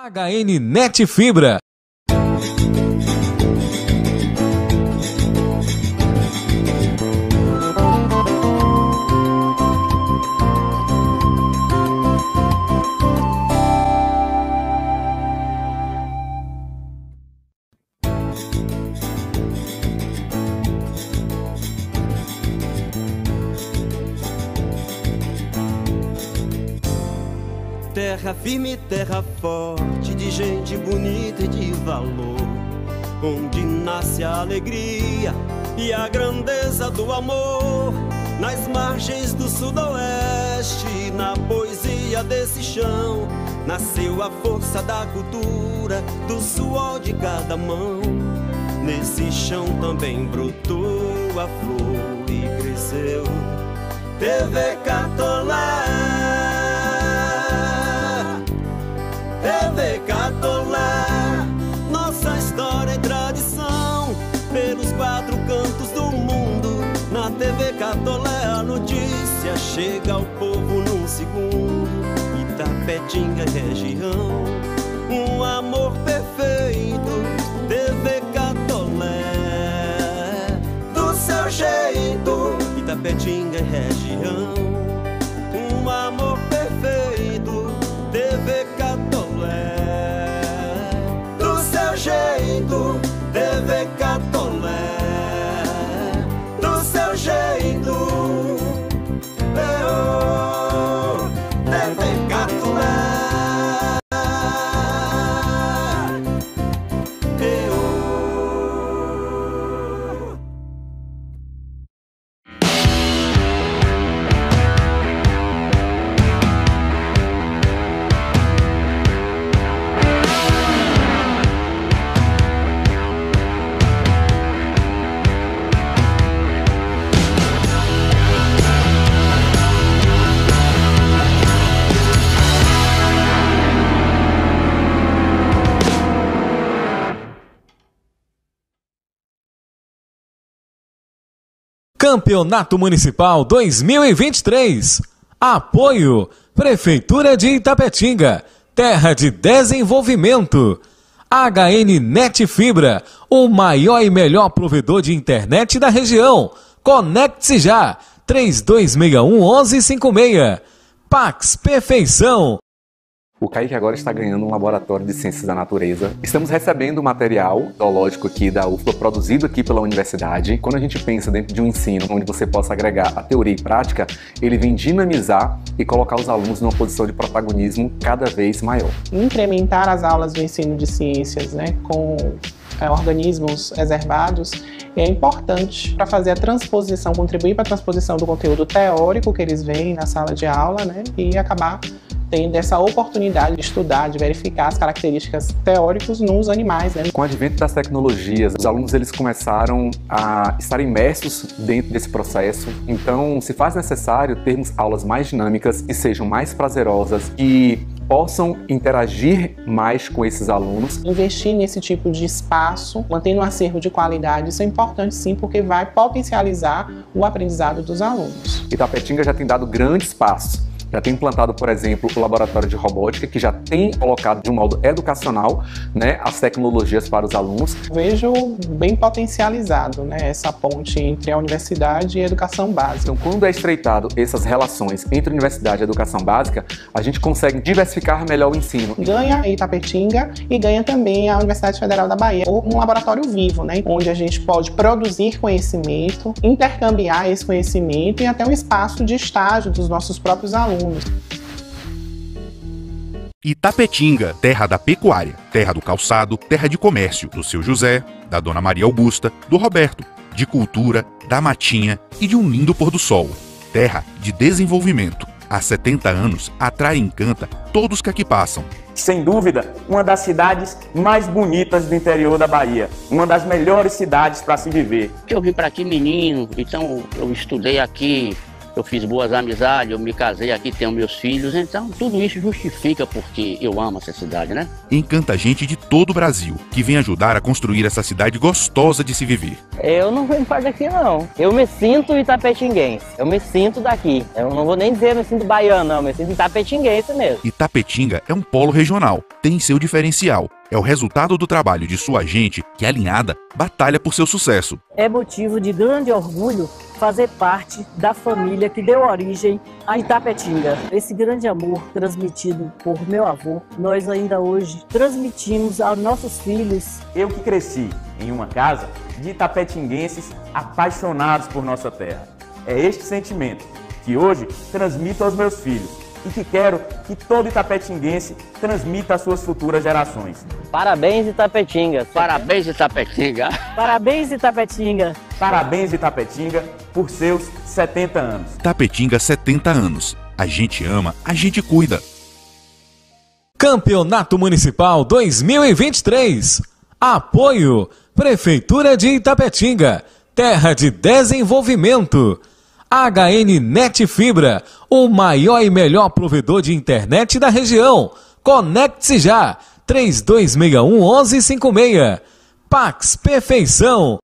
HN Net Fibra. firme terra forte de gente bonita e de valor, onde nasce a alegria e a grandeza do amor, nas margens do sudoeste, na poesia desse chão, nasceu a força da cultura, do suor de cada mão. Nesse chão também brotou a flor e cresceu. TV Catolé Chega ao povo num segundo, Itapetinga região, um amor perfeito, TV Catolé, do seu jeito, Itapetinga região. Campeonato Municipal 2023. Apoio Prefeitura de Itapetinga, terra de desenvolvimento. HN Net Fibra, o maior e melhor provedor de internet da região. Conecte-se já 3261 1156. Pax Perfeição o Kaique agora está ganhando um laboratório de ciências da natureza. Estamos recebendo material zoológico aqui da UFLA, produzido aqui pela universidade. Quando a gente pensa dentro de um ensino onde você possa agregar a teoria e prática, ele vem dinamizar e colocar os alunos numa posição de protagonismo cada vez maior. Incrementar as aulas do ensino de ciências, né, com é, organismos reservados é importante para fazer a transposição, contribuir para a transposição do conteúdo teórico que eles veem na sala de aula né, e acabar tendo essa oportunidade de estudar, de verificar as características teóricas nos animais. Né? Com o advento das tecnologias, os alunos eles começaram a estar imersos dentro desse processo, então se faz necessário termos aulas mais dinâmicas que sejam mais prazerosas e possam interagir mais com esses alunos. Investir nesse tipo de espaço, mantendo um acervo de qualidade, isso é importante sim, porque vai potencializar o aprendizado dos alunos. Itapetinga já tem dado grandes passos já tem implantado, por exemplo, o laboratório de robótica, que já tem colocado de um modo educacional né, as tecnologias para os alunos. Vejo bem potencializado né, essa ponte entre a universidade e a educação básica. Então, quando é estreitado essas relações entre universidade e educação básica, a gente consegue diversificar melhor o ensino. Ganha Itapetinga e ganha também a Universidade Federal da Bahia, um laboratório vivo, né, onde a gente pode produzir conhecimento, intercambiar esse conhecimento e até um espaço de estágio dos nossos próprios alunos alunos. Itapetinga, terra da pecuária, terra do calçado, terra de comércio, do seu José, da dona Maria Augusta, do Roberto, de cultura, da matinha e de um lindo pôr do sol. Terra de desenvolvimento. Há 70 anos atrai e encanta todos que aqui passam. Sem dúvida, uma das cidades mais bonitas do interior da Bahia, uma das melhores cidades para se viver. Eu vim para aqui menino, então eu estudei aqui, eu fiz boas amizades, eu me casei aqui, tenho meus filhos, então tudo isso justifica porque eu amo essa cidade, né? Encanta gente de todo o Brasil, que vem ajudar a construir essa cidade gostosa de se viver. Eu não venho para daqui não. Eu me sinto itapetinguense. Eu me sinto daqui. Eu não vou nem dizer eu me sinto baiano, não, eu me sinto itapetinguense mesmo. Itapetinga é um polo regional, tem seu diferencial, é o resultado do trabalho de sua gente que, alinhada, batalha por seu sucesso. É motivo de grande orgulho fazer parte da família que deu origem a Itapetinga. Esse grande amor transmitido por meu avô, nós ainda hoje transmitimos aos nossos filhos. Eu que cresci em uma casa de itapetinguenses apaixonados por nossa terra. É este sentimento que hoje transmito aos meus filhos e que quero que todo itapetinguense transmita às suas futuras gerações. Parabéns, Itapetinga. Parabéns, Itapetinga. Parabéns, Itapetinga. Parabéns, Itapetinga, por seus 70 anos. Itapetinga, 70 anos. A gente ama, a gente cuida. Campeonato Municipal 2023. Apoio Prefeitura de Itapetinga, terra de desenvolvimento. HN Net Fibra, o maior e melhor provedor de internet da região. Conecte-se já! 3261 1156. Pax Perfeição.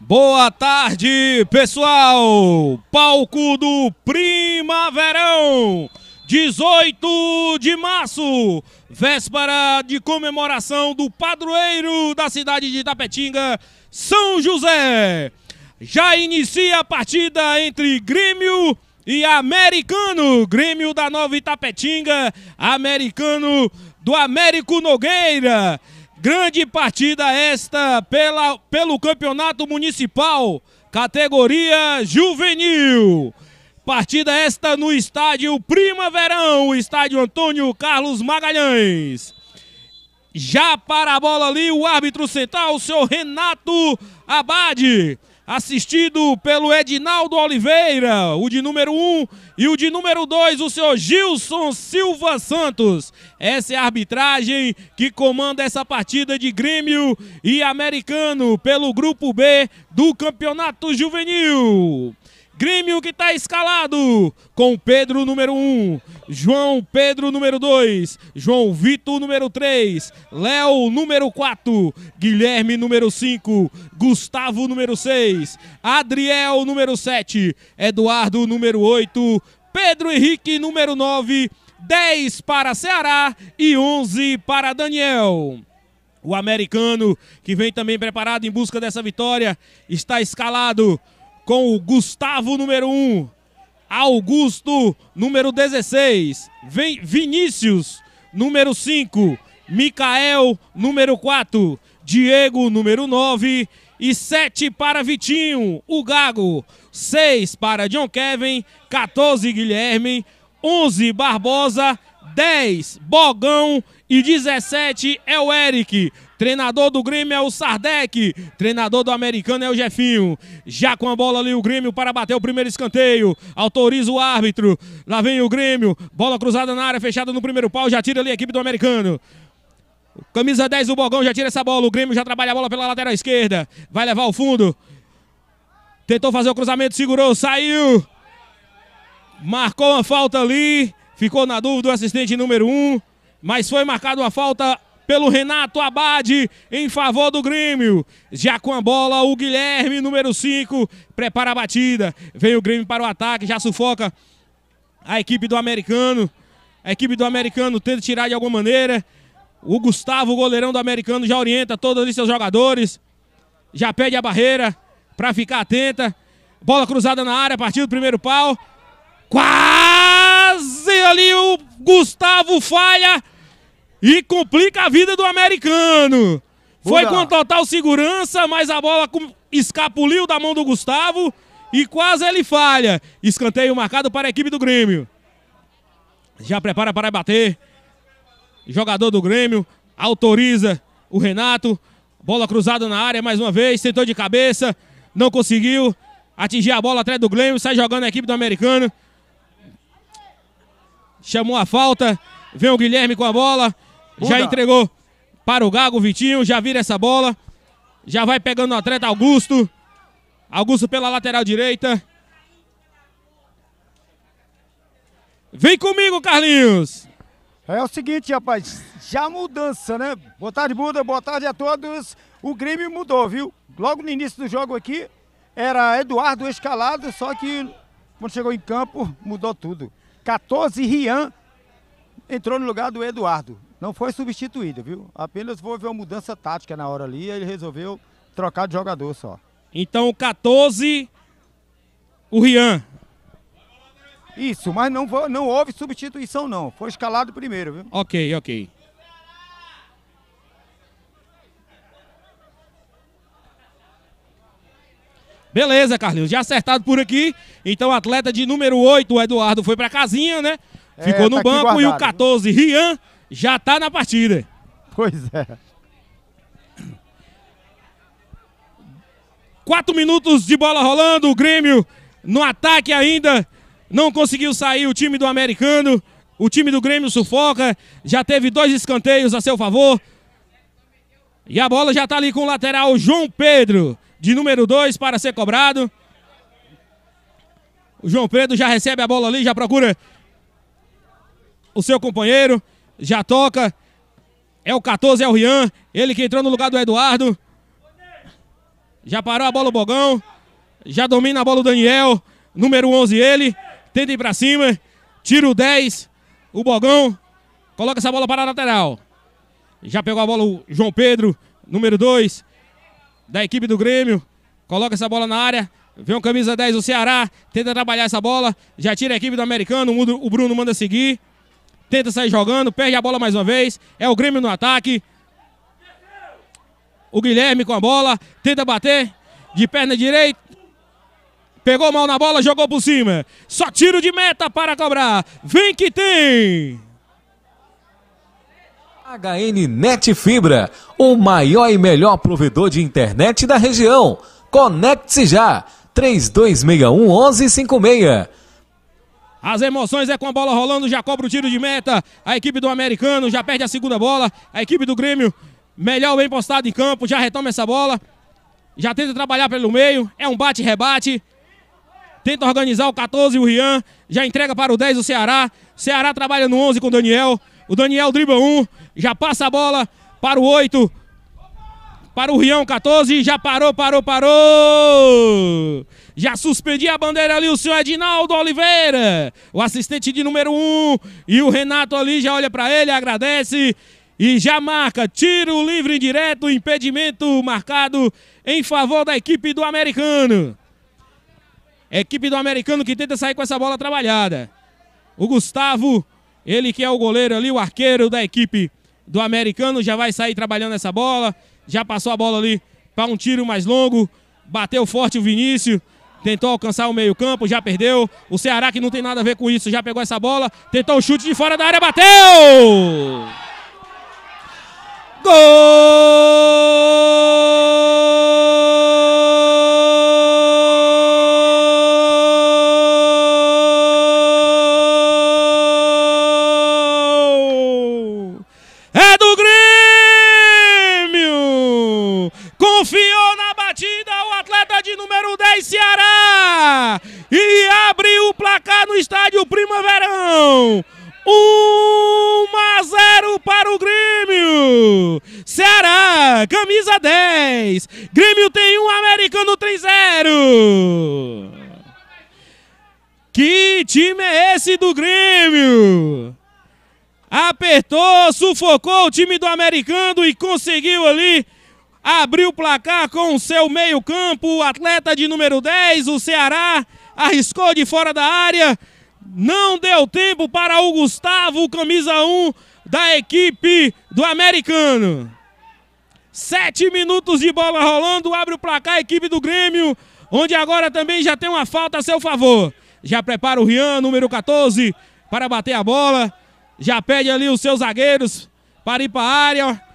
Boa tarde, pessoal! Palco do Primaverão! 18 de março, véspera de comemoração do padroeiro da cidade de Itapetinga, São José. Já inicia a partida entre Grêmio e Americano. Grêmio da Nova Itapetinga, Americano do Américo Nogueira. Grande partida esta pela, pelo Campeonato Municipal, categoria Juvenil. Partida esta no estádio Primaverão, o estádio Antônio Carlos Magalhães. Já para a bola ali, o árbitro central, o senhor Renato Abade. Assistido pelo Edinaldo Oliveira, o de número 1 um, e o de número 2, o senhor Gilson Silva Santos. Essa é a arbitragem que comanda essa partida de Grêmio e Americano pelo Grupo B do Campeonato Juvenil. Grêmio que está escalado com Pedro número 1, João Pedro número 2, João Vitor número 3, Léo número 4, Guilherme número 5, Gustavo número 6, Adriel número 7, Eduardo número 8, Pedro Henrique número 9, 10 para Ceará e 11 para Daniel. O americano que vem também preparado em busca dessa vitória está escalado com o Gustavo, número 1. Augusto, número 16. Vem Vinícius, número 5. Micael, número 4. Diego, número 9. E 7 para Vitinho, o Gago. 6 para John Kevin. 14, Guilherme. 11, Barbosa. 10, Bogão. E 17 é o Eric. Treinador do Grêmio é o Sardec. Treinador do Americano é o Jefinho. Já com a bola ali o Grêmio para bater o primeiro escanteio. Autoriza o árbitro. Lá vem o Grêmio. Bola cruzada na área, fechada no primeiro pau. Já tira ali a equipe do Americano. Camisa 10 do Bogão já tira essa bola. O Grêmio já trabalha a bola pela lateral esquerda. Vai levar ao fundo. Tentou fazer o cruzamento, segurou, saiu. Marcou uma falta ali. Ficou na dúvida o assistente número 1. Um, mas foi marcada uma falta pelo Renato Abade em favor do Grêmio. Já com a bola, o Guilherme, número 5, prepara a batida. Vem o Grêmio para o ataque, já sufoca a equipe do americano. A equipe do americano tenta tirar de alguma maneira. O Gustavo, goleirão do americano, já orienta todos os seus jogadores. Já pede a barreira para ficar atenta. Bola cruzada na área, partiu do primeiro pau. Quase ali o Gustavo falha. E complica a vida do americano. Foi com total segurança, mas a bola escapuliu da mão do Gustavo e quase ele falha. Escanteio marcado para a equipe do Grêmio. Já prepara para bater. Jogador do Grêmio autoriza o Renato. Bola cruzada na área mais uma vez, tentou de cabeça, não conseguiu atingir a bola atrás do Grêmio, sai jogando a equipe do Americano. Chamou a falta, vem o Guilherme com a bola, já entregou para o Gago, Vitinho. Já vira essa bola. Já vai pegando o atleta Augusto. Augusto pela lateral direita. Vem comigo, Carlinhos. É o seguinte, rapaz. Já mudança, né? Boa tarde, Buda. Boa tarde a todos. O Grêmio mudou, viu? Logo no início do jogo aqui, era Eduardo escalado, só que quando chegou em campo, mudou tudo. 14, Rian entrou no lugar do Eduardo não foi substituído, viu? Apenas houve uma mudança tática na hora ali, ele resolveu trocar de jogador só. Então, 14, o Rian. Isso, mas não, não houve substituição não, foi escalado primeiro, viu? Ok, ok. Beleza, Carlinhos, já acertado por aqui. Então, atleta de número 8, o Eduardo, foi para casinha, né? É, Ficou é, tá no banco. E o 14, Rian, já está na partida. Pois é. Quatro minutos de bola rolando, o Grêmio no ataque ainda, não conseguiu sair o time do americano, o time do Grêmio sufoca, já teve dois escanteios a seu favor. E a bola já está ali com o lateral João Pedro, de número dois para ser cobrado. O João Pedro já recebe a bola ali, já procura o seu companheiro já toca. É o 14, é o Rian. Ele que entrou no lugar do Eduardo. Já parou a bola o Bogão. Já domina a bola o Daniel. Número 11 ele. Tenta ir pra cima. Tira o 10. O Bogão. Coloca essa bola para a lateral. Já pegou a bola o João Pedro. Número 2. Da equipe do Grêmio. Coloca essa bola na área. Vem o camisa 10 o Ceará. Tenta trabalhar essa bola. Já tira a equipe do americano. O Bruno manda seguir tenta sair jogando, perde a bola mais uma vez, é o Grêmio no ataque. O Guilherme com a bola, tenta bater, de perna direita, pegou mal na bola, jogou por cima. Só tiro de meta para cobrar. Vem que tem! HN Net Fibra, o maior e melhor provedor de internet da região. Conecte-se já! 3261 1156 as emoções é com a bola rolando, já cobra o tiro de meta. A equipe do americano já perde a segunda bola. A equipe do Grêmio, melhor bem postado em campo, já retoma essa bola. Já tenta trabalhar pelo meio. É um bate-rebate. Tenta organizar o 14, o Rian. Já entrega para o 10 o Ceará. Ceará trabalha no 11 com o Daniel. O Daniel dribla um. Já passa a bola para o 8 para o Rião 14, já parou, parou, parou! Já suspendi a bandeira ali o senhor Edinaldo Oliveira, o assistente de número 1, um, e o Renato ali já olha para ele, agradece e já marca tiro livre direto, impedimento marcado em favor da equipe do americano. Equipe do americano que tenta sair com essa bola trabalhada. O Gustavo, ele que é o goleiro ali, o arqueiro da equipe do americano, já vai sair trabalhando essa bola já passou a bola ali para um tiro mais longo, bateu forte o Vinícius, tentou alcançar o meio-campo, já perdeu. O Ceará, que não tem nada a ver com isso, já pegou essa bola, tentou o chute de fora da área, bateu! Gol! Ceará! E abre o placar no estádio Primaverão. 1 a 0 para o Grêmio. Ceará, camisa 10. Grêmio tem 1, um, Americano a 0. Que time é esse do Grêmio? Apertou, sufocou o time do Americano e conseguiu ali abriu o placar com o seu meio-campo, atleta de número 10, o Ceará arriscou de fora da área, não deu tempo para o Gustavo, camisa 1 da equipe do americano. Sete minutos de bola rolando, abre o placar a equipe do Grêmio, onde agora também já tem uma falta a seu favor. Já prepara o Rian, número 14, para bater a bola. Já pede ali os seus zagueiros para ir para a área.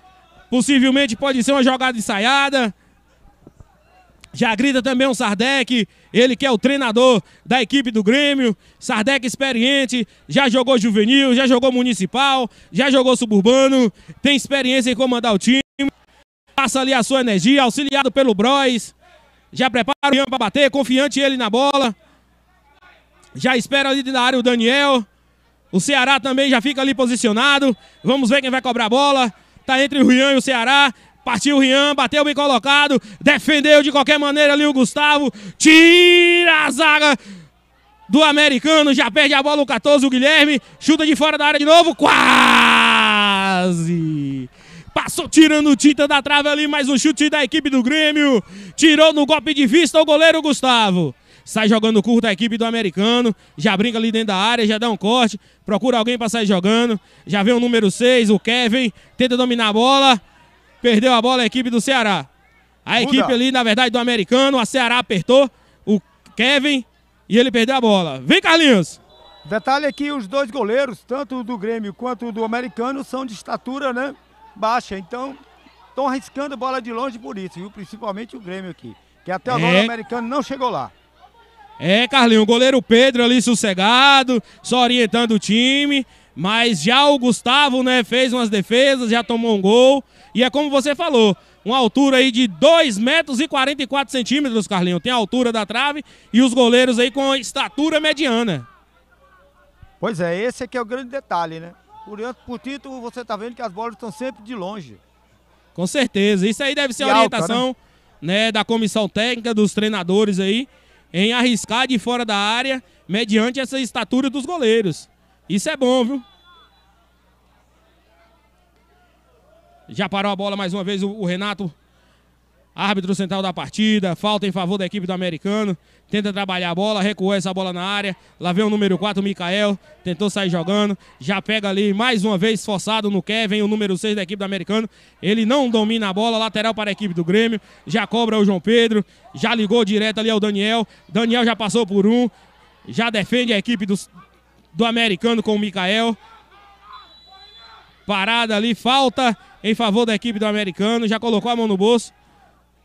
Possivelmente pode ser uma jogada ensaiada. Já grita também o Sardec, ele que é o treinador da equipe do Grêmio. Sardec experiente, já jogou juvenil, já jogou municipal, já jogou suburbano, tem experiência em comandar o time. Passa ali a sua energia, auxiliado pelo Bros. Já prepara o Ian para bater, confiante ele na bola. Já espera ali na área o Daniel. O Ceará também já fica ali posicionado. Vamos ver quem vai cobrar a bola. Tá entre o Rian e o Ceará. Partiu o Rian, bateu bem colocado. Defendeu de qualquer maneira ali o Gustavo. Tira a zaga do americano. Já perde a bola o 14, o Guilherme. Chuta de fora da área de novo. Quase! Passou tirando o Tita da trave ali, mais um chute da equipe do Grêmio. Tirou no golpe de vista o goleiro Gustavo sai jogando curto a equipe do americano, já brinca ali dentro da área, já dá um corte, procura alguém para sair jogando, já vem o número 6, o Kevin, tenta dominar a bola, perdeu a bola a equipe do Ceará. A Muda. equipe ali, na verdade, do americano, a Ceará apertou o Kevin e ele perdeu a bola. Vem, Carlinhos! Detalhe é que os dois goleiros, tanto do Grêmio quanto do americano, são de estatura né, baixa, então estão arriscando bola de longe por isso, e principalmente o Grêmio aqui, que até agora é... o americano não chegou lá. É, Carlinho, o goleiro Pedro ali sossegado, só orientando o time. Mas já o Gustavo, né, fez umas defesas, já tomou um gol. E é como você falou, uma altura aí de 2 metros e 44 centímetros, Carlinho. Tem a altura da trave e os goleiros aí com estatura mediana. Pois é, esse aqui é o grande detalhe, né? Por, por título, você está vendo que as bolas estão sempre de longe. Com certeza. Isso aí deve ser a orientação alta, né? né, da comissão técnica, dos treinadores aí em arriscar de fora da área mediante essa estatura dos goleiros. Isso é bom, viu? Já parou a bola mais uma vez o, Renato Árbitro central da partida, falta em favor da equipe do americano. Tenta trabalhar a bola, recuou essa bola na área. Lá vem o número 4, o Mikael. Tentou sair jogando. Já pega ali mais uma vez, forçado no Kevin, o número 6 da equipe do americano. Ele não domina a bola, lateral para a equipe do Grêmio. Já cobra o João Pedro. Já ligou direto ali ao Daniel. Daniel já passou por um. Já defende a equipe do, do americano com o Mikael. Parada ali, falta em favor da equipe do americano. Já colocou a mão no bolso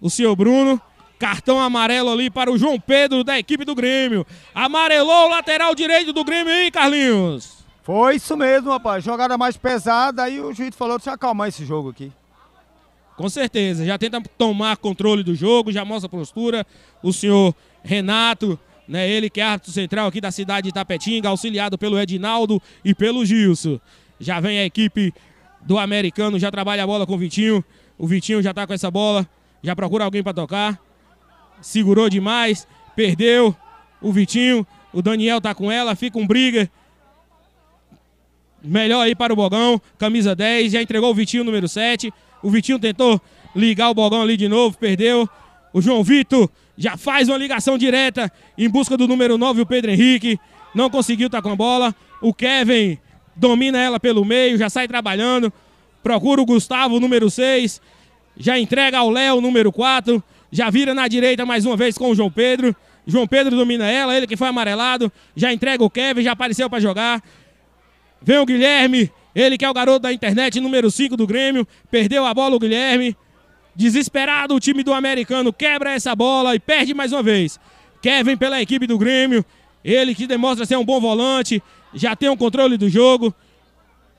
o senhor Bruno. Cartão amarelo ali para o João Pedro da equipe do Grêmio. Amarelou o lateral direito do Grêmio aí, Carlinhos. Foi isso mesmo, rapaz. Jogada mais pesada, aí o juiz falou, deixa eu acalmar esse jogo aqui. Com certeza, já tenta tomar controle do jogo, já mostra a postura. O senhor Renato, né, ele que é árbitro central aqui da cidade de Tapetinga, auxiliado pelo Edinaldo e pelo Gilson. Já vem a equipe do americano, já trabalha a bola com o Vitinho. O Vitinho já tá com essa bola já procura alguém para tocar. Segurou demais. Perdeu. O Vitinho. O Daniel tá com ela. Fica um briga. Melhor aí para o Bogão. Camisa 10. Já entregou o Vitinho, número 7. O Vitinho tentou ligar o Bogão ali de novo. Perdeu. O João Vitor já faz uma ligação direta em busca do número 9, o Pedro Henrique. Não conseguiu tá com a bola. O Kevin domina ela pelo meio, já sai trabalhando. Procura o Gustavo, número 6 já entrega ao Léo, número 4, já vira na direita mais uma vez com o João Pedro. João Pedro domina ela, ele que foi amarelado, já entrega o Kevin, já apareceu para jogar. Vem o Guilherme, ele que é o garoto da internet, número 5 do Grêmio, perdeu a bola o Guilherme. Desesperado, o time do americano quebra essa bola e perde mais uma vez. Kevin pela equipe do Grêmio, ele que demonstra ser um bom volante, já tem um controle do jogo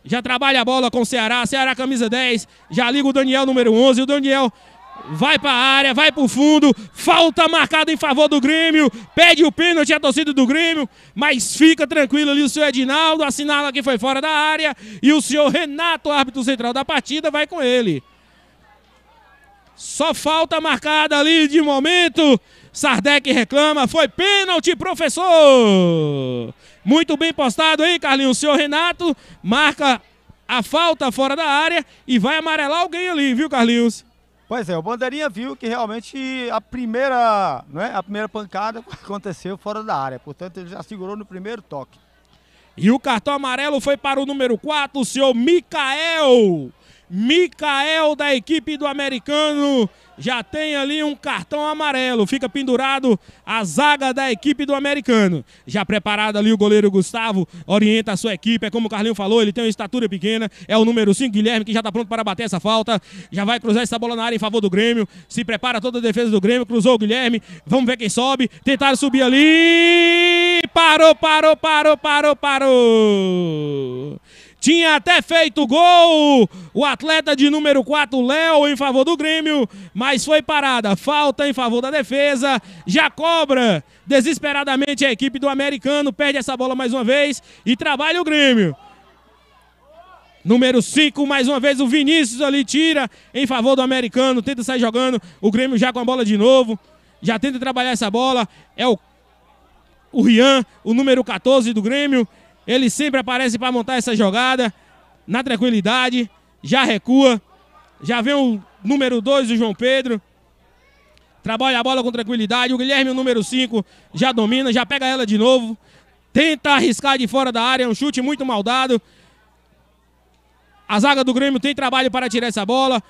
já trabalha a bola com o Ceará, Ceará camisa 10, já liga o Daniel número 11, o Daniel vai para a área, vai para o fundo, falta marcada em favor do Grêmio, pede o pênalti a torcida do Grêmio, mas fica tranquilo ali o senhor Edinaldo, assinala que foi fora da área e o senhor Renato, árbitro central da partida, vai com ele. Só falta marcada ali de momento. Sardec reclama, foi pênalti, professor! Muito bem postado, hein, Carlinhos? O senhor Renato marca a falta fora da área e vai amarelar alguém ali, viu, Carlinhos? Pois é, o Bandeirinha viu que realmente a primeira, né, a primeira pancada aconteceu fora da área, portanto ele já segurou no primeiro toque. E o cartão amarelo foi para o número 4, o senhor Micael. Micael da equipe do americano já tem ali um cartão amarelo. Fica pendurado a zaga da equipe do americano. Já preparado ali o goleiro Gustavo, orienta a sua equipe. É como o Carlinho falou, ele tem uma estatura pequena. É o número 5, Guilherme, que já está pronto para bater essa falta. Já vai cruzar essa bola na área em favor do Grêmio. Se prepara toda a defesa do Grêmio. Cruzou o Guilherme. Vamos ver quem sobe. Tentaram subir ali. Parou, parou, parou, parou, parou tinha até feito gol. O atleta de número 4, Léo, em favor do Grêmio, mas foi parada. Falta em favor da defesa. Já cobra desesperadamente a equipe do americano, perde essa bola mais uma vez e trabalha o Grêmio. Número 5, mais uma vez o Vinícius ali tira em favor do americano, tenta sair jogando. O Grêmio já com a bola de novo, já tenta trabalhar essa bola. É o, o Rian, o número 14 do Grêmio. Ele sempre aparece para montar essa jogada na tranquilidade, já recua, já vem o número 2, o João Pedro. Trabalha a bola com tranquilidade. O Guilherme, o número 5, já domina, já pega ela de novo. Tenta arriscar de fora da área, é um chute muito mal dado. A zaga do Grêmio tem trabalho para tirar essa bola.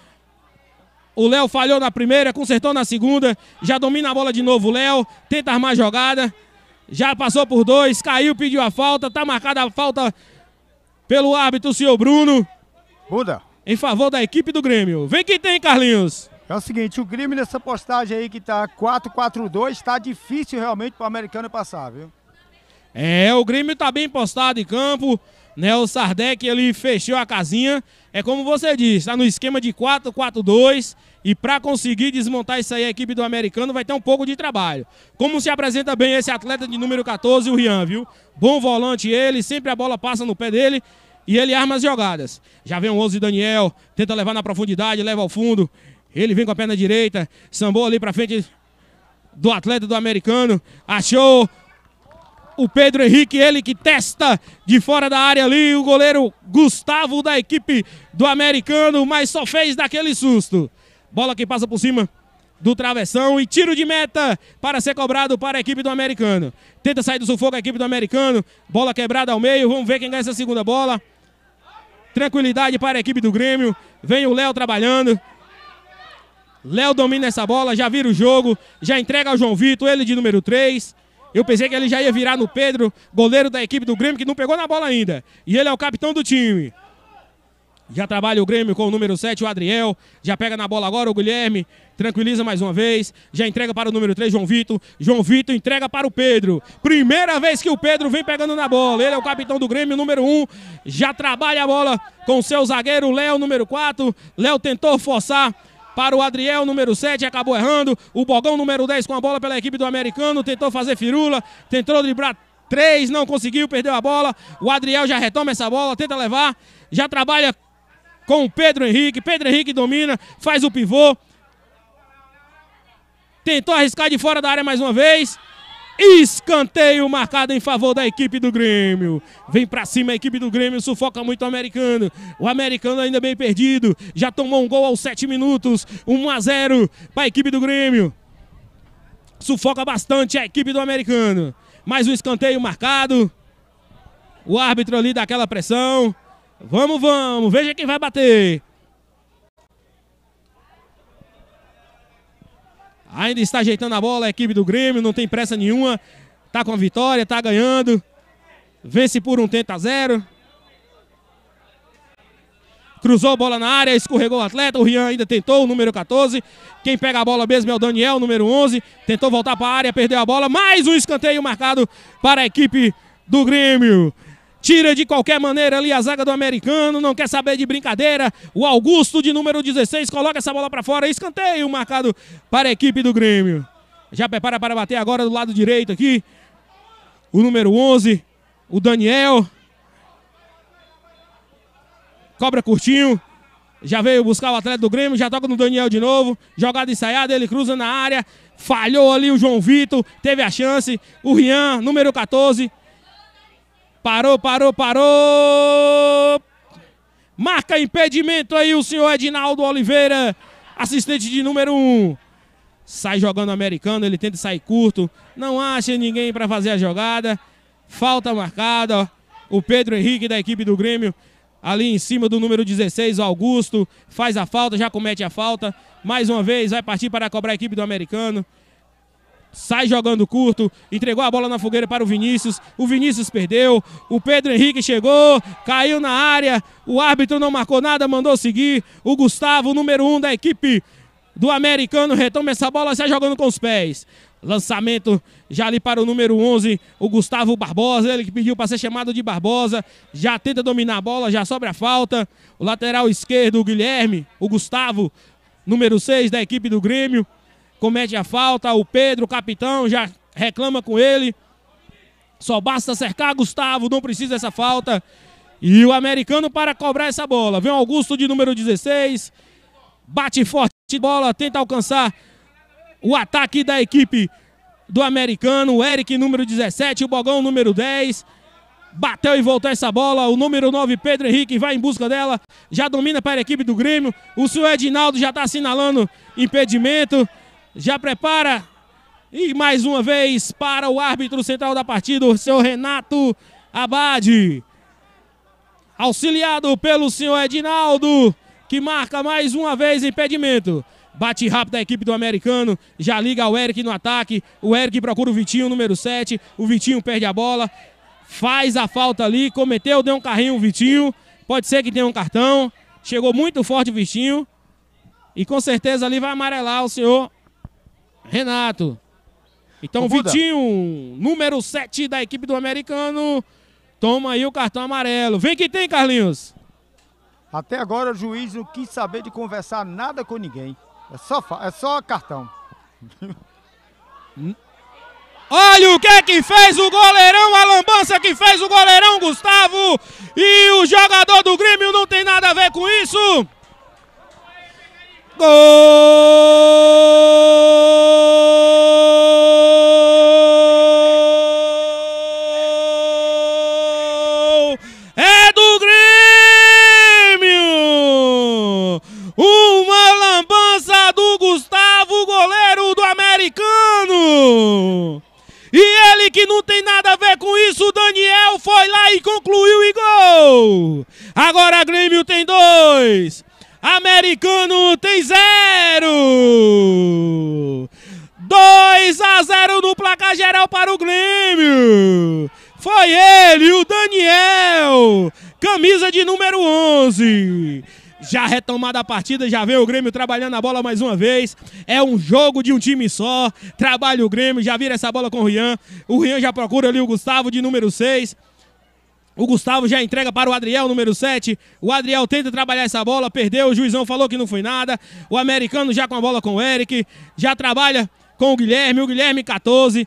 O Léo falhou na primeira, consertou na segunda. Já domina a bola de novo o Léo. Tenta armar a jogada já passou por dois, caiu, pediu a falta, tá marcada a falta pelo árbitro, o senhor Bruno. Buda. Em favor da equipe do Grêmio. Vem que tem, Carlinhos. É o seguinte, o Grêmio nessa postagem aí que tá 4-4-2, está difícil realmente para o americano passar, viu? É, o Grêmio tá bem postado em campo, né? O Sardec ele fechou a casinha é como você diz, está no esquema de 4-4-2 e para conseguir desmontar isso aí a equipe do americano vai ter um pouco de trabalho. Como se apresenta bem esse atleta de número 14, o Rian, viu? Bom volante ele, sempre a bola passa no pé dele e ele arma as jogadas. Já vem o 11 Daniel, tenta levar na profundidade, leva ao fundo. Ele vem com a perna direita, sambou ali para frente do atleta do americano, achou o Pedro Henrique, ele que testa de fora da área ali, o goleiro Gustavo da equipe do americano, mas só fez daquele susto. Bola que passa por cima do travessão e tiro de meta para ser cobrado para a equipe do americano. Tenta sair do sufoco a equipe do americano, bola quebrada ao meio, vamos ver quem ganha essa segunda bola. Tranquilidade para a equipe do Grêmio, vem o Léo trabalhando. Léo domina essa bola, já vira o jogo, já entrega ao João Vitor, ele de número 3. Eu pensei que ele já ia virar no Pedro, goleiro da equipe do Grêmio, que não pegou na bola ainda. E ele é o capitão do time. Já trabalha o Grêmio com o número 7, o Adriel. Já pega na bola agora o Guilherme. Tranquiliza mais uma vez. Já entrega para o número 3, João Vitor. João Vitor entrega para o Pedro. Primeira vez que o Pedro vem pegando na bola. Ele é o capitão do Grêmio, número 1. Já trabalha a bola com seu zagueiro, Léo, número 4. Léo tentou forçar para o Adriel, número 7, acabou errando. O Bogão, número 10, com a bola pela equipe do americano, tentou fazer firula, tentou driblar 3, não conseguiu, perdeu a bola. O Adriel já retoma essa bola, tenta levar, já trabalha com o Pedro Henrique. Pedro Henrique domina, faz o pivô. Tentou arriscar de fora da área mais uma vez. Escanteio marcado em favor da equipe do Grêmio. Vem para cima a equipe do Grêmio, sufoca muito o americano. O americano ainda bem perdido. Já tomou um gol aos 7 minutos. 1 a 0 para a equipe do Grêmio. Sufoca bastante a equipe do americano. Mais um escanteio marcado. O árbitro ali aquela pressão. Vamos, vamos. Veja quem vai bater. Ainda está ajeitando a bola a equipe do Grêmio, não tem pressa nenhuma. está com a vitória, está ganhando. Vence por um tenta zero. Cruzou a bola na área, escorregou o atleta. O Rian ainda tentou, o número 14. Quem pega a bola mesmo é o Daniel, número 11. Tentou voltar para a área, perdeu a bola. Mais um escanteio marcado para a equipe do Grêmio. Tira de qualquer maneira ali a zaga do americano, não quer saber de brincadeira. O Augusto de número 16 coloca essa bola para fora. Escanteio marcado para a equipe do Grêmio. Já prepara para bater agora do lado direito aqui. O número 11, o Daniel. Cobra curtinho. Já veio buscar o atleta do Grêmio, já toca no Daniel de novo. Jogada ensaiada, ele cruza na área. Falhou ali o João Vitor, teve a chance. O Rian, número 14, Parou, parou, parou! Marca impedimento aí o senhor Edinaldo Oliveira, assistente de número 1. Um. Sai jogando americano, ele tenta sair curto, não acha ninguém para fazer a jogada. Falta marcada, ó. o Pedro Henrique da equipe do Grêmio, ali em cima do número 16, Augusto, faz a falta, já comete a falta. Mais uma vez, vai partir para cobrar a equipe do americano sai jogando curto, entregou a bola na fogueira para o Vinícius, o Vinícius perdeu, o Pedro Henrique chegou, caiu na área, o árbitro não marcou nada, mandou seguir, o Gustavo, número um da equipe do americano, retoma essa bola, sai jogando com os pés. Lançamento já ali para o número 11, o Gustavo Barbosa, ele que pediu para ser chamado de Barbosa, já tenta dominar a bola, já sobra a falta. O lateral esquerdo, o Guilherme, o Gustavo, número 6 da equipe do Grêmio, comete a falta. O Pedro, o capitão, já reclama com ele. Só basta cercar Gustavo, não precisa dessa falta. E o americano para cobrar essa bola. Vem o Augusto de número 16. Bate forte bola, tenta alcançar o ataque da equipe do americano. O Eric, número 17. O Bogão, número 10. Bateu e voltou essa bola. O número 9, Pedro Henrique, vai em busca dela. Já domina para a equipe do Grêmio. O seu Edinaldo já está assinalando impedimento já prepara. E mais uma vez para o árbitro central da partida, o senhor Renato Abade. Auxiliado pelo senhor Edinaldo, que marca mais uma vez impedimento. Bate rápido a equipe do americano. Já liga o Eric no ataque. O Eric procura o Vitinho, número 7. O Vitinho perde a bola. Faz a falta ali. Cometeu, deu um carrinho o Vitinho. Pode ser que tenha um cartão. Chegou muito forte o Vitinho. E com certeza ali vai amarelar o senhor Renato. Então, Vitinho, número 7 da equipe do americano, toma aí o cartão amarelo. Vem que tem, Carlinhos. Até agora o juiz não quis saber de conversar nada com ninguém. É só, é só cartão. Olha o que é que fez o goleirão, a lambança que fez o goleirão Gustavo. E o jogador do Grêmio não tem nada a ver com isso. Gol! É do Grêmio! Uma lambança do Gustavo, goleiro do americano! E ele que não tem nada a ver com isso, Daniel foi lá e concluiu e gol! Agora Grêmio tem dois! Americano tem zero! 2 a 0 no placar geral para o Grêmio! Foi ele, o Daniel! Camisa de número 11! Já retomada a partida, já vê o Grêmio trabalhando a bola mais uma vez. É um jogo de um time só. Trabalha o Grêmio, já vira essa bola com o Rian. O Rian já procura ali o Gustavo de número 6. O Gustavo já entrega para o Adriel, número 7. O Adriel tenta trabalhar essa bola, perdeu. O juizão falou que não foi nada. O americano já com a bola com o Eric. Já trabalha com o Guilherme. O Guilherme, 14.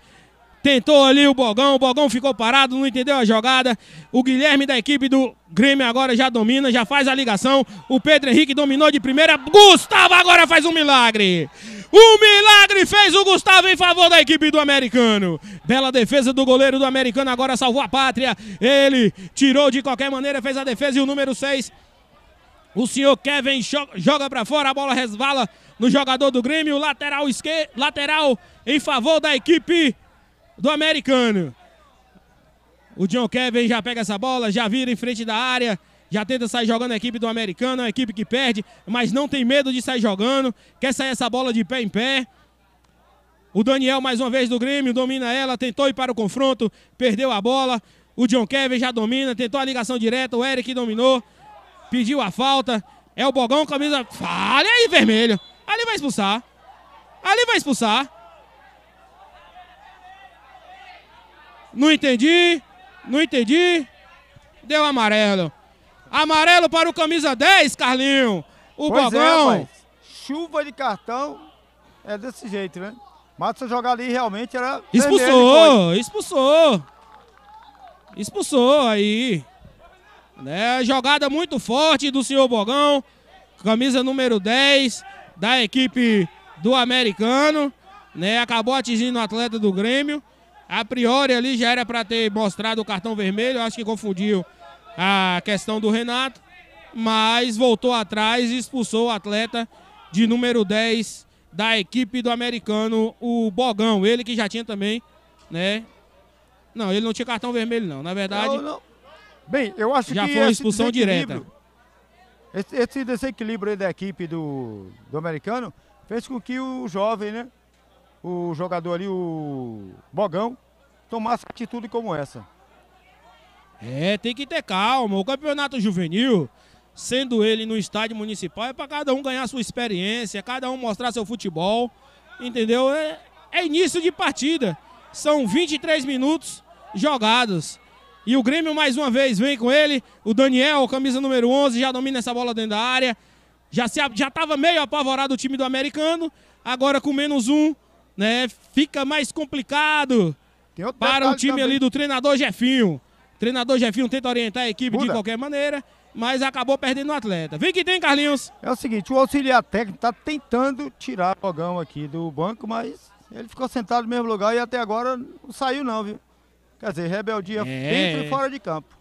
Tentou ali o Bogão, o Bogão ficou parado, não entendeu a jogada. O Guilherme da equipe do Grêmio agora já domina, já faz a ligação. O Pedro Henrique dominou de primeira. Gustavo agora faz um milagre. Um milagre fez o Gustavo em favor da equipe do americano. Bela defesa do goleiro do americano, agora salvou a pátria. Ele tirou de qualquer maneira, fez a defesa e o número 6. O senhor Kevin joga para fora, a bola resvala no jogador do Grêmio. Lateral esquerdo, lateral em favor da equipe do americano. O John Kevin já pega essa bola, já vira em frente da área, já tenta sair jogando a equipe do americano, é uma equipe que perde, mas não tem medo de sair jogando, quer sair essa bola de pé em pé. O Daniel, mais uma vez do Grêmio, domina ela, tentou ir para o confronto, perdeu a bola. O John Kevin já domina, tentou a ligação direta, o Eric dominou, pediu a falta. É o Bogão, camisa. Falha aí, vermelho. Ali vai expulsar. Ali vai expulsar. Não entendi. Não entendi. Deu amarelo. Amarelo para o camisa 10, Carlinho. O é, Bogão, É, Chuva de cartão é desse jeito, né? Mas se jogar ali realmente era. Expulsou, expulsou. Expulsou aí. Né? Jogada muito forte do senhor Bogão. Camisa número 10 da equipe do americano. Né? Acabou atingindo o atleta do Grêmio. A priori ali já era para ter mostrado o cartão vermelho, acho que confundiu a questão do Renato, mas voltou atrás e expulsou o atleta de número 10 da equipe do americano, o Bogão. Ele que já tinha também, né? Não, ele não tinha cartão vermelho, não. Na verdade. não. Bem, eu acho já que. Já foi expulsão direta. Esse, esse, desequilíbrio da equipe do, do americano fez com que o jovem, né? o jogador ali, o Bogão, tomasse atitude como essa. É, tem que ter calma. O campeonato juvenil, sendo ele no estádio municipal, é para cada um ganhar sua experiência, cada um mostrar seu futebol, entendeu? É, é início de partida. São 23 minutos jogados. E o Grêmio mais uma vez vem com ele. O Daniel, camisa número 11, já domina essa bola dentro da área. Já estava já meio apavorado o time do americano. Agora com menos um, né, fica mais complicado para o time também. ali do treinador Jefinho. treinador Jefinho tenta orientar a equipe Muda. de qualquer maneira, mas acabou perdendo o atleta. Vem que tem, Carlinhos. É o seguinte, o auxiliar técnico está tentando tirar o Logão aqui do banco, mas ele ficou sentado no mesmo lugar e até agora não saiu não, viu? Quer dizer, rebeldia é. dentro e fora de campo.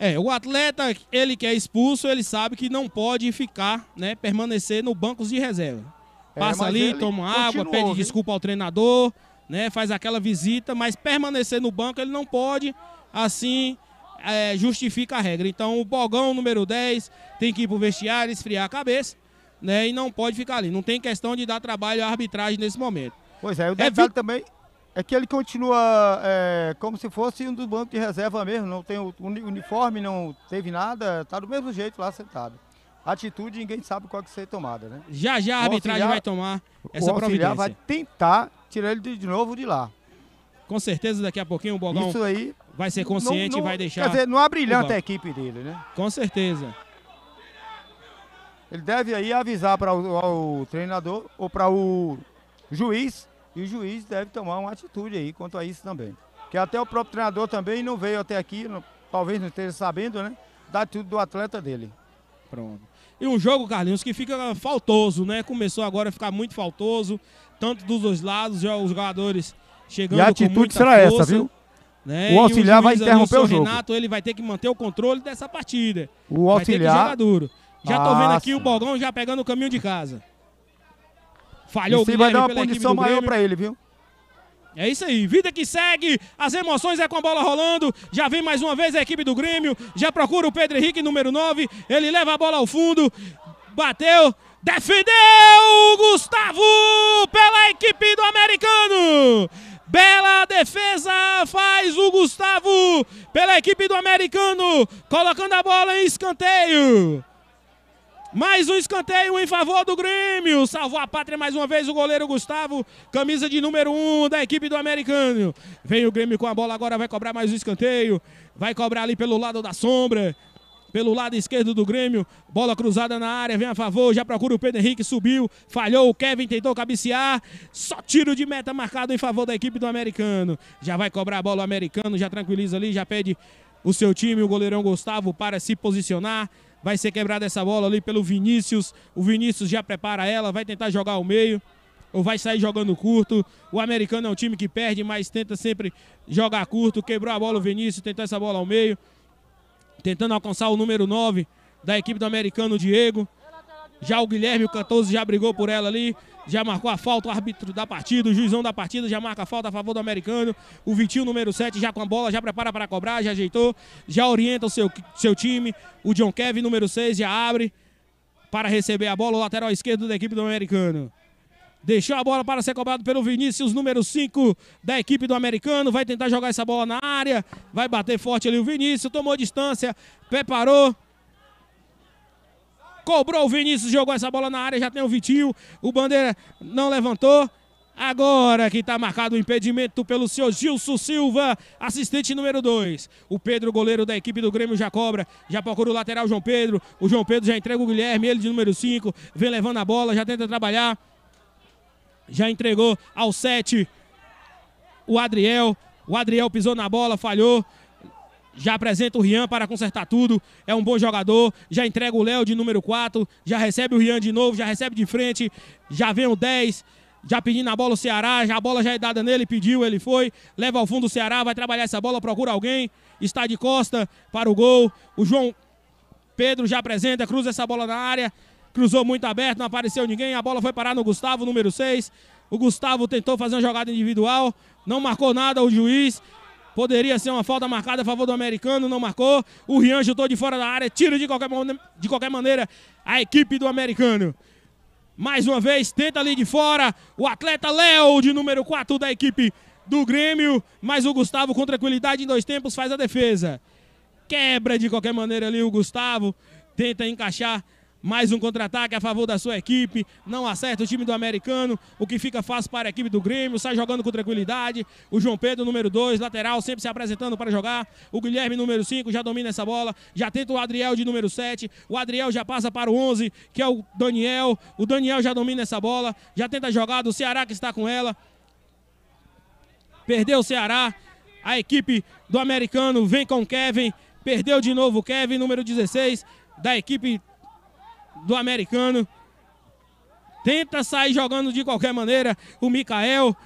É, o atleta, ele que é expulso, ele sabe que não pode ficar, né, permanecer no banco de reserva. É, Passa ali, ele toma água, pede viu? desculpa ao treinador, né? Faz aquela visita, mas permanecer no banco ele não pode, assim é, justifica a regra. Então o Bogão número 10 tem que ir pro vestiário, esfriar a cabeça, né? E não pode ficar ali. Não tem questão de dar trabalho à arbitragem nesse momento. Pois é, o é detalhe é, também é que ele continua é, como se fosse um do banco de reserva mesmo, não tem o uniforme, não teve nada, tá do mesmo jeito lá sentado atitude ninguém sabe qual que vai ser tomada, né? Já já a arbitragem vai tomar essa providência. vai tentar tirar ele de novo de lá. Com certeza daqui a pouquinho o Bogão Isso aí vai ser consciente não, não, e vai deixar... Quer dizer, não brilhante a equipe dele, né? Com certeza. Ele deve aí avisar para o treinador ou para o juiz e o juiz deve tomar uma atitude aí quanto a isso também. Que até o próprio treinador também não veio até aqui, não, talvez não esteja sabendo, né? Da atitude do atleta dele. Pronto. E um jogo, Carlinhos, que fica faltoso, né? Começou agora a ficar muito faltoso, tanto dos dois lados, já os jogadores chegando e a atitude será força, essa, viu? Né? O auxiliar vai interromper o o, o jogo. Renato, ele vai ter que manter o controle dessa partida. O auxiliar vai duro. Já ah, tô vendo ah, aqui o Bogão já pegando o caminho de casa. Falhou Isso o Guilherme vai dar uma condição maior para ele, viu? É isso aí, vida que segue, as emoções é com a bola rolando. Já vem mais uma vez a equipe do Grêmio, já procura o Pedro Henrique, número 9. Ele leva a bola ao fundo, bateu, defendeu Gustavo pela equipe do Americano. Bela defesa faz o Gustavo pela equipe do Americano, colocando a bola em escanteio. Mais um escanteio em favor do Grêmio. Salvou a pátria mais uma vez o goleiro Gustavo, camisa de número 1 um da equipe do Americano. Vem o Grêmio com a bola agora, vai cobrar mais um escanteio. Vai cobrar ali pelo lado da sombra, pelo lado esquerdo do Grêmio. Bola cruzada na área, vem a favor, já procura o Pedro Henrique, subiu, falhou. O Kevin tentou cabecear, só tiro de meta marcado em favor da equipe do Americano. Já vai cobrar a bola o Americano, já tranquiliza ali, já pede o seu time, o goleirão Gustavo, para se posicionar. Vai ser quebrada essa bola ali pelo Vinícius. O Vinícius já prepara ela, vai tentar jogar ao meio. Ou vai sair jogando curto. O americano é um time que perde, mas tenta sempre jogar curto. Quebrou a bola o Vinícius, tentou essa bola ao meio. Tentando alcançar o número 9 da equipe do americano, Diego. Já o Guilherme, o 14, já brigou por ela ali. Já marcou a falta, o árbitro da partida, o juizão da partida já marca a falta a favor do americano. O Vitinho, número 7, já com a bola, já prepara para cobrar, já ajeitou, já orienta o seu, seu time. O John Kevin, número 6, já abre para receber a bola, o lateral esquerdo da equipe do americano. Deixou a bola para ser cobrado pelo Vinícius, número 5 da equipe do americano. Vai tentar jogar essa bola na área. Vai bater forte ali o Vinícius. Tomou distância, preparou. Cobrou o Vinícius, jogou essa bola na área, já tem o Vitinho. O Bandeira não levantou. Agora que está marcado o impedimento pelo seu Gilson Silva, assistente número 2. O Pedro, goleiro da equipe do Grêmio, já cobra, já procura o lateral João Pedro. O João Pedro já entrega o Guilherme, ele de número 5, vem levando a bola, já tenta trabalhar. Já entregou ao 7 o Adriel. O Adriel pisou na bola, falhou já apresenta o Rian para consertar tudo, é um bom jogador, já entrega o Léo de número 4, já recebe o Rian de novo, já recebe de frente, já vem o 10, já pedindo a bola o Ceará, já a bola já é dada nele, pediu, ele foi, leva ao fundo o Ceará, vai trabalhar essa bola, procura alguém, está de costa para o gol, o João Pedro já apresenta, cruza essa bola na área, cruzou muito aberto, não apareceu ninguém, a bola foi parar no Gustavo, número 6, o Gustavo tentou fazer uma jogada individual, não marcou nada o juiz, Poderia ser uma falta marcada a favor do americano, não marcou. O Rian chutou de fora da área, tiro de qualquer, de qualquer maneira a equipe do americano. Mais uma vez, tenta ali de fora o atleta Léo, de número 4 da equipe do Grêmio. Mas o Gustavo, com tranquilidade, em dois tempos, faz a defesa. Quebra de qualquer maneira ali o Gustavo, tenta encaixar mais um contra-ataque a favor da sua equipe. Não acerta o time do americano. O que fica fácil para a equipe do Grêmio. Sai jogando com tranquilidade. O João Pedro, número 2, lateral, sempre se apresentando para jogar. O Guilherme, número 5, já domina essa bola. Já tenta o Adriel de número 7. O Adriel já passa para o 11, que é o Daniel. O Daniel já domina essa bola. Já tenta jogar. O Ceará que está com ela. Perdeu o Ceará. A equipe do americano vem com o Kevin. Perdeu de novo o Kevin, número 16 da equipe do americano. Tenta sair jogando de qualquer maneira. O Mikael,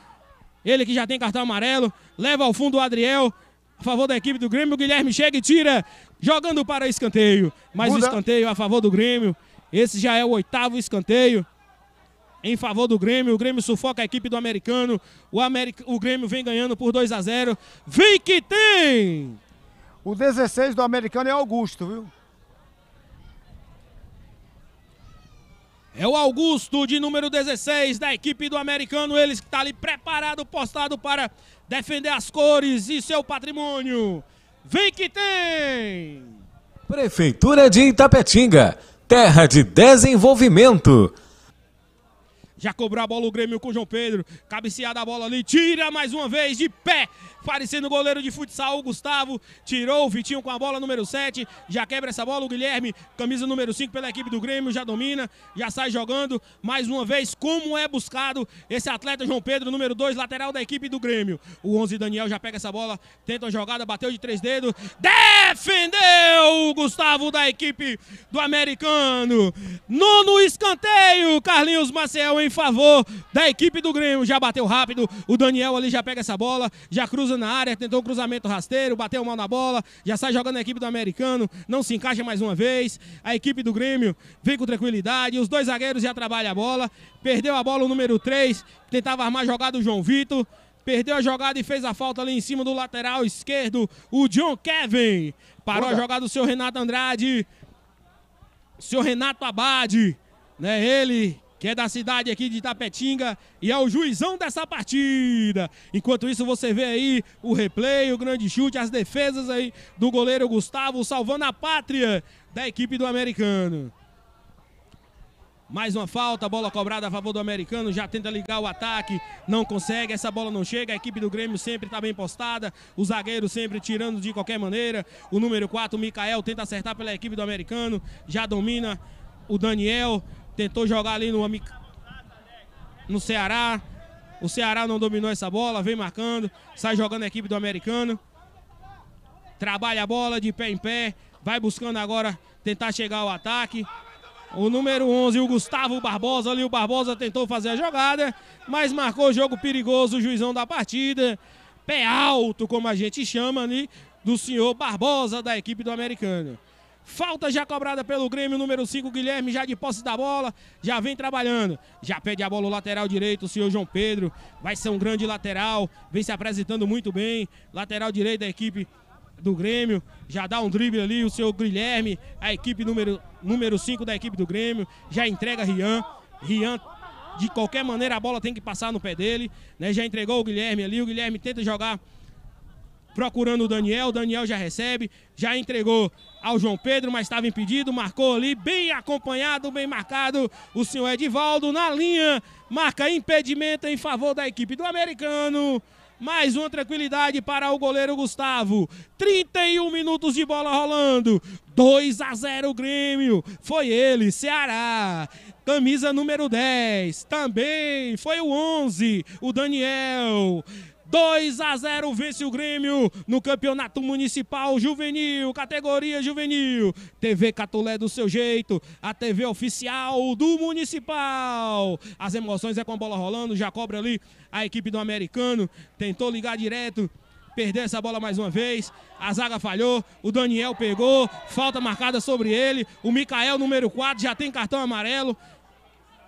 ele que já tem cartão amarelo, leva ao fundo o Adriel. A favor da equipe do Grêmio, o Guilherme chega e tira, jogando para escanteio. mas o escanteio a favor do Grêmio. Esse já é o oitavo escanteio em favor do Grêmio. O Grêmio sufoca a equipe do americano. O, Americ... o Grêmio vem ganhando por 2 a 0. Vem que tem! O 16 do americano é Augusto, viu? É o Augusto de número 16 da equipe do americano, eles que está ali preparado, postado para defender as cores e seu patrimônio. Vem que tem! Prefeitura de Itapetinga, terra de desenvolvimento. Já cobrou a bola o Grêmio com o João Pedro. Cabeceada a bola ali. Tira mais uma vez de pé. Parecendo goleiro de futsal, o Gustavo. Tirou o Vitinho com a bola, número 7. Já quebra essa bola o Guilherme. Camisa número 5 pela equipe do Grêmio. Já domina. Já sai jogando. Mais uma vez, como é buscado esse atleta João Pedro, número 2, lateral da equipe do Grêmio. O 11 Daniel já pega essa bola. Tenta a jogada, bateu de três dedos. Defendeu o Gustavo da equipe do americano. Nono escanteio. Carlinhos Maciel em favor da equipe do Grêmio. Já bateu rápido, o Daniel ali já pega essa bola, já cruza na área, tentou um cruzamento rasteiro, bateu mal na bola, já sai jogando a equipe do Americano, não se encaixa mais uma vez. A equipe do Grêmio vem com tranquilidade, os dois zagueiros já trabalham a bola. Perdeu a bola o número 3, tentava armar a jogada o João Vitor. Perdeu a jogada e fez a falta ali em cima do lateral esquerdo, o John Kevin. Parou Boa. a jogada do seu Renato Andrade. Seu Renato Abade, né? Ele que é da cidade aqui de Itapetinga, e é o juizão dessa partida. Enquanto isso, você vê aí o replay, o grande chute, as defesas aí do goleiro Gustavo salvando a pátria da equipe do americano. Mais uma falta, bola cobrada a favor do americano, já tenta ligar o ataque, não consegue, essa bola não chega, a equipe do Grêmio sempre está bem postada, o zagueiro sempre tirando de qualquer maneira, o número 4, o Mikael, tenta acertar pela equipe do americano, já domina o Daniel, Tentou jogar ali no, no Ceará. O Ceará não dominou essa bola, vem marcando, sai jogando a equipe do americano. Trabalha a bola de pé em pé, vai buscando agora tentar chegar ao ataque. O número 11, o Gustavo Barbosa, ali o Barbosa tentou fazer a jogada, mas marcou o jogo perigoso, o juizão da partida. Pé alto, como a gente chama ali, do senhor Barbosa da equipe do americano. Falta já cobrada pelo Grêmio, número 5, Guilherme, já de posse da bola, já vem trabalhando. Já pede a bola o lateral direito, o senhor João Pedro. Vai ser um grande lateral, vem se apresentando muito bem. Lateral direito da equipe do Grêmio. Já dá um drible ali, o senhor Guilherme, a equipe número 5 número cinco da equipe do Grêmio. Já entrega Rian. Rian, de qualquer maneira, a bola tem que passar no pé dele. Né? Já entregou o Guilherme ali, o Guilherme tenta jogar procurando o Daniel. Daniel já recebe, já entregou ao João Pedro, mas estava impedido. Marcou ali, bem acompanhado, bem marcado. O senhor Edivaldo na linha, marca impedimento em favor da equipe do americano. Mais uma tranquilidade para o goleiro Gustavo. 31 minutos de bola rolando. 2 a 0 Grêmio. Foi ele, Ceará. Camisa número 10. Também foi o 11, o Daniel. 2 a 0 vence o Grêmio no Campeonato Municipal Juvenil, categoria Juvenil. TV Catulé do seu jeito, a TV oficial do Municipal. As emoções é com a bola rolando, já cobra ali a equipe do Americano, tentou ligar direto, perdeu essa bola mais uma vez. A zaga falhou, o Daniel pegou, falta marcada sobre ele. O Mikael, número 4, já tem cartão amarelo.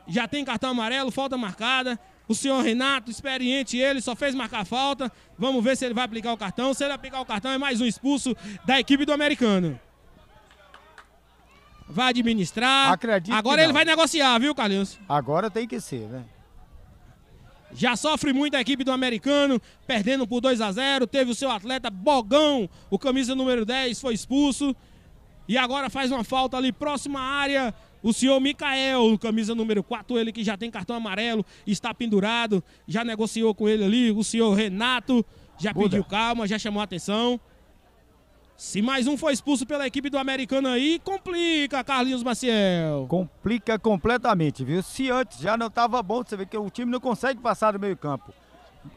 Já tem cartão amarelo, falta marcada. O senhor Renato, experiente ele, só fez marcar falta. Vamos ver se ele vai aplicar o cartão. Se ele aplicar o cartão, é mais um expulso da equipe do americano. Vai administrar. Acredito Agora ele vai negociar, viu, Carlinhos? Agora tem que ser, né? Já sofre muito a equipe do americano, perdendo por 2 a 0 Teve o seu atleta Bogão, o camisa número 10, foi expulso. E agora faz uma falta ali próxima à área o senhor Micael, camisa número 4, ele que já tem cartão amarelo, está pendurado, já negociou com ele ali. O senhor Renato já Buda. pediu calma, já chamou a atenção. Se mais um foi expulso pela equipe do Americano aí, complica, Carlinhos Maciel. Complica completamente, viu? Se antes já não estava bom, você vê que o time não consegue passar do meio campo.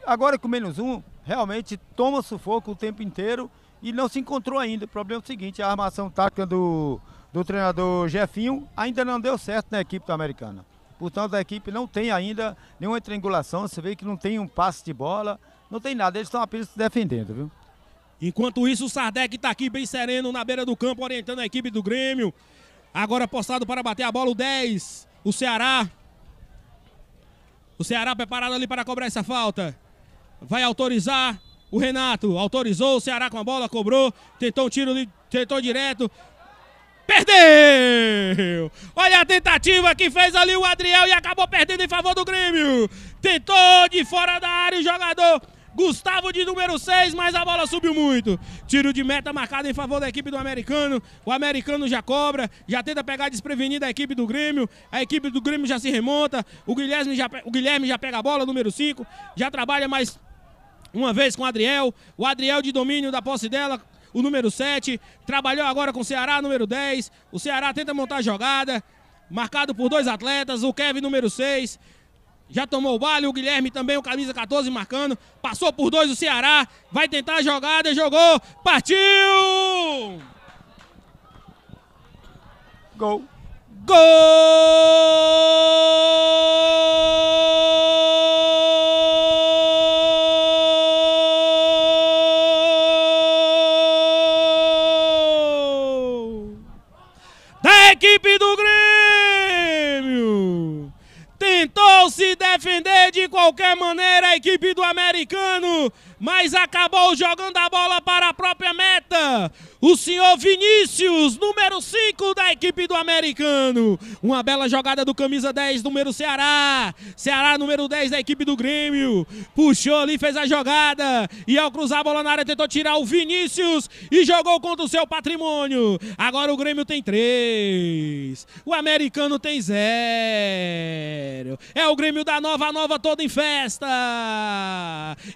Agora com menos um, realmente toma sufoco o tempo inteiro e não se encontrou ainda. O problema é o seguinte, a armação tática do, do treinador Jefinho, ainda não deu certo na equipe do Americana. Portanto, a equipe não tem ainda nenhuma triangulação, você vê que não tem um passe de bola, não tem nada, eles estão apenas se defendendo, viu? Enquanto isso, o Sardec está aqui bem sereno na beira do campo, orientando a equipe do Grêmio. Agora postado para bater a bola o 10, o Ceará. O Ceará preparado ali para cobrar essa falta. Vai autorizar o Renato. Autorizou o Ceará com a bola, cobrou, tentou um tiro, tentou direto. Perdeu! Olha a tentativa que fez ali o Adriel e acabou perdendo em favor do Grêmio. Tentou de fora da área o jogador Gustavo de número 6, mas a bola subiu muito. Tiro de meta marcado em favor da equipe do americano. O americano já cobra, já tenta pegar desprevenida a equipe do Grêmio. A equipe do Grêmio já se remonta. O Guilherme já, o Guilherme já pega a bola, número 5. Já trabalha mais uma vez com o Adriel. O Adriel de domínio da posse dela o número 7, trabalhou agora com o Ceará, número 10. O Ceará tenta montar a jogada, marcado por dois atletas, o Kevin, número 6. Já tomou o vale, o Guilherme também, o camisa 14 marcando. Passou por dois o Ceará, vai tentar a jogada, jogou, partiu! Gol! Gol! defender de qualquer maneira a equipe do americano, mas acabou jogando a bola para a própria meta. O senhor Vinícius, número 5 da equipe do americano. Uma bela jogada do camisa 10, número Ceará. Ceará, número 10 da equipe do Grêmio. Puxou ali, fez a jogada. E ao cruzar a bola na área, tentou tirar o Vinícius e jogou contra o seu patrimônio. Agora o Grêmio tem 3. O americano tem 0. É o Grêmio da nova, nova toda em Festa.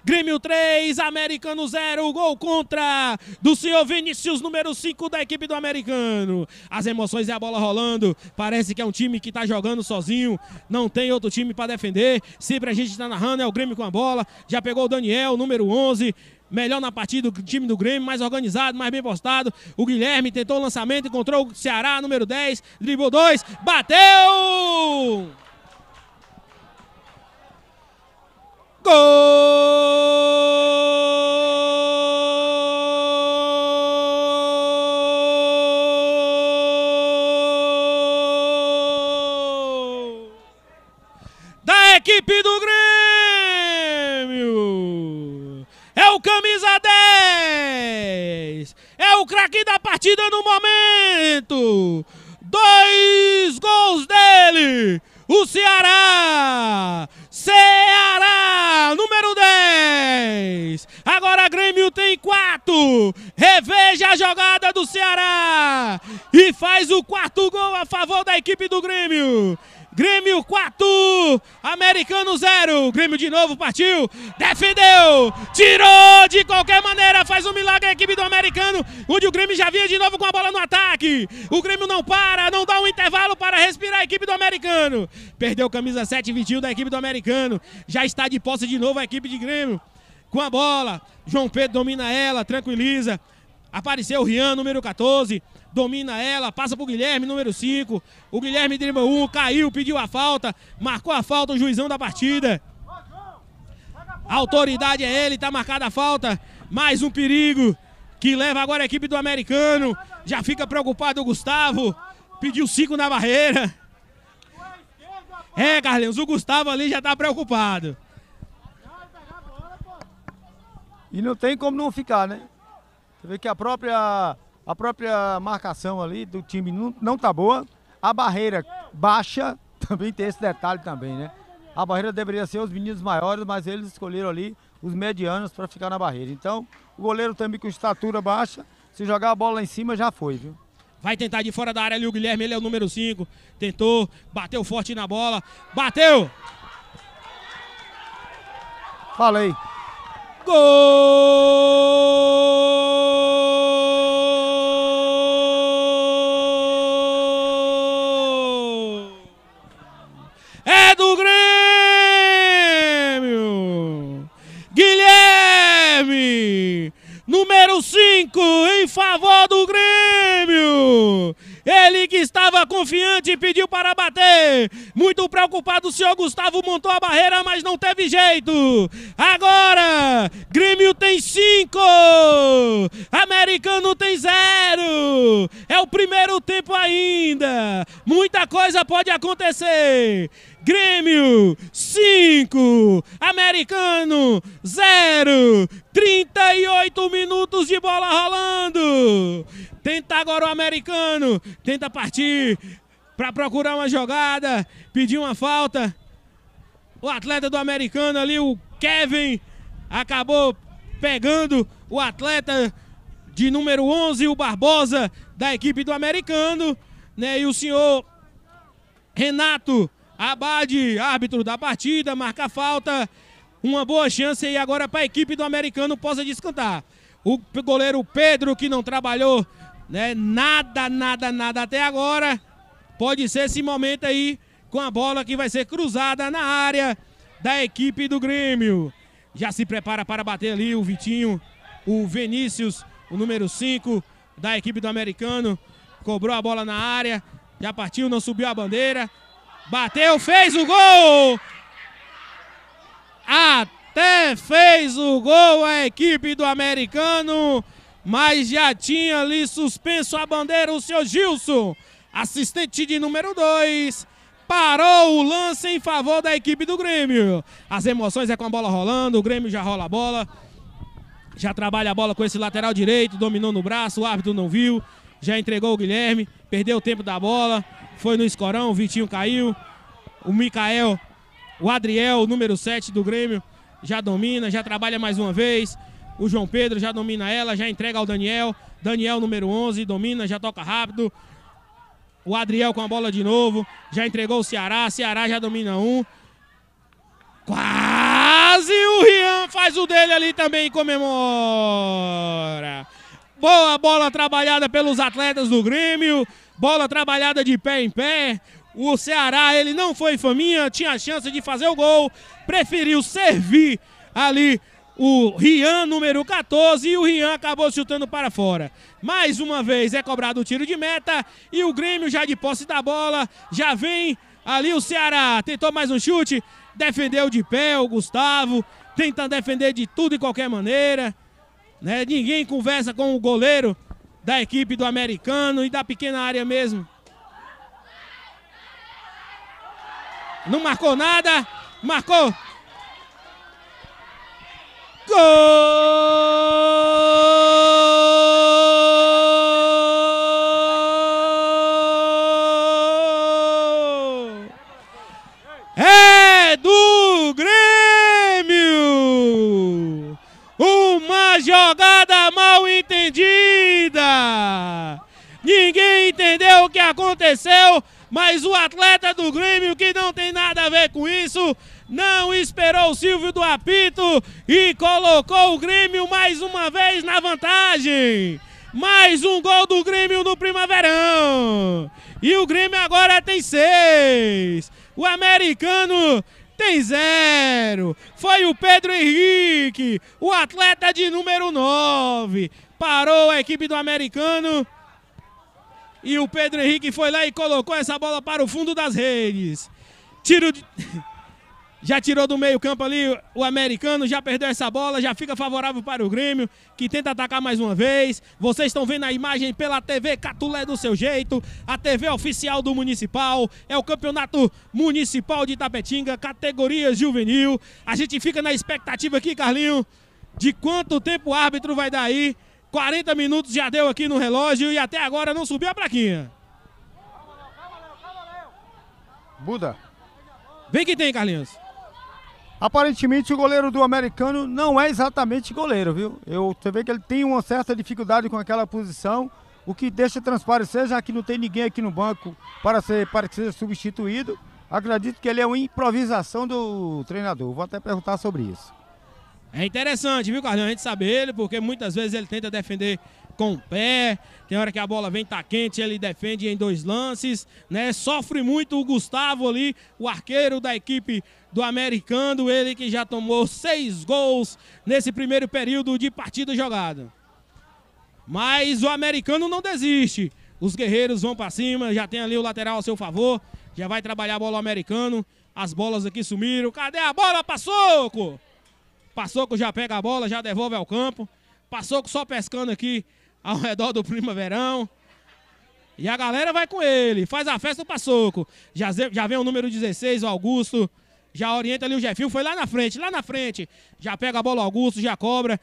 Grêmio 3, Americano 0. Gol contra do senhor Vinícius, número 5 da equipe do Americano. As emoções e a bola rolando. Parece que é um time que está jogando sozinho. Não tem outro time para defender. Sempre a gente está narrando. É o Grêmio com a bola. Já pegou o Daniel, número 11 melhor na partida, do time do Grêmio, mais organizado, mais bem postado. O Guilherme tentou o lançamento, encontrou o Ceará, número 10, driblou 2, bateu! Gol! Da equipe do Grêmio! É o camisa 10! É o craque da partida no momento! Dois gols dele! o Ceará! Ceará, número 10. Agora Grêmio tem 4. Reveja a jogada do Ceará e faz o quarto gol a favor da equipe do Grêmio. Grêmio 4, Americano 0. Grêmio de novo partiu, defendeu, tirou de qualquer maneira, faz um milagre a equipe do Americano, onde o Grêmio já vinha de novo com a bola no ataque. O Grêmio não para, não dá um intervalo para respirar a equipe do Americano. Perdeu camisa 7, 21 da equipe do Americano. Já está de posse de novo a equipe de Grêmio com a bola. João Pedro domina ela, tranquiliza. Apareceu o Rian, número 14. Domina ela, passa pro Guilherme, número 5. O Guilherme dribla um, caiu, pediu a falta. Marcou a falta o juizão da partida. A autoridade é ele, tá marcada a falta. Mais um perigo que leva agora a equipe do americano. Já fica preocupado o Gustavo. Pediu 5 na barreira. É, Carlinhos, o Gustavo ali já tá preocupado. E não tem como não ficar, né? Você vê que a própria, a própria marcação ali do time não, não tá boa. A barreira baixa, também tem esse detalhe também, né? A barreira deveria ser os meninos maiores, mas eles escolheram ali os medianos para ficar na barreira. Então, o goleiro também com estatura baixa, se jogar a bola lá em cima já foi, viu? Vai tentar de fora da área ali o Guilherme, ele é o número 5. Tentou, bateu forte na bola. Bateu! Falei. Gol! bateu cinco em favor do Grêmio. Ele que estava confiante pediu para bater. Muito preocupado o senhor Gustavo montou a barreira, mas não teve jeito. Agora, Grêmio tem cinco. Americano tem zero. É o primeiro tempo ainda. Muita coisa pode acontecer. Grêmio 5, Americano 0, 38 minutos de bola rolando. Tenta agora o Americano, tenta partir para procurar uma jogada, pedir uma falta. O atleta do Americano ali, o Kevin, acabou pegando o atleta de número 11, o Barbosa, da equipe do Americano, né? E o senhor Renato Abade, árbitro da partida, marca a falta. Uma boa chance aí agora para a equipe do americano possa descantar. O goleiro Pedro, que não trabalhou né, nada, nada, nada até agora. Pode ser esse momento aí com a bola que vai ser cruzada na área da equipe do Grêmio. Já se prepara para bater ali o Vitinho, o Vinícius, o número 5 da equipe do americano. Cobrou a bola na área, já partiu, não subiu a bandeira. Bateu, fez o gol! Até fez o gol a equipe do americano, mas já tinha ali suspenso a bandeira o seu Gilson, assistente de número 2. Parou o lance em favor da equipe do Grêmio. As emoções é com a bola rolando, o Grêmio já rola a bola. Já trabalha a bola com esse lateral direito, dominou no braço, o árbitro não viu. Já entregou o Guilherme, perdeu o tempo da bola foi no escorão, o Vitinho caiu. O Mikael, o Adriel, número 7 do Grêmio, já domina, já trabalha mais uma vez. O João Pedro já domina ela, já entrega ao Daniel. Daniel, número 11, domina, já toca rápido. O Adriel com a bola de novo. Já entregou o Ceará. Ceará já domina um. Quase o Rian faz o dele ali também e comemora. Boa bola trabalhada pelos atletas do Grêmio bola trabalhada de pé em pé. O Ceará, ele não foi faminha, tinha a chance de fazer o gol, preferiu servir ali o Rian, número 14, e o Rian acabou chutando para fora. Mais uma vez é cobrado o tiro de meta e o Grêmio já de posse da bola, já vem ali o Ceará, tentou mais um chute, defendeu de pé o Gustavo, tenta defender de tudo e qualquer maneira, né? Ninguém conversa com o goleiro da equipe do americano e da pequena área mesmo. Não marcou nada. Marcou. Gol! vendida. Ninguém entendeu o que aconteceu, mas o atleta do Grêmio, que não tem nada a ver com isso, não esperou o Silvio do apito e colocou o Grêmio mais uma vez na vantagem. Mais um gol do Grêmio no Primaverão. E o Grêmio agora tem seis. O americano tem zero. Foi o Pedro Henrique, o atleta de número nove parou a equipe do americano. E o Pedro Henrique foi lá e colocou essa bola para o fundo das redes. Tiro de... Já tirou do meio campo ali o americano, já perdeu essa bola, já fica favorável para o Grêmio, que tenta atacar mais uma vez. Vocês estão vendo a imagem pela TV Catulé do seu jeito, a TV oficial do Municipal. É o Campeonato Municipal de Tapetinga, categoria juvenil. A gente fica na expectativa aqui, Carlinho, de quanto tempo o árbitro vai dar aí 40 minutos já deu aqui no relógio e até agora não subiu a plaquinha. Buda. Vem que tem, Carlinhos. Aparentemente o goleiro do americano não é exatamente goleiro, viu? Eu, você vê que ele tem uma certa dificuldade com aquela posição, o que deixa transparecer, já que não tem ninguém aqui no banco para, ser, para que seja substituído. Acredito que ele é uma improvisação do treinador. Vou até perguntar sobre isso. É interessante, viu, Carlinhos? A gente sabe ele, porque muitas vezes ele tenta defender com o pé. Tem hora que a bola vem, tá quente, ele defende em dois lances, né? Sofre muito o Gustavo ali, o arqueiro da equipe do americano, ele que já tomou seis gols nesse primeiro período de partida jogada. Mas o americano não desiste. Os guerreiros vão para cima, já tem ali o lateral a seu favor, já vai trabalhar a bola o americano. As bolas aqui sumiram. Cadê a bola Passou, Passou que já pega a bola, já devolve ao campo. Passou que só pescando aqui ao redor do Primaverão. E a galera vai com ele, faz a festa do Passoco. Já, já vem o número 16, o Augusto. Já orienta ali o Jefinho, foi lá na frente, lá na frente. Já pega a bola o Augusto, já cobra.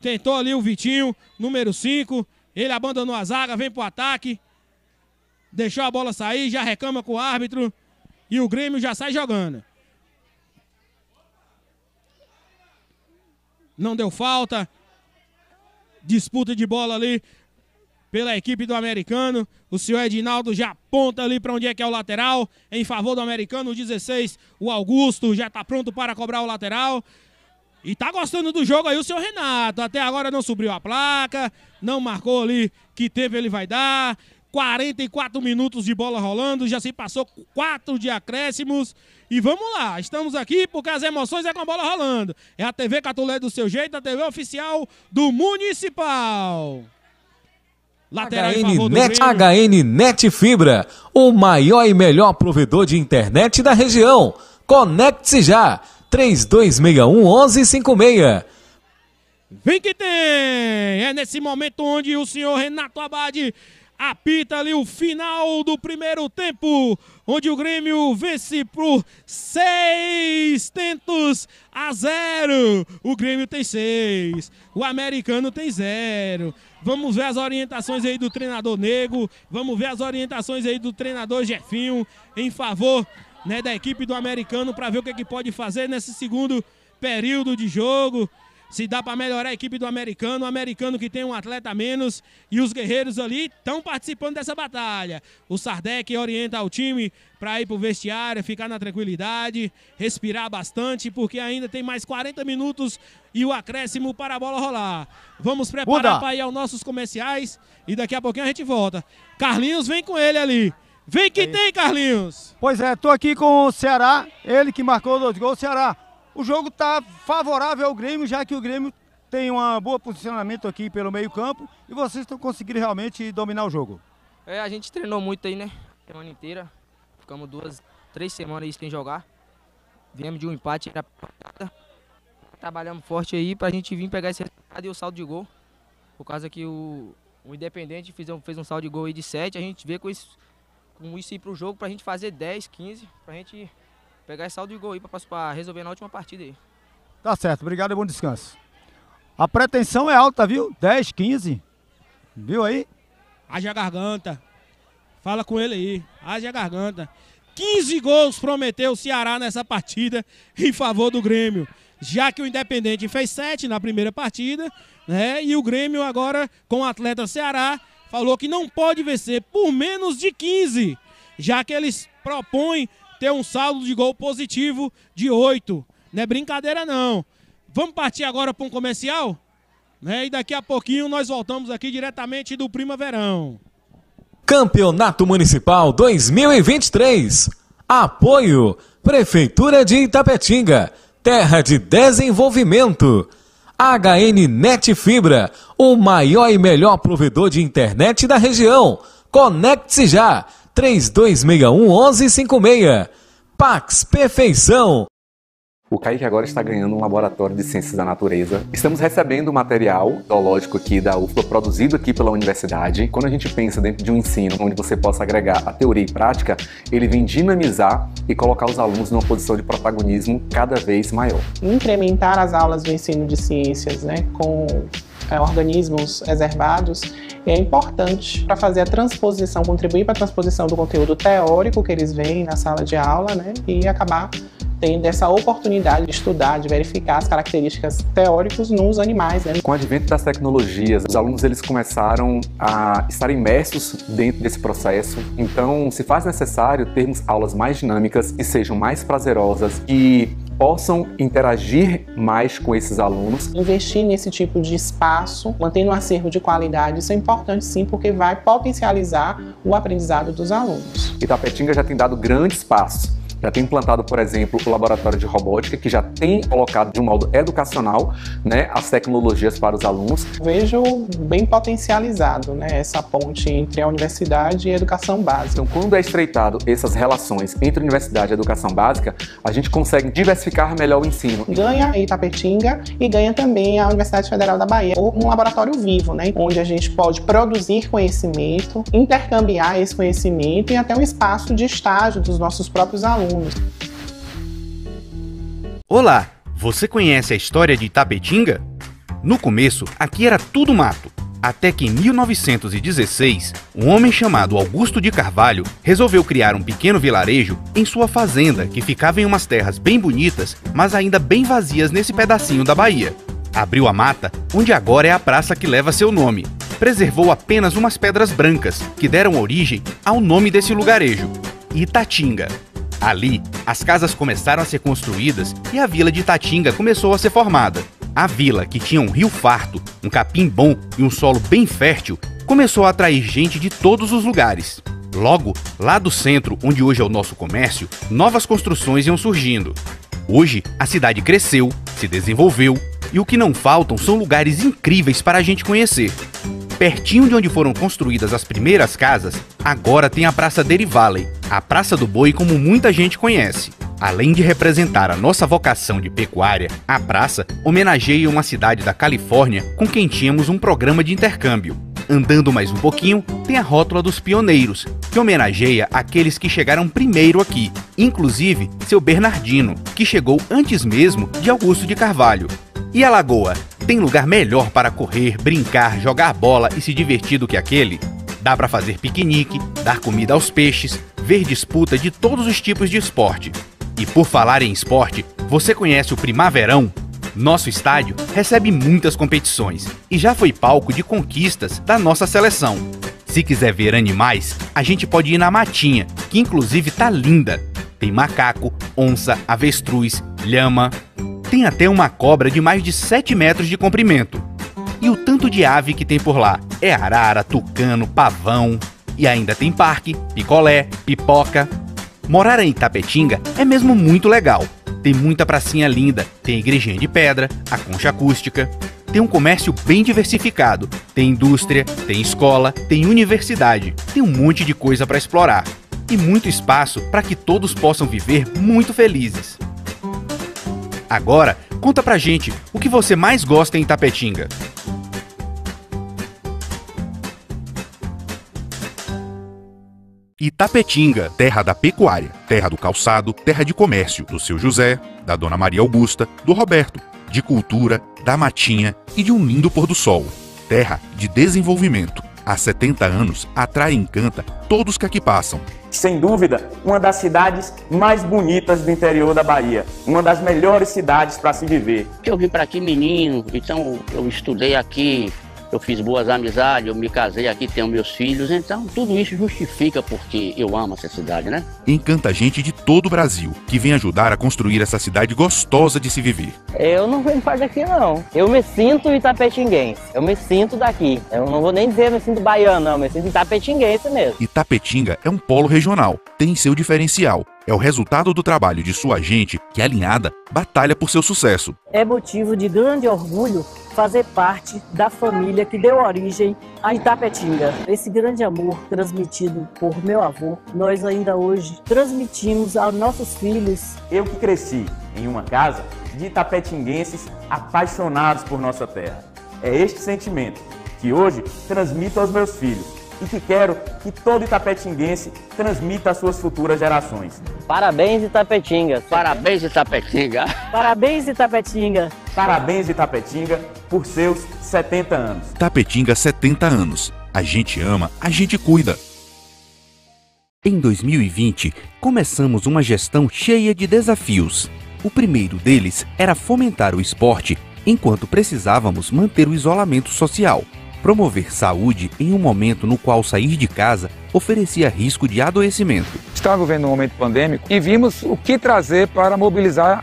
Tentou ali o Vitinho, número 5. Ele abandonou a zaga, vem pro ataque. Deixou a bola sair, já reclama com o árbitro. E o Grêmio já sai jogando. não deu falta. Disputa de bola ali pela equipe do americano. O senhor Edinaldo já aponta ali para onde é que é o lateral. Em favor do americano, o 16, o Augusto já está pronto para cobrar o lateral. E tá gostando do jogo aí o senhor Renato. Até agora não subiu a placa, não marcou ali que teve ele vai dar. 44 minutos de bola rolando, já se passou 4 de acréscimos. E vamos lá, estamos aqui porque as emoções é com a bola rolando. É a TV Catulé do seu jeito, a TV oficial do Municipal. Lateral HN Net, HN Net Fibra, o maior e melhor provedor de internet da região. Conecte-se já, 3261 1156. Vem que tem! É nesse momento onde o senhor Renato Abade apita ali o final do primeiro tempo, onde o Grêmio vence por seis tentos a zero. O Grêmio tem seis, o americano tem zero. Vamos ver as orientações aí do treinador Nego, vamos ver as orientações aí do treinador Jefinho em favor né, da equipe do americano para ver o que, é que pode fazer nesse segundo período de jogo se dá para melhorar a equipe do americano, o americano que tem um atleta a menos e os guerreiros ali estão participando dessa batalha. O Sardec orienta o time para ir para o vestiário, ficar na tranquilidade, respirar bastante, porque ainda tem mais 40 minutos e o acréscimo para a bola rolar. Vamos preparar para ir aos nossos comerciais e daqui a pouquinho a gente volta. Carlinhos vem com ele ali. Vem que é tem, Carlinhos! Pois é, tô aqui com o Ceará, ele que marcou dois gols, Ceará. O jogo está favorável ao Grêmio, já que o Grêmio tem um bom posicionamento aqui pelo meio campo e vocês estão conseguindo realmente dominar o jogo. É, a gente treinou muito aí, né? A semana inteira. Ficamos duas, três semanas aí sem jogar. Viemos de um empate era Trabalhamos forte aí pra gente vir pegar esse resultado e o saldo de gol. Por causa que o, o Independente fez um, fez um saldo de gol aí de 7. A gente vê com isso, com isso ir pro jogo pra gente fazer 10, 15, pra gente pegar esse saldo de gol aí para resolver na última partida aí. Tá certo, obrigado e bom descanso. A pretensão é alta, viu? 10, 15. Viu aí? Haja garganta. Fala com ele aí. Haja garganta. 15 gols prometeu o Ceará nessa partida em favor do Grêmio. Já que o Independente fez 7 na primeira partida, né? E o Grêmio agora, com o atleta Ceará, falou que não pode vencer por menos de 15, já que eles propõem ter um saldo de gol positivo de 8. Não é brincadeira, não. Vamos partir agora para um comercial? Né? E daqui a pouquinho nós voltamos aqui diretamente do Primaverão. Campeonato Municipal 2023. Apoio Prefeitura de Itapetinga, terra de desenvolvimento. HN Net Fibra, o maior e melhor provedor de internet da região. Conecte-se já 3261 1156. Pax Perfeição. O Kaique agora está ganhando um laboratório de ciências da natureza. Estamos recebendo material zoológico aqui da UFLA, produzido aqui pela universidade. Quando a gente pensa dentro de um ensino onde você possa agregar a teoria e prática, ele vem dinamizar e colocar os alunos numa posição de protagonismo cada vez maior. Incrementar as aulas do ensino de ciências, né, com é, organismos reservados, é importante para fazer a transposição, contribuir para a transposição do conteúdo teórico que eles veem na sala de aula né, e acabar tendo essa oportunidade de estudar, de verificar as características teóricas nos animais. Né? Com o advento das tecnologias, os alunos eles começaram a estar imersos dentro desse processo, então se faz necessário termos aulas mais dinâmicas que sejam mais prazerosas e possam interagir mais com esses alunos. Investir nesse tipo de espaço, mantendo um acervo de qualidade, isso é importante sim, porque vai potencializar o aprendizado dos alunos. Itapetinga já tem dado grandes passos já tem implantado, por exemplo, o laboratório de robótica, que já tem colocado de um modo educacional né, as tecnologias para os alunos. Vejo bem potencializado né, essa ponte entre a universidade e a educação básica. Então, quando é estreitado essas relações entre universidade e educação básica, a gente consegue diversificar melhor o ensino. Ganha Itapetinga e ganha também a Universidade Federal da Bahia, um laboratório vivo, né, onde a gente pode produzir conhecimento, intercambiar esse conhecimento e até um espaço de estágio dos nossos próprios alunos alunos. Olá, você conhece a história de Itapetinga? No começo, aqui era tudo mato. Até que em 1916, um homem chamado Augusto de Carvalho resolveu criar um pequeno vilarejo em sua fazenda, que ficava em umas terras bem bonitas, mas ainda bem vazias nesse pedacinho da Bahia. Abriu a mata, onde agora é a praça que leva seu nome. Preservou apenas umas pedras brancas, que deram origem ao nome desse lugarejo, Itatinga. Ali, as casas começaram a ser construídas e a vila de Tatinga começou a ser formada. A vila, que tinha um rio farto, um capim bom e um solo bem fértil, começou a atrair gente de todos os lugares. Logo, lá do centro, onde hoje é o nosso comércio, novas construções iam surgindo. Hoje, a cidade cresceu, se desenvolveu e o que não faltam são lugares incríveis para a gente conhecer. Pertinho de onde foram construídas as primeiras casas, agora tem a Praça Dere Valley, a Praça do Boi como muita gente conhece. Além de representar a nossa vocação de pecuária, a praça homenageia uma cidade da Califórnia com quem tínhamos um programa de intercâmbio. Andando mais um pouquinho, tem a rótula dos pioneiros, que homenageia aqueles que chegaram primeiro aqui, inclusive seu Bernardino, que chegou antes mesmo de Augusto de Carvalho. E a lagoa, tem lugar melhor para correr, brincar, jogar bola e se divertir do que aquele? Dá para fazer piquenique, dar comida aos peixes, ver disputa de todos os tipos de esporte. E por falar em esporte, você conhece o Primaverão? Nosso estádio recebe muitas competições e já foi palco de conquistas da nossa seleção. Se quiser ver animais, a gente pode ir na matinha, que inclusive tá linda. Tem macaco, onça, avestruz, lhama. Tem até uma cobra de mais de 7 metros de comprimento. E o tanto de ave que tem por lá? É arara, tucano, pavão. E ainda tem parque, picolé, pipoca. Morar em Itapetinga é mesmo muito legal. Tem muita pracinha linda, tem igrejinha de pedra, a concha acústica. Tem um comércio bem diversificado, tem indústria, tem escola, tem universidade, tem um monte de coisa para explorar e muito espaço para que todos possam viver muito felizes. Agora, conta pra gente o que você mais gosta em Tapetinga. Itapetinga, terra da pecuária, terra do calçado, terra de comércio, do seu José, da dona Maria Augusta, do Roberto, de cultura, da matinha e de um lindo pôr do sol. Terra de desenvolvimento, Há 70 anos, atrai e encanta todos que aqui passam. Sem dúvida, uma das cidades mais bonitas do interior da Bahia. Uma das melhores cidades para se viver. Eu vim para aqui menino, então eu estudei aqui, eu fiz boas amizades, eu me casei aqui, tenho meus filhos, então tudo isso justifica porque eu amo essa cidade, né? Encanta gente de todo o Brasil, que vem ajudar a construir essa cidade gostosa de se viver. Eu não venho para daqui não. Eu me sinto itapetinguense. Eu me sinto daqui. Eu não vou nem dizer me sinto baiano, não, eu me sinto itapetinguense mesmo. Itapetinga é um polo regional, tem seu diferencial, é o resultado do trabalho de sua gente que, alinhada, batalha por seu sucesso. É motivo de grande orgulho fazer parte da família que deu origem a Itapetinga. Esse grande amor transmitido por meu avô, nós ainda hoje transmitimos aos nossos filhos. Eu que cresci em uma casa de itapetinguenses apaixonados por nossa terra. É este sentimento que hoje transmito aos meus filhos e que quero que todo Itapetinguense transmita às suas futuras gerações. Parabéns, Itapetinga! Parabéns, Itapetinga! Parabéns, Itapetinga! Parabéns, Itapetinga, por seus 70 anos. Itapetinga, 70 anos. A gente ama, a gente cuida. Em 2020, começamos uma gestão cheia de desafios. O primeiro deles era fomentar o esporte enquanto precisávamos manter o isolamento social promover saúde em um momento no qual sair de casa oferecia risco de adoecimento. Estamos vivendo um momento pandêmico e vimos o que trazer para mobilizar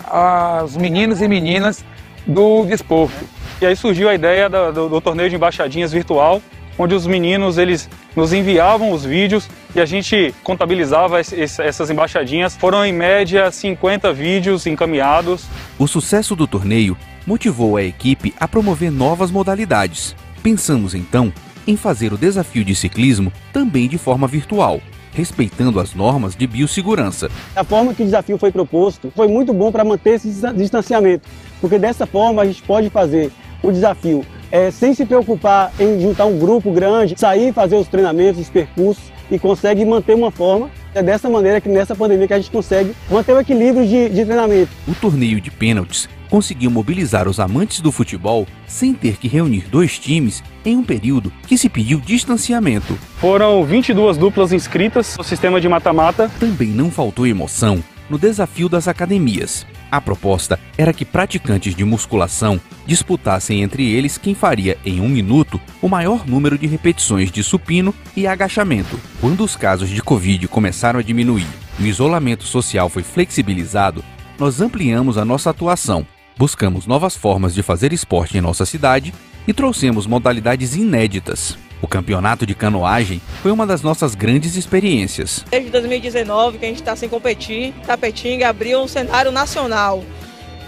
os meninos e meninas do desporto. E aí surgiu a ideia do, do, do torneio de embaixadinhas virtual, onde os meninos eles nos enviavam os vídeos e a gente contabilizava essas embaixadinhas. Foram em média 50 vídeos encaminhados. O sucesso do torneio motivou a equipe a promover novas modalidades. Pensamos então em fazer o desafio de ciclismo também de forma virtual, respeitando as normas de biossegurança. A forma que o desafio foi proposto foi muito bom para manter esse distanciamento, porque dessa forma a gente pode fazer o desafio é, sem se preocupar em juntar um grupo grande, sair fazer os treinamentos, os percursos, e consegue manter uma forma. É dessa maneira que nessa pandemia que a gente consegue manter o equilíbrio de, de treinamento. O torneio de pênaltis conseguiu mobilizar os amantes do futebol sem ter que reunir dois times em um período que se pediu distanciamento. Foram 22 duplas inscritas no sistema de mata-mata. Também não faltou emoção no desafio das academias. A proposta era que praticantes de musculação disputassem entre eles quem faria, em um minuto, o maior número de repetições de supino e agachamento. Quando os casos de Covid começaram a diminuir e o isolamento social foi flexibilizado, nós ampliamos a nossa atuação, buscamos novas formas de fazer esporte em nossa cidade e trouxemos modalidades inéditas. O campeonato de canoagem foi uma das nossas grandes experiências. Desde 2019 que a gente está sem competir, Tapetinga abriu um cenário nacional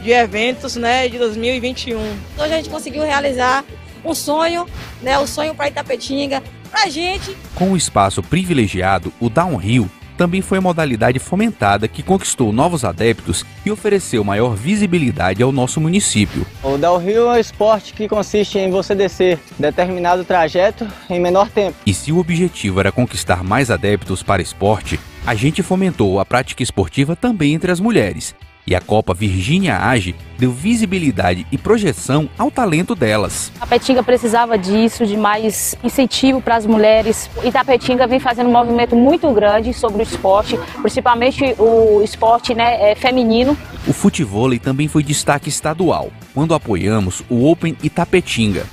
de eventos né, de 2021. Hoje então, a gente conseguiu realizar um sonho, né, o um sonho para Itapetinga, para a gente. Com o espaço privilegiado, o Downhill também foi a modalidade fomentada que conquistou novos adeptos e ofereceu maior visibilidade ao nosso município. O downhill é um esporte que consiste em você descer determinado trajeto em menor tempo. E se o objetivo era conquistar mais adeptos para esporte, a gente fomentou a prática esportiva também entre as mulheres e a Copa Virgínia Age deu visibilidade e projeção ao talento delas. A Petinga precisava disso, de mais incentivo para as mulheres. E Itapetinga vem fazendo um movimento muito grande sobre o esporte, principalmente o esporte né, é, feminino. O futebol também foi destaque estadual, quando apoiamos o Open Itapetinga.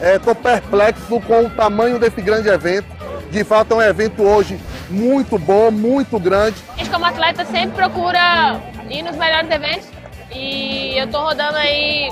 Estou é, perplexo com o tamanho desse grande evento de fato, é um evento hoje muito bom, muito grande. A gente, como atleta, sempre procura ir nos melhores eventos e eu estou rodando aí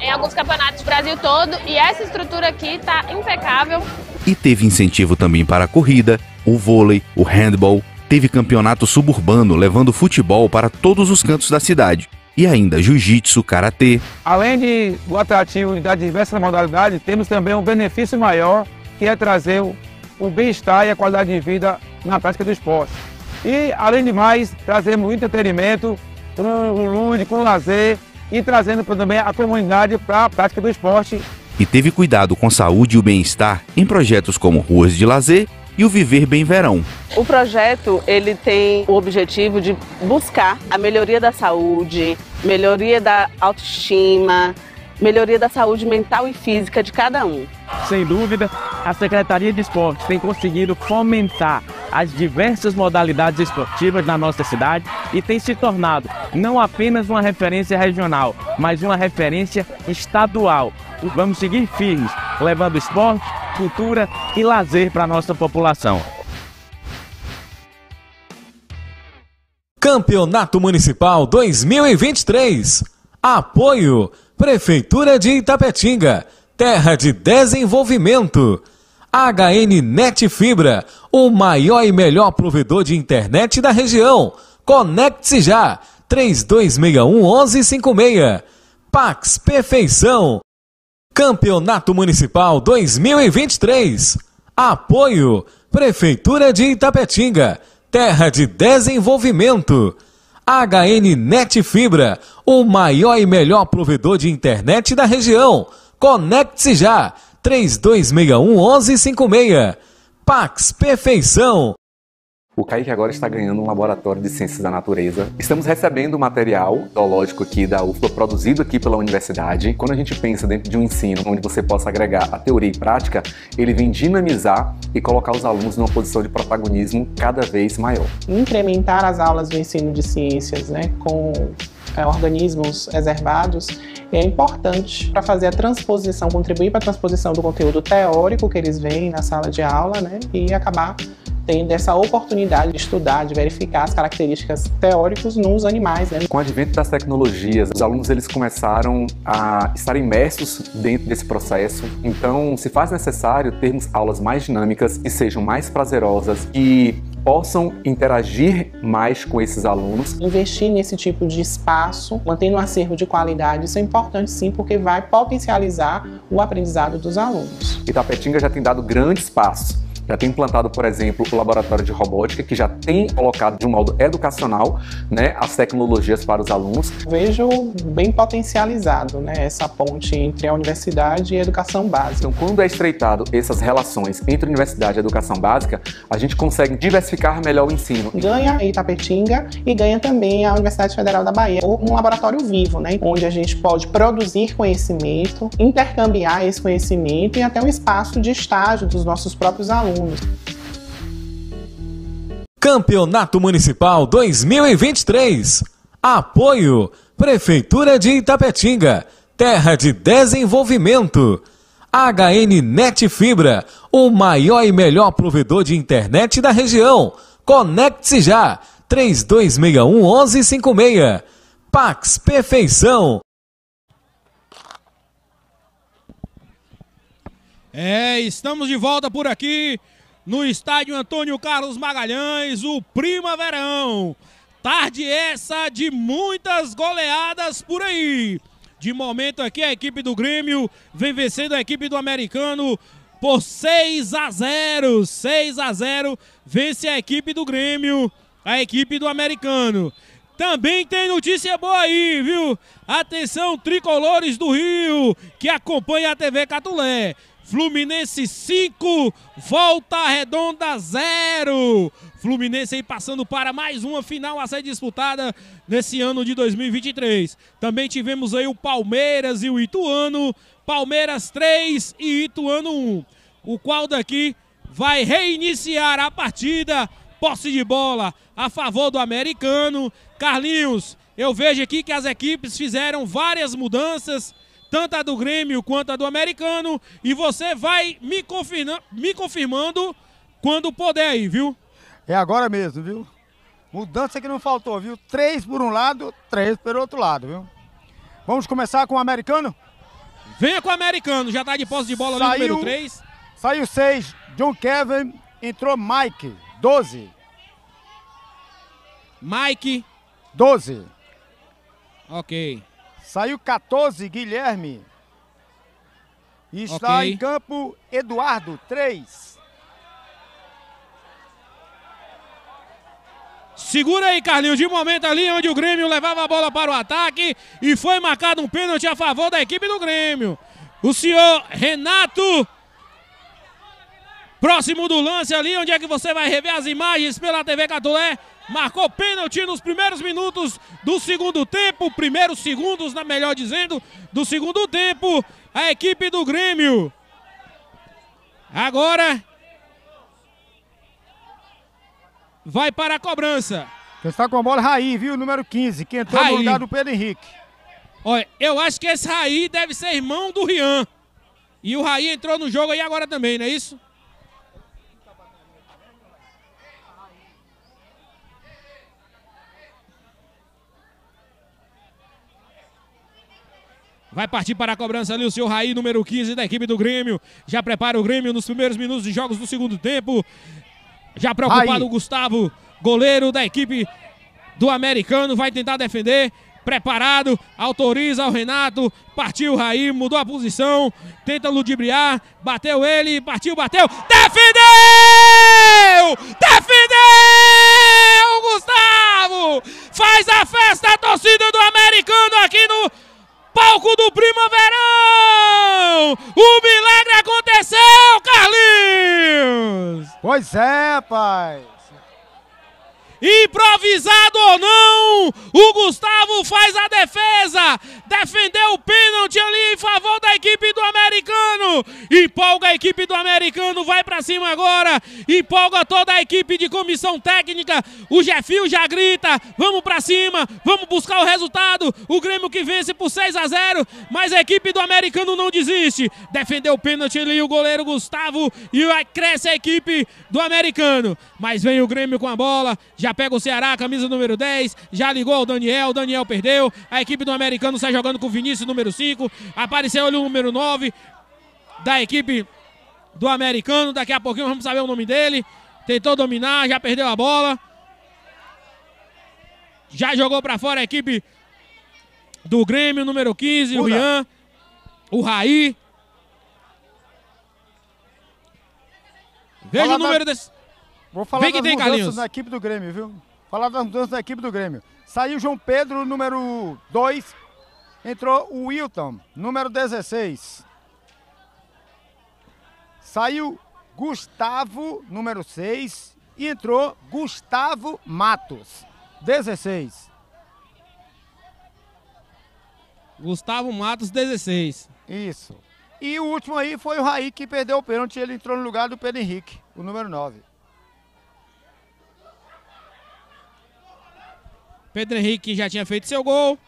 em alguns campeonatos do Brasil todo e essa estrutura aqui está impecável. E teve incentivo também para a corrida, o vôlei, o handball, teve campeonato suburbano levando futebol para todos os cantos da cidade e ainda jiu-jitsu, karatê. Além de, do atrativo das diversas modalidades, temos também um benefício maior que é trazer o bem-estar e a qualidade de vida na prática do esporte. E, além de mais, trazemos entretenimento, com lúdico, com lazer e trazendo também a comunidade para a prática do esporte. E teve cuidado com saúde e o bem-estar em projetos como Ruas de Lazer e o Viver Bem Verão. O projeto ele tem o objetivo de buscar a melhoria da saúde, melhoria da autoestima, melhoria da saúde mental e física de cada um. Sem dúvida, a Secretaria de Esportes tem conseguido fomentar as diversas modalidades esportivas na nossa cidade e tem se tornado não apenas uma referência regional, mas uma referência estadual. Vamos seguir firmes, levando esporte, cultura e lazer para a nossa população. Campeonato Municipal 2023. Apoio Prefeitura de Itapetinga, terra de desenvolvimento. HN Net Fibra, o maior e melhor provedor de internet da região. Conecte-se já, 3261 1156. Pax Perfeição. Campeonato Municipal 2023. Apoio Prefeitura de Itapetinga, terra de desenvolvimento. HN Net Fibra, o maior e melhor provedor de internet da região. Conecte-se já! 3261 1156. Pax Perfeição o Kaique agora está ganhando um laboratório de ciências da natureza. Estamos recebendo material zoológico aqui da UFBA, produzido aqui pela universidade. Quando a gente pensa dentro de um ensino onde você possa agregar a teoria e prática, ele vem dinamizar e colocar os alunos numa posição de protagonismo cada vez maior. Incrementar as aulas do ensino de ciências né, com é, organismos reservados é importante para fazer a transposição, contribuir para a transposição do conteúdo teórico que eles veem na sala de aula né, e acabar tendo essa oportunidade de estudar, de verificar as características teóricas nos animais. Né? Com o advento das tecnologias, os alunos eles começaram a estar imersos dentro desse processo. Então, se faz necessário termos aulas mais dinâmicas que sejam mais prazerosas e possam interagir mais com esses alunos. Investir nesse tipo de espaço, mantendo um acervo de qualidade, isso é importante sim, porque vai potencializar o aprendizado dos alunos. Itapetinga já tem dado grandes passos já tem implantado, por exemplo, o laboratório de robótica, que já tem colocado de um modo educacional né, as tecnologias para os alunos. Vejo bem potencializado né, essa ponte entre a universidade e a educação básica. Então, quando é estreitado essas relações entre universidade e educação básica, a gente consegue diversificar melhor o ensino. Ganha Itapetinga e ganha também a Universidade Federal da Bahia, um laboratório vivo, né, onde a gente pode produzir conhecimento, intercambiar esse conhecimento e até um espaço de estágio dos nossos próprios alunos alunos. Campeonato Municipal 2023. Apoio Prefeitura de Itapetinga, terra de desenvolvimento. HN Net Fibra, o maior e melhor provedor de internet da região. Conecte-se já. 3261 1156. Pax Perfeição É, estamos de volta por aqui no estádio Antônio Carlos Magalhães, o Primaverão. Tarde essa de muitas goleadas por aí. De momento aqui a equipe do Grêmio vem vencendo a equipe do Americano por 6 a 0. 6 a 0 vence a equipe do Grêmio, a equipe do Americano. Também tem notícia boa aí, viu? Atenção tricolores do Rio que acompanha a TV Catulé. Fluminense 5, volta redonda 0. Fluminense aí passando para mais uma final a ser disputada nesse ano de 2023. Também tivemos aí o Palmeiras e o Ituano. Palmeiras 3 e Ituano 1. O qual daqui vai reiniciar a partida. Posse de bola a favor do americano. Carlinhos, eu vejo aqui que as equipes fizeram várias mudanças tanto a do Grêmio quanto a do Americano. E você vai me, confirma, me confirmando quando puder aí, viu? É agora mesmo, viu? Mudança que não faltou, viu? Três por um lado, três pelo outro lado, viu? Vamos começar com o americano? Venha com o americano, já tá de posse de bola saiu, ali número 3. Saiu 6, John Kevin, entrou Mike, 12. Mike. 12. Ok. Saiu 14, Guilherme. E está okay. em campo Eduardo, 3. Segura aí, Carlinhos, de momento ali onde o Grêmio levava a bola para o ataque e foi marcado um pênalti a favor da equipe do Grêmio. O senhor Renato Próximo do lance ali, onde é que você vai rever as imagens pela TV Catolé. Marcou pênalti nos primeiros minutos do segundo tempo, primeiros segundos, na melhor dizendo, do segundo tempo, a equipe do Grêmio. Agora vai para a cobrança. Você está com a bola Raí, viu? Número 15, que entrou Raí. no lugar do Pedro Henrique. Olha, eu acho que esse Raí deve ser irmão do Rian. E o Raí entrou no jogo aí agora também, não é isso? Vai partir para a cobrança ali o seu Raí, número 15 da equipe do Grêmio. Já prepara o Grêmio nos primeiros minutos de jogos do segundo tempo. Já preocupado Raí. o Gustavo, goleiro da equipe do americano, vai tentar defender. Preparado, autoriza o Renato, partiu o Raí, mudou a posição, tenta ludibriar, bateu ele, partiu, bateu, defendeu! Defendeu! Gustavo! Faz a festa a torcida do americano aqui no palco do Primaverão! O milagre aconteceu, Carlinhos! Pois é, pai! improvisado ou não, o Gustavo faz a defesa, defendeu o pênalti ali em favor da equipe do americano, empolga a equipe do americano, vai para cima agora, empolga toda a equipe de comissão técnica, o Jefinho já grita, vamos para cima, vamos buscar o resultado, o Grêmio que vence por 6 a 0, mas a equipe do americano não desiste, defendeu o pênalti ali o goleiro Gustavo e cresce a equipe do americano, mas vem o Grêmio com a bola, já pega o Ceará, camisa número 10. Já ligou o Daniel, Daniel perdeu. A equipe do Americano sai jogando com o Vinícius, número 5. Apareceu ali o número 9 da equipe do Americano. Daqui a pouquinho vamos saber o nome dele. Tentou dominar, já perdeu a bola. Já jogou para fora a equipe do Grêmio, número 15, o Ian, o Raí. Veja o número desse. Vou falar Vem das tem, mudanças Carlinhos. na equipe do Grêmio, viu? Falar das mudanças na equipe do Grêmio. Saiu João Pedro, número 2. Entrou o Wilton, número 16. Saiu Gustavo, número 6. E entrou Gustavo Matos, 16. Gustavo Matos, 16. Isso. E o último aí foi o Raí que perdeu o pênalti. Ele entrou no lugar do Pedro Henrique, o número 9. Pedro Henrique já tinha feito seu gol,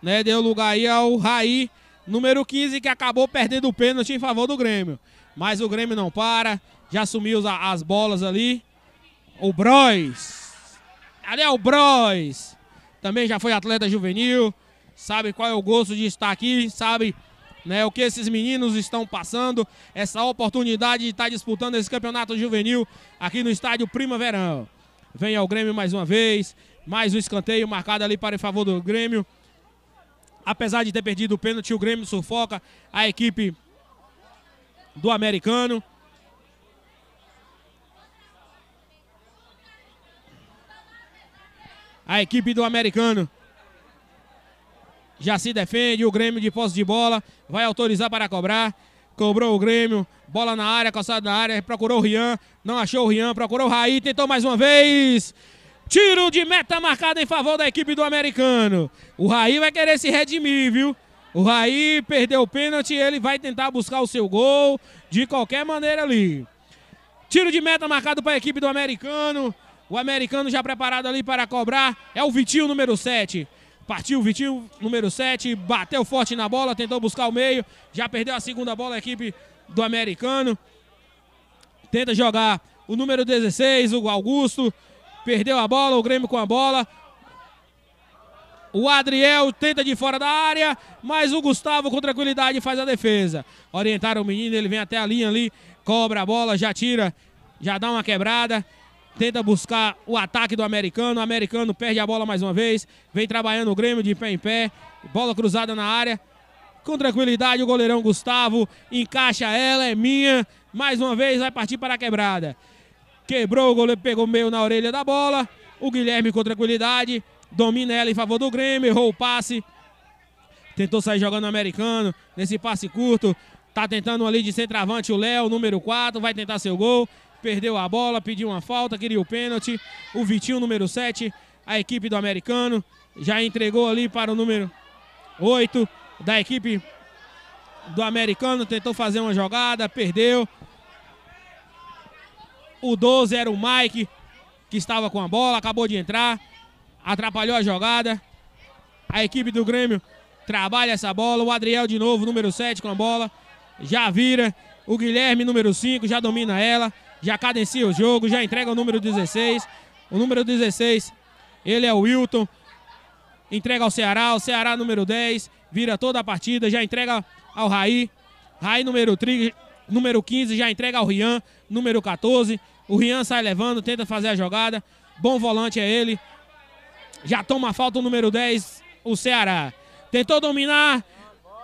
né? Deu lugar aí ao Raí, número 15, que acabou perdendo o pênalti em favor do Grêmio. Mas o Grêmio não para, já assumiu as bolas ali. O Brois. Ali é o Brois. Também já foi atleta juvenil. Sabe qual é o gosto de estar aqui, sabe né, o que esses meninos estão passando, essa oportunidade de estar disputando esse campeonato juvenil aqui no estádio Primaverão. Vem ao Grêmio mais uma vez, mais um escanteio marcado ali para em favor do Grêmio. Apesar de ter perdido o pênalti, o Grêmio sufoca a equipe do americano. A equipe do americano já se defende. O Grêmio de posse de bola vai autorizar para cobrar. Cobrou o Grêmio, bola na área, calçada na área, procurou o Rian, não achou o Rian, procurou o Raí, tentou mais uma vez. Tiro de meta marcado em favor da equipe do americano. O Raí vai querer se redimir, viu? O Raí perdeu o pênalti, ele vai tentar buscar o seu gol de qualquer maneira ali. Tiro de meta marcado para a equipe do americano. O americano já preparado ali para cobrar. É o Vitinho, número 7. Partiu o Vitinho, número 7. Bateu forte na bola, tentou buscar o meio. Já perdeu a segunda bola a equipe do americano. Tenta jogar o número 16, o Augusto. Perdeu a bola, o Grêmio com a bola. O Adriel tenta de fora da área, mas o Gustavo com tranquilidade faz a defesa. Orientaram o menino, ele vem até a linha ali, cobra a bola, já tira, já dá uma quebrada. Tenta buscar o ataque do americano. O americano perde a bola mais uma vez. Vem trabalhando o Grêmio de pé em pé. Bola cruzada na área. Com tranquilidade, o goleirão Gustavo encaixa ela, é minha. Mais uma vez vai partir para a quebrada. Quebrou, o goleiro pegou meio na orelha da bola. O Guilherme com tranquilidade. Domina ela em favor do Grêmio. Errou o passe. Tentou sair jogando americano. Nesse passe curto. Tá tentando ali de centroavante o Léo, número 4. Vai tentar seu gol. Perdeu a bola, pediu uma falta, queria o pênalti. O Vitinho, número 7. A equipe do americano. Já entregou ali para o número 8 da equipe do americano. Tentou fazer uma jogada, perdeu. O 12 era o Mike, que estava com a bola, acabou de entrar, atrapalhou a jogada. A equipe do Grêmio trabalha essa bola. O Adriel de novo, número 7 com a bola. Já vira. O Guilherme, número 5, já domina ela. Já cadencia o jogo, já entrega o número 16. O número 16, ele é o Wilton. Entrega ao Ceará. O Ceará, número 10, vira toda a partida. Já entrega ao Raí. Raí, número 3, número 15, já entrega ao Rian. Número 14, o Rian sai levando, tenta fazer a jogada. Bom volante é ele. Já toma falta o número 10, o Ceará. Tentou dominar.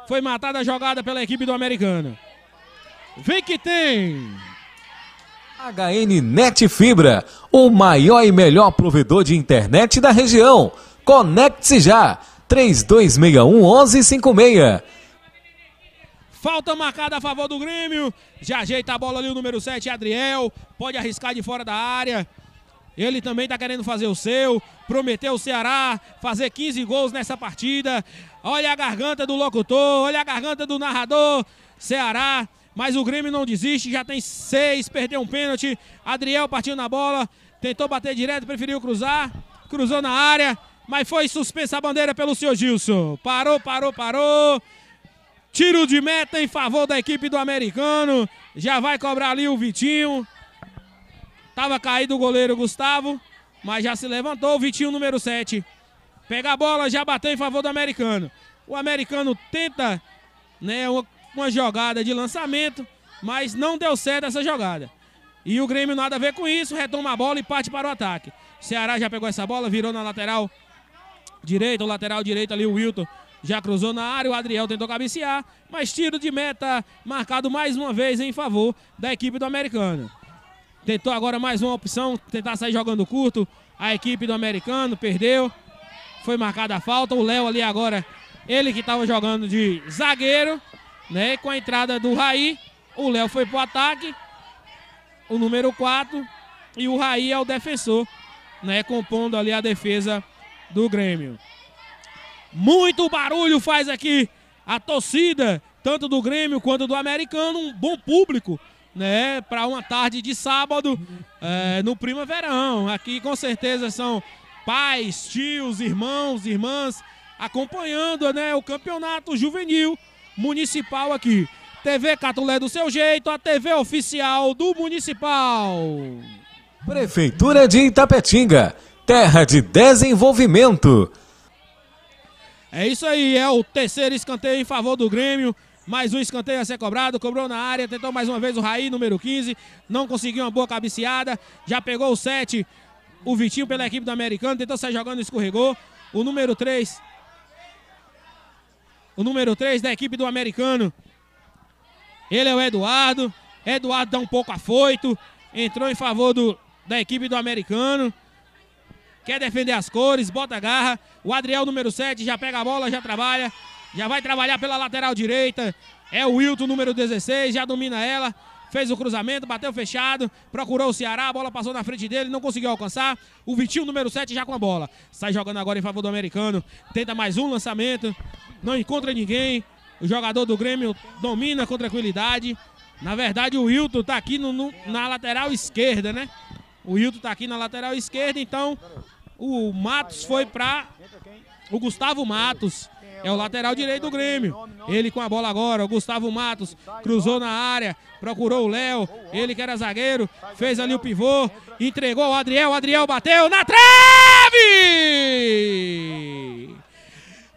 Foi matada a jogada pela equipe do Americano. Vem que tem! HN Net Fibra, o maior e melhor provedor de internet da região. Conecte-se já! 3261 1156 Falta marcada a favor do Grêmio. Já ajeita a bola ali o número 7, Adriel. Pode arriscar de fora da área. Ele também está querendo fazer o seu. Prometeu o Ceará fazer 15 gols nessa partida. Olha a garganta do locutor, olha a garganta do narrador. Ceará, mas o Grêmio não desiste, já tem seis, perdeu um pênalti. Adriel partiu na bola, tentou bater direto, preferiu cruzar. Cruzou na área, mas foi suspensa a bandeira pelo senhor Gilson. Parou, parou, parou. Tiro de meta em favor da equipe do americano. Já vai cobrar ali o Vitinho. Tava caído o goleiro Gustavo, mas já se levantou o Vitinho, número 7. Pega a bola, já bateu em favor do americano. O americano tenta né, uma, jogada de lançamento, mas não deu certo essa jogada. E o Grêmio nada a ver com isso, retoma a bola e parte para o ataque. Ceará já pegou essa bola, virou na lateral direita, o lateral direito ali, o Wilton já cruzou na área, o Adriel tentou cabecear, mas tiro de meta marcado mais uma vez em favor da equipe do Americano. Tentou agora mais uma opção, tentar sair jogando curto. A equipe do Americano perdeu. Foi marcada a falta. O Léo ali agora, ele que estava jogando de zagueiro, né? Com a entrada do Raí, o Léo foi pro ataque. O número 4 e o Raí é o defensor, né, compondo ali a defesa do Grêmio. Muito barulho faz aqui a torcida, tanto do Grêmio quanto do Americano, um bom público, né, para uma tarde de sábado é, no Primaverão. Aqui com certeza são pais, tios, irmãos, irmãs acompanhando, né, o campeonato juvenil municipal aqui. TV Catulé do seu jeito, a TV oficial do municipal. Prefeitura de Itapetinga, terra de desenvolvimento. É isso aí, é o terceiro escanteio em favor do Grêmio. Mais um escanteio a ser cobrado, cobrou na área, tentou mais uma vez o Raí, número 15, não conseguiu uma boa cabeceada, já pegou o 7, o Vitinho pela equipe do Americano, tentou sair jogando, escorregou. O número 3, o número 3 da equipe do Americano, ele é o Eduardo, Eduardo dá um pouco afoito, entrou em favor do, da equipe do Americano quer defender as cores, bota a garra. O Adriel, número 7, já pega a bola, já trabalha. Já vai trabalhar pela lateral direita. É o Wilton, número 16, já domina ela. Fez o cruzamento, bateu fechado, procurou o Ceará, a bola passou na frente dele, não conseguiu alcançar. O Vitinho, número 7, já com a bola. Sai jogando agora em favor do americano. Tenta mais um lançamento, não encontra ninguém. O jogador do Grêmio domina com tranquilidade. Na verdade, o Wilton tá aqui no, no, na lateral esquerda, né? O Wilton tá aqui na lateral esquerda, então o Matos foi para o Gustavo Matos. É o lateral direito do Grêmio. Ele com a bola agora. O Gustavo Matos cruzou na área. Procurou o Léo. Ele que era zagueiro. Fez ali o pivô. Entregou o Adriel. O Adriel bateu na trave!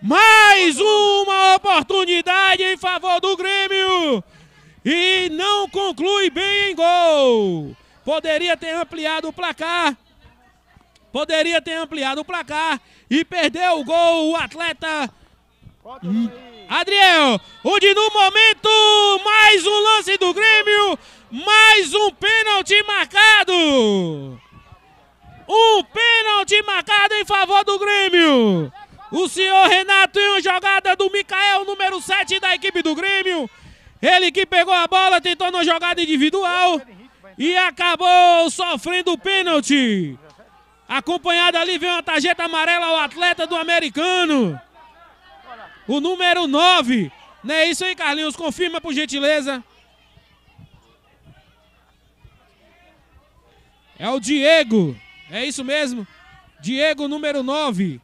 Mais uma oportunidade em favor do Grêmio. E não conclui bem em gol. Poderia ter ampliado o placar. Poderia ter ampliado o placar e perdeu o gol o atleta Adriel. Onde no momento, mais um lance do Grêmio, mais um pênalti marcado. Um pênalti marcado em favor do Grêmio. O senhor Renato em uma jogada do Mikael, número 7 da equipe do Grêmio. Ele que pegou a bola, tentou uma jogada individual e acabou sofrendo o pênalti. Acompanhado ali vem uma tarjeta amarela, o atleta do americano. O número 9. Não é isso aí, Carlinhos? Confirma por gentileza. É o Diego. É isso mesmo. Diego, número 9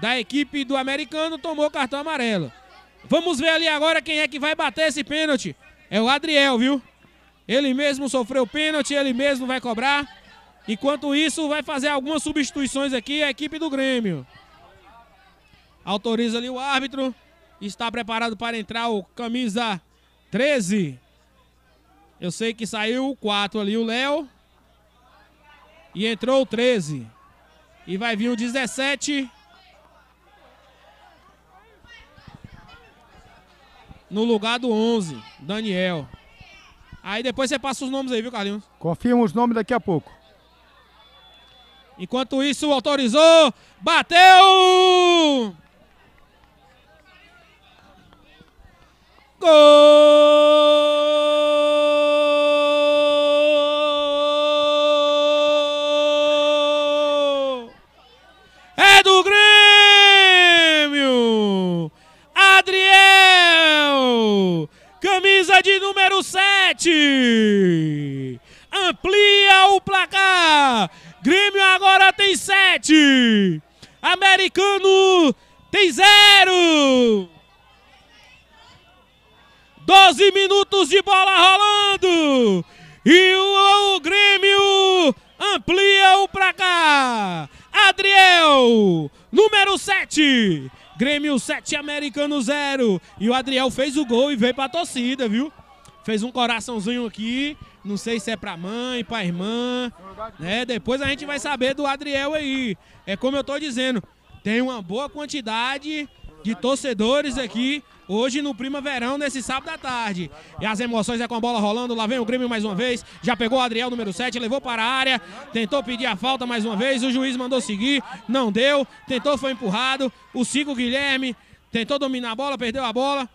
da equipe do americano, tomou cartão amarelo. Vamos ver ali agora quem é que vai bater esse pênalti. É o Adriel, viu? Ele mesmo sofreu pênalti, ele mesmo vai cobrar. Enquanto isso, vai fazer algumas substituições aqui a equipe do Grêmio. Autoriza ali o árbitro. Está preparado para entrar o camisa 13. Eu sei que saiu o 4 ali, o Léo. E entrou o 13. E vai vir o 17. No lugar do 11, Daniel. Aí depois você passa os nomes aí, viu, Carlinhos? Confirma os nomes daqui a pouco. Enquanto isso, autorizou, bateu! Gol! É do Grêmio! Adriel! Camisa de número 7! Amplia o placar! Grêmio agora tem 7. Americano tem 0. 12 minutos de bola rolando. E o, o Grêmio amplia o placar. Adriel, número 7. Grêmio 7, Americano 0. E o Adriel fez o gol e veio pra torcida, viu? Fez um coraçãozinho aqui. Não sei se é pra mãe, pra irmã. Né? Depois a gente vai saber do Adriel aí. É como eu tô dizendo, tem uma boa quantidade de torcedores aqui hoje no Primaverão, nesse sábado à tarde. E as emoções é com a bola rolando, lá vem o Grêmio mais uma vez, já pegou o Adriel, número 7, levou para a área, tentou pedir a falta mais uma vez, o juiz mandou seguir, não deu, tentou, foi empurrado, o Cico Guilherme tentou dominar a bola, perdeu a bola,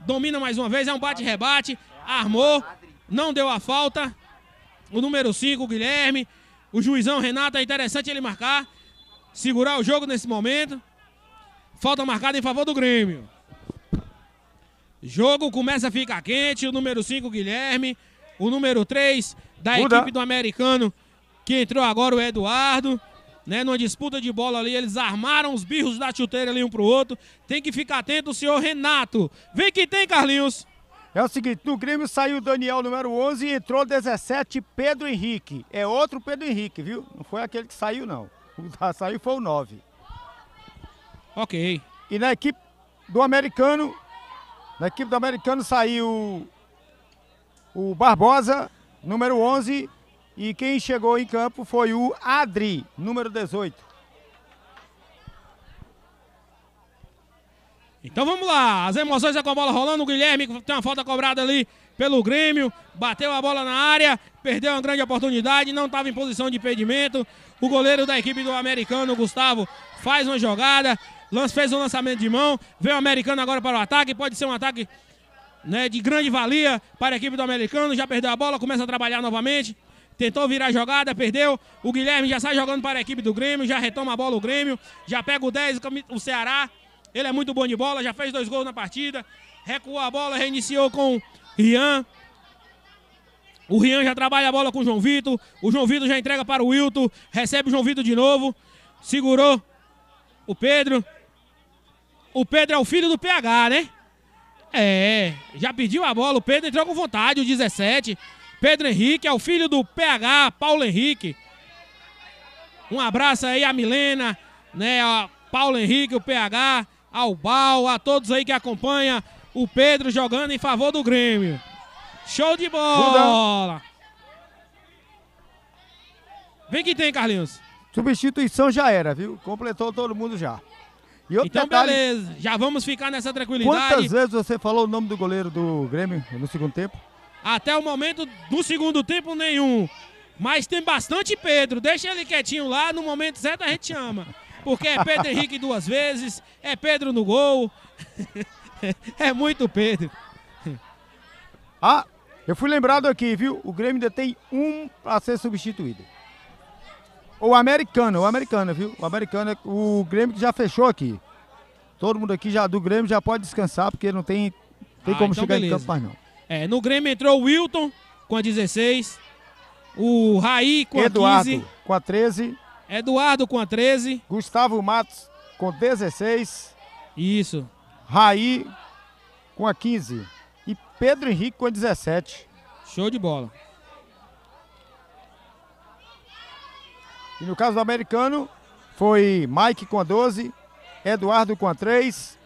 domina mais uma vez, é um bate-rebate, armou, não deu a falta. O número 5, Guilherme. O juizão Renato, é interessante ele marcar. Segurar o jogo nesse momento. Falta marcada em favor do Grêmio. Jogo começa a ficar quente. O número 5, Guilherme. O número 3 da Muda. equipe do americano, que entrou agora o Eduardo. Né, numa disputa de bola ali, eles armaram os birros da chuteira ali um pro outro. Tem que ficar atento o senhor Renato. Vem que tem, Carlinhos. É o seguinte, no Grêmio saiu o Daniel número 11 e entrou 17 Pedro Henrique. É outro Pedro Henrique, viu? Não foi aquele que saiu, não. O que tá saiu foi o 9. Ok. E na equipe do americano, na equipe do americano saiu o Barbosa, número 11, e quem chegou em campo foi o Adri, número 18. Então vamos lá, as emoções é com a bola rolando. O Guilherme tem uma falta cobrada ali pelo Grêmio, bateu a bola na área, perdeu uma grande oportunidade, não estava em posição de impedimento. O goleiro da equipe do americano, Gustavo, faz uma jogada, lance, fez um lançamento de mão, veio o americano agora para o ataque, pode ser um ataque né, de grande valia para a equipe do americano, já perdeu a bola, começa a trabalhar novamente. Tentou virar a jogada, perdeu. O Guilherme já sai jogando para a equipe do Grêmio, já retoma a bola o Grêmio, já pega o 10, o Ceará, ele é muito bom de bola, já fez dois gols na partida. Recuou a bola, reiniciou com Rian. O Rian já trabalha a bola com o João Vitor. O João Vitor já entrega para o Wilton. Recebe o João Vitor de novo. Segurou o Pedro. O Pedro é o filho do PH, né? É, já pediu a bola. O Pedro entrou com vontade, o 17. Pedro Henrique é o filho do PH, Paulo Henrique. Um abraço aí a Milena, né? A Paulo Henrique, o PH ao Bal, a todos aí que acompanha o Pedro jogando em favor do Grêmio. Show de bola! Vem que tem, Carlinhos. Substituição já era, viu? Completou todo mundo já. então detalhe, beleza, já vamos ficar nessa tranquilidade. Quantas vezes você falou o nome do goleiro do Grêmio no segundo tempo? Até o momento do segundo tempo nenhum. Mas tem bastante Pedro. Deixa ele quietinho lá, no momento certo a gente chama porque é Pedro Henrique duas vezes, é Pedro no gol. é muito Pedro. Ah, eu fui lembrado aqui, viu? O Grêmio ainda tem um para ser substituído. O americano, o americano, viu? O americano, é o Grêmio já fechou aqui. Todo mundo aqui já do Grêmio já pode descansar, porque não tem, tem ah, como então chegar beleza. em campo mais não. É, no Grêmio entrou o Wilton com a 16, o Raí com Eduardo, a 15. com a 13 Eduardo com a 13. Gustavo Matos com 16. Isso. Raí com a 15. E Pedro Henrique com a 17. Show de bola. E no caso do americano, foi Mike com a 12, Eduardo com a 3,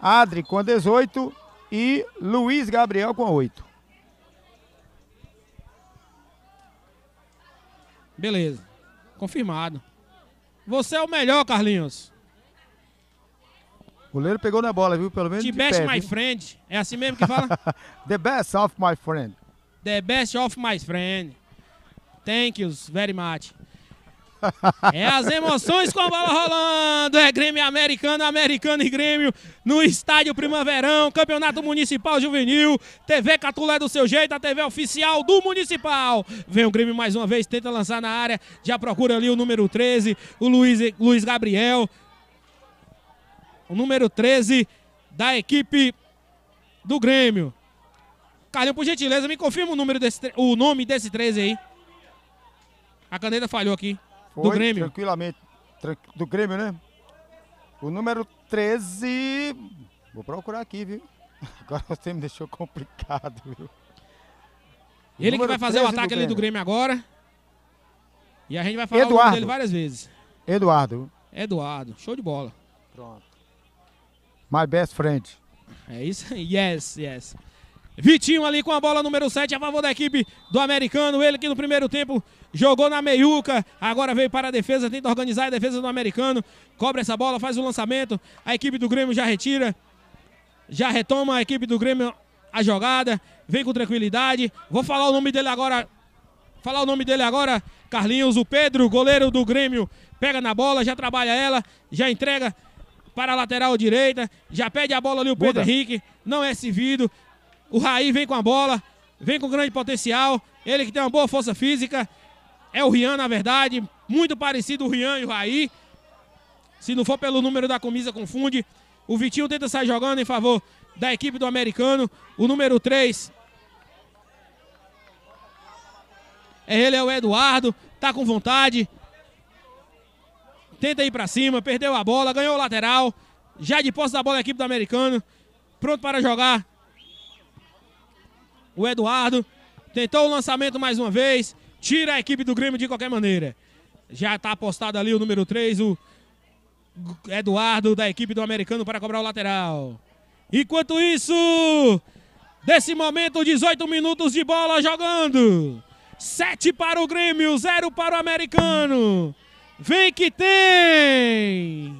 Adri com a 18 e Luiz Gabriel com a 8. Beleza. Confirmado. Você é o melhor, Carlinhos. O goleiro pegou na bola, viu? Pelo menos. The best, pé, my viu? friend. É assim mesmo que fala? The best of my friend. The best of my friend. Thank you very much. É as emoções com a bola rolando. É Grêmio Americano, Americano e Grêmio no estádio Primaverão, Campeonato Municipal Juvenil, TV Catulé do seu jeito, a TV oficial do Municipal. Vem o Grêmio mais uma vez, tenta lançar na área, já procura ali o número 13, o Luiz, Luiz Gabriel. O número 13 da equipe do Grêmio. Carlinhos, por gentileza, me confirma o, número desse, o nome desse 13 aí. A caneta falhou aqui. Foi, do Grêmio. Tranquilamente. Do Grêmio, né? O número 13. Vou procurar aqui, viu? Agora você me deixou complicado, viu? ele que vai fazer o ataque do ali do Grêmio agora. E a gente vai falar Eduardo. dele várias vezes. Eduardo. Eduardo. Show de bola. Pronto. My best friend. É isso? Yes, yes. Vitinho ali com a bola número 7 a favor da equipe do americano. Ele que no primeiro tempo jogou na meiuca, agora veio para a defesa, tenta organizar a defesa do americano. Cobra essa bola, faz o lançamento. A equipe do Grêmio já retira. Já retoma a equipe do Grêmio a jogada. Vem com tranquilidade. Vou falar o nome dele agora. Falar o nome dele agora, Carlinhos, o Pedro, goleiro do Grêmio, pega na bola, já trabalha ela, já entrega para a lateral direita, já pede a bola ali o Pedro Henrique, não é servido, o Raí vem com a bola, vem com grande potencial. Ele que tem uma boa força física. É o Rian, na verdade. Muito parecido o Rian e o Raí. Se não for pelo número da camisa, confunde. O Vitinho tenta sair jogando em favor da equipe do americano. O número 3. É ele, é o Eduardo. Tá com vontade. Tenta ir para cima, perdeu a bola, ganhou o lateral. Já de posse da bola a equipe do americano. Pronto para jogar o Eduardo. Tentou o lançamento mais uma vez. Tira a equipe do Grêmio de qualquer maneira. Já está apostado ali o número 3, o Eduardo, da equipe do Americano, para cobrar o lateral. Enquanto isso, desse momento, 18 minutos de bola jogando. 7 para o Grêmio, 0 para o Americano. Vem que tem!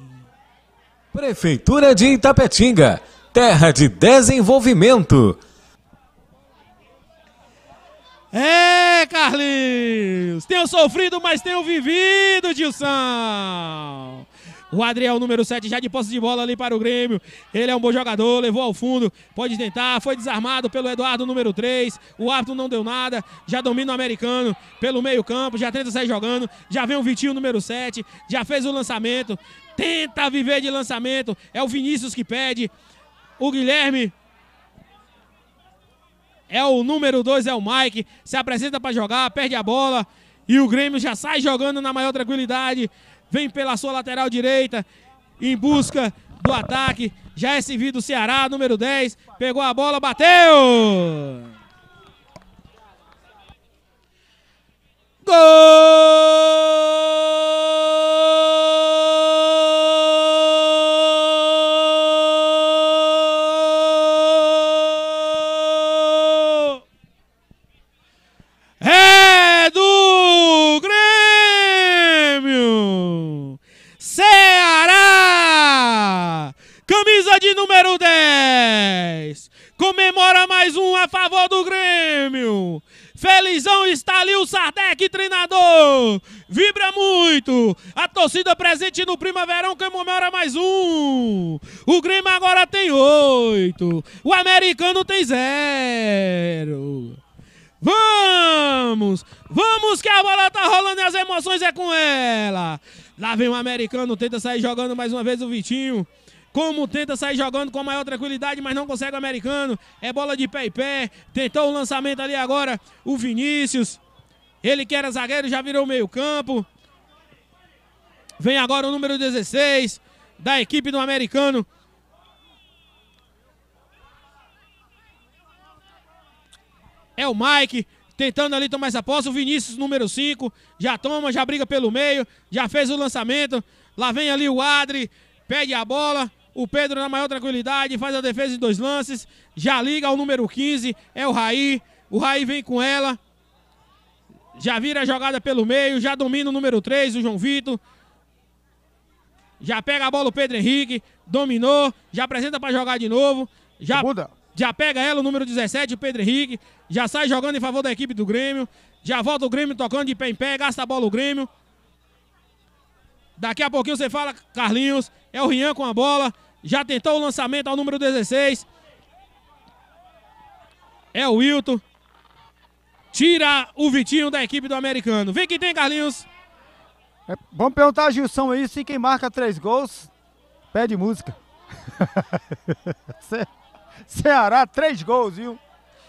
Prefeitura de Itapetinga, terra de desenvolvimento é, Carlinhos! Tenho sofrido, mas tenho vivido, Dilson! O Adriel, número 7, já de posse de bola ali para o Grêmio. Ele é um bom jogador, levou ao fundo, pode tentar. Foi desarmado pelo Eduardo, número 3. O árbitro não deu nada, já domina o americano pelo meio-campo, já tenta sair jogando. Já vem o Vitinho, número 7, já fez o lançamento. Tenta viver de lançamento, é o Vinícius que pede. O Guilherme é o número 2, é o Mike, se apresenta para jogar, perde a bola e o Grêmio já sai jogando na maior tranquilidade, vem pela sua lateral direita em busca do ataque, já é servido o Ceará, número 10, pegou a bola, bateu! Gol! comemora mais um a favor do Grêmio. Felizão está ali o Sardec, treinador. Vibra muito. A torcida presente no Primaverão comemora mais um. O Grêmio agora tem oito. O americano tem zero. Vamos! Vamos que a bola tá rolando e as emoções é com ela. Lá vem o americano, tenta sair jogando mais uma vez o Vitinho. Como tenta sair jogando com maior tranquilidade, mas não consegue o americano. É bola de pé e pé. Tentou o lançamento ali agora. O Vinícius. Ele que era zagueiro, já virou meio-campo. Vem agora o número 16 da equipe do americano. É o Mike tentando ali tomar essa posse. O Vinícius, número 5, já toma, já briga pelo meio, já fez o lançamento. Lá vem ali o Adri, pede a bola. O Pedro, na maior tranquilidade, faz a defesa em dois lances. Já liga ao número 15, é o Raí. O Raí vem com ela. Já vira a jogada pelo meio, já domina o número 3, o João Vitor. Já pega a bola o Pedro Henrique, dominou, já apresenta para jogar de novo. Já, Muda. já pega ela o número 17, o Pedro Henrique. Já sai jogando em favor da equipe do Grêmio. Já volta o Grêmio tocando de pé em pé, gasta a bola o Grêmio. Daqui a pouquinho você fala, Carlinhos. É o Rian com a bola. Já tentou o lançamento ao número 16. É o Wilton. Tira o Vitinho da equipe do americano. Vem que tem, Carlinhos. É, vamos perguntar a Gilson aí se quem marca três gols pede música. Ce Ceará, três gols, viu?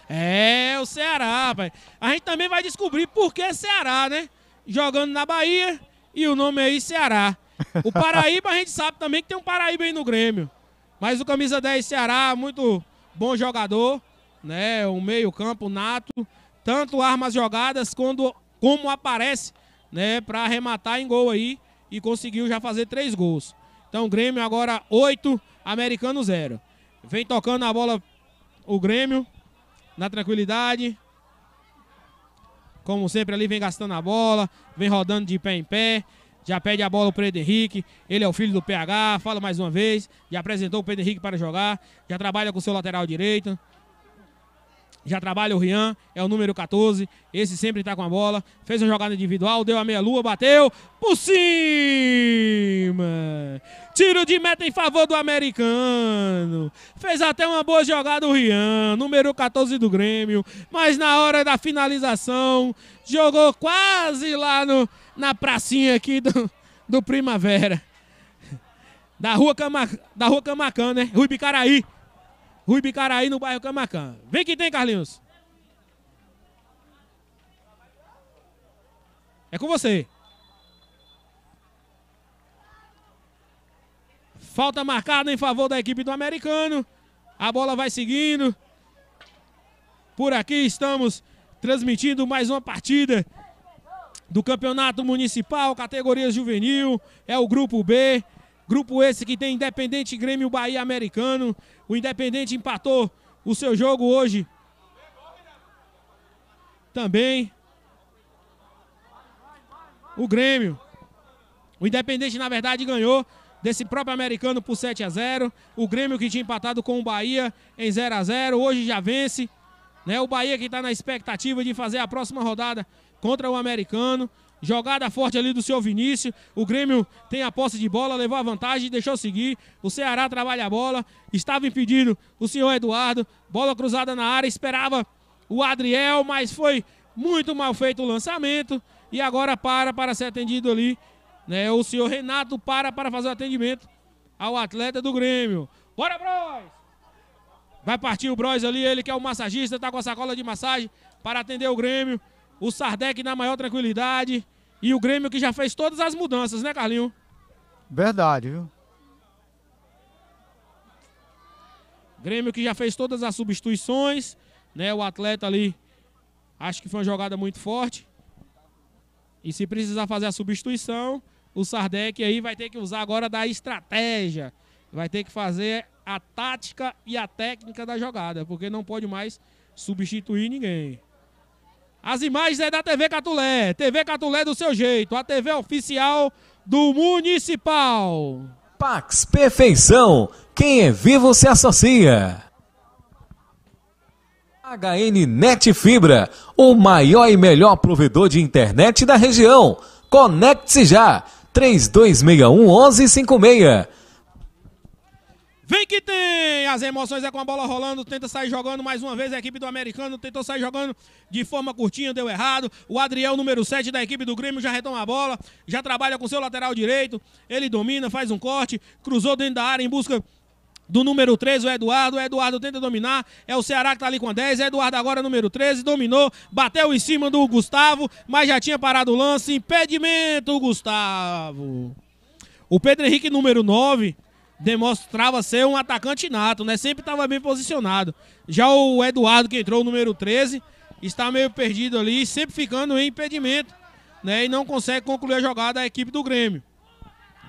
É, o Ceará, pai. A gente também vai descobrir por que Ceará, né? Jogando na Bahia e o nome aí Ceará. O Paraíba a gente sabe também que tem um Paraíba aí no Grêmio. Mas o camisa 10 Ceará, muito bom jogador, né? Um meio-campo nato, tanto armas jogadas quando, como aparece, né, para arrematar em gol aí e conseguiu já fazer três gols. Então o Grêmio agora 8, Americano 0. Vem tocando a bola o Grêmio na tranquilidade. Como sempre ali vem gastando a bola, vem rodando de pé em pé, já pede a bola para o Pedro Henrique, ele é o filho do PH, fala mais uma vez, já apresentou o Pedro Henrique para jogar, já trabalha com o seu lateral direito, já trabalha o Rian, é o número 14, esse sempre está com a bola, fez uma jogada individual, deu a meia-lua, bateu, por cima! Tiro de meta em favor do americano. Fez até uma boa jogada o Rian, número 14 do Grêmio, mas na hora da finalização, jogou quase lá no, na pracinha aqui do, do Primavera. Da rua, Cama, da rua Camacan né? Rui Bicaraí. Rui Bicaraí, no bairro Camacan. Vem que tem, Carlinhos. É com você. Falta marcada em favor da equipe do americano. A bola vai seguindo. Por aqui estamos transmitindo mais uma partida do Campeonato Municipal, categoria juvenil. É o grupo B. Grupo esse que tem Independente, Grêmio, Bahia, Americano. O Independente empatou o seu jogo hoje. Também. O Grêmio. O Independente, na verdade, ganhou desse próprio americano por 7 a 0. O Grêmio que tinha empatado com o Bahia em 0 a 0, hoje já vence, né? O Bahia que está na expectativa de fazer a próxima rodada contra o americano. Jogada forte ali do seu Vinícius. O Grêmio tem a posse de bola, levou a vantagem, deixou seguir. O Ceará trabalha a bola. Estava impedido o senhor Eduardo. Bola cruzada na área, esperava o Adriel, mas foi muito mal feito o lançamento. E agora para para ser atendido ali. Né? O senhor Renato para para fazer o atendimento ao atleta do Grêmio. Bora, Bros! Vai partir o Bros ali, ele que é o massagista, está com a sacola de massagem para atender o Grêmio o Sardec na maior tranquilidade e o Grêmio que já fez todas as mudanças, né, Carlinho? Verdade, viu? Grêmio que já fez todas as substituições, né? O atleta ali, acho que foi uma jogada muito forte. E se precisar fazer a substituição, o Sardec aí vai ter que usar agora da estratégia. Vai ter que fazer a tática e a técnica da jogada, porque não pode mais substituir ninguém. As imagens é da TV Catulé. TV Catulé do seu jeito. A TV oficial do Municipal. Pax Perfeição. Quem é vivo se associa. HN Net Fibra, o maior e melhor provedor de internet da região. Conecte-se já. 3261 1156 Vem que tem! As emoções é com a bola rolando, tenta sair jogando mais uma vez a equipe do americano, tentou sair jogando de forma curtinha, deu errado. O Adriel, número 7 da equipe do Grêmio, já retoma a bola, já trabalha com seu lateral direito, ele domina, faz um corte, cruzou dentro da área em busca do número 13, o Eduardo. O Eduardo tenta dominar. É o Ceará que tá ali com a 10. É Eduardo agora número 13, dominou, bateu em cima do Gustavo, mas já tinha parado o lance. Impedimento, Gustavo. O Pedro Henrique, número 9, demonstrava ser um atacante nato, né? Sempre estava bem posicionado. Já o Eduardo, que entrou o número 13, está meio perdido ali, sempre ficando em impedimento, né? E não consegue concluir a jogada da equipe do Grêmio.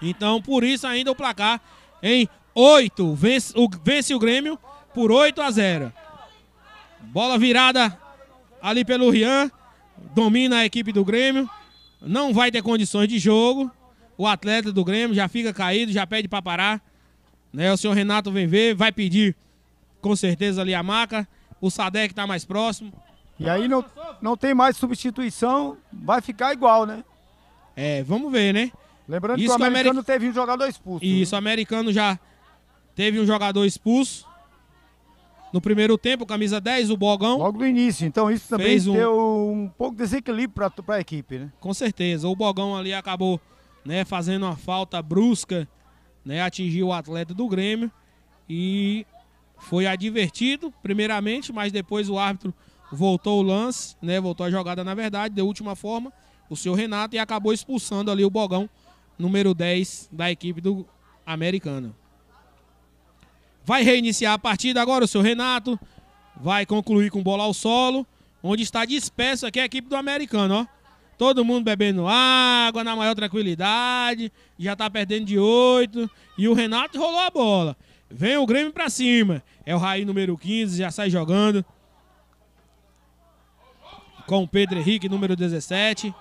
Então, por isso, ainda o placar em 8. Vence o, vence o Grêmio por 8 a 0. Bola virada ali pelo Rian. Domina a equipe do Grêmio. Não vai ter condições de jogo. O atleta do Grêmio já fica caído, já pede para parar. Né? O senhor Renato vem ver, vai pedir com certeza ali a maca. O Sadek está mais próximo. E aí não, não tem mais substituição, vai ficar igual, né? É, vamos ver, né? Lembrando Isso que o americano que teve um jogador expulso. Né? Isso, né? o americano já teve um jogador expulso. No primeiro tempo, camisa 10, o Bogão. Logo no início, então isso também um... deu um pouco de desequilíbrio para a equipe, né? Com certeza. O Bogão ali acabou né, fazendo uma falta brusca né, atingiu o atleta do Grêmio e foi advertido, primeiramente, mas depois o árbitro voltou o lance, né, voltou a jogada na verdade, de última forma, o senhor Renato e acabou expulsando ali o Bogão, número 10 da equipe do Americano. Vai reiniciar a partida agora o senhor Renato, vai concluir com bola ao solo, onde está disperso aqui a equipe do Americano, ó. Todo mundo bebendo água na maior tranquilidade, já tá perdendo de 8. E o Renato rolou a bola. Vem o Grêmio pra cima. É o Raí número 15, já sai jogando. Com o Pedro Henrique, número 17.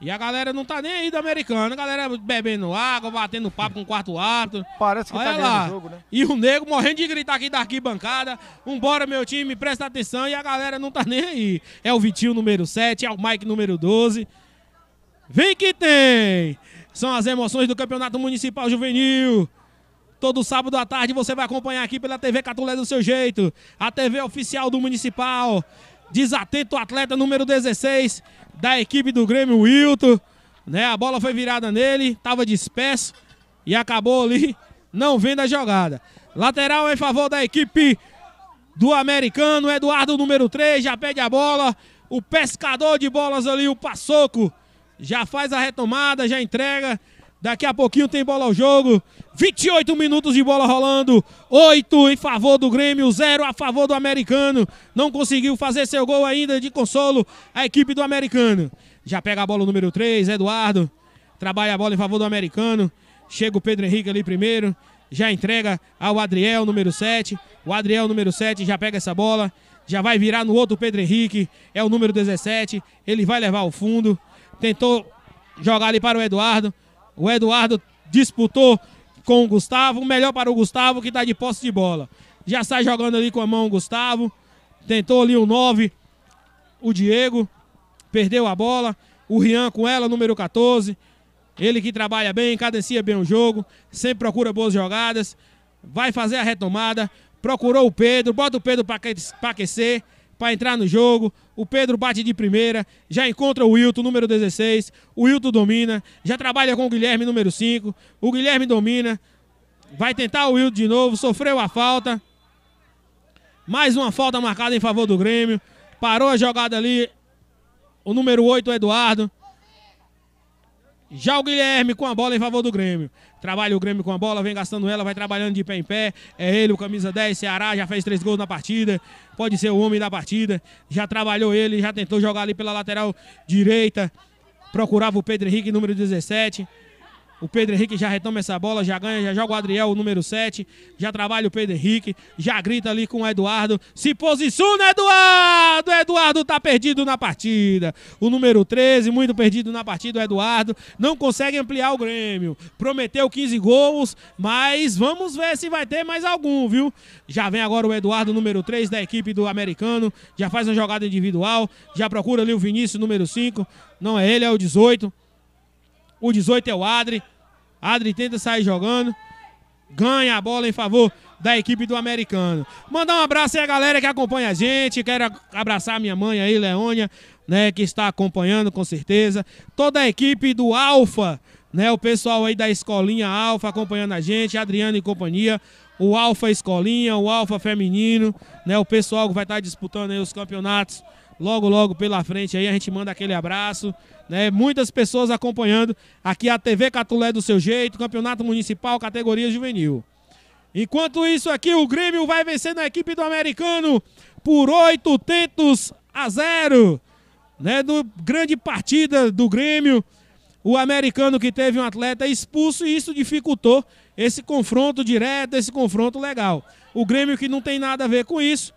E a galera não tá nem aí do americano. A galera bebendo água, batendo papo com o quarto árbitro. Parece que tá Olha tá lá. jogo, né? E o nego morrendo de gritar aqui da arquibancada. Vambora, meu time, presta atenção. E a galera não tá nem aí. É o Vitinho, número 7. É o Mike, número 12. Vem que tem! São as emoções do Campeonato Municipal Juvenil. Todo sábado à tarde você vai acompanhar aqui pela TV Catulé do seu jeito, a TV oficial do Municipal. Desatento atleta número 16 da equipe do Grêmio, Wilton. Né? A bola foi virada nele, estava disperso e acabou ali não vendo a jogada. Lateral em favor da equipe do americano, Eduardo número 3, já pede a bola. O pescador de bolas ali, o Passoco já faz a retomada, já entrega. Daqui a pouquinho tem bola ao jogo. 28 minutos de bola rolando. 8 em favor do Grêmio, 0 a favor do Americano. Não conseguiu fazer seu gol ainda de consolo a equipe do Americano. Já pega a bola o número 3, Eduardo. Trabalha a bola em favor do Americano. Chega o Pedro Henrique ali primeiro. Já entrega ao Adriel, número 7. O Adriel, número 7, já pega essa bola. Já vai virar no outro Pedro Henrique. É o número 17. Ele vai levar ao fundo tentou jogar ali para o Eduardo. O Eduardo disputou com o Gustavo, melhor para o Gustavo que está de posse de bola. Já sai jogando ali com a mão o Gustavo. Tentou ali o 9, o Diego. Perdeu a bola. O Rian com ela, número 14. Ele que trabalha bem, cadencia bem o jogo, sempre procura boas jogadas. Vai fazer a retomada. Procurou o Pedro, bota o Pedro para aquecer para entrar no jogo. O Pedro bate de primeira, já encontra o Wilton, número 16. O Wilton domina, já trabalha com o Guilherme, número 5. O Guilherme domina, vai tentar o Wilton de novo, sofreu a falta. Mais uma falta marcada em favor do Grêmio. Parou a jogada ali, o número 8, o Eduardo. Já o Guilherme com a bola em favor do Grêmio. Trabalha o Grêmio com a bola, vem gastando ela, vai trabalhando de pé em pé. É ele, o camisa 10, Ceará, já fez três gols na partida. Pode ser o homem da partida. Já trabalhou ele, já tentou jogar ali pela lateral direita. Procurava o Pedro Henrique, número 17. O Pedro Henrique já retoma essa bola, já ganha, já joga o Adriel, o número 7. Já trabalha o Pedro Henrique, já grita ali com o Eduardo. Se posiciona, Eduardo! Eduardo tá perdido na partida. O número 13, muito perdido na partida, o Eduardo. Não consegue ampliar o Grêmio. Prometeu 15 gols, mas vamos ver se vai ter mais algum, viu? Já vem agora o Eduardo, número 3 da equipe do americano. Já faz uma jogada individual. Já procura ali o Vinícius, número 5. Não é ele, é o 18. O 18 é o Adri. Adri tenta sair jogando. Ganha a bola em favor da equipe do americano. Mandar um abraço aí a galera que acompanha a gente. Quero abraçar minha mãe aí, Leônia, né, que está acompanhando com certeza. Toda a equipe do Alfa, né, o pessoal aí da escolinha Alfa acompanhando a gente, Adriano e companhia o Alfa Escolinha, o Alfa Feminino, né? O pessoal que vai estar disputando aí os campeonatos logo, logo pela frente aí a gente manda aquele abraço, né? Muitas pessoas acompanhando aqui a TV Catulé do seu jeito, Campeonato Municipal, categoria juvenil. Enquanto isso aqui, o Grêmio vai vencendo a equipe do Americano por tentos a 0, né? Do grande partida do Grêmio, o Americano que teve um atleta expulso e isso dificultou esse confronto direto, esse confronto legal. O Grêmio que não tem nada a ver com isso,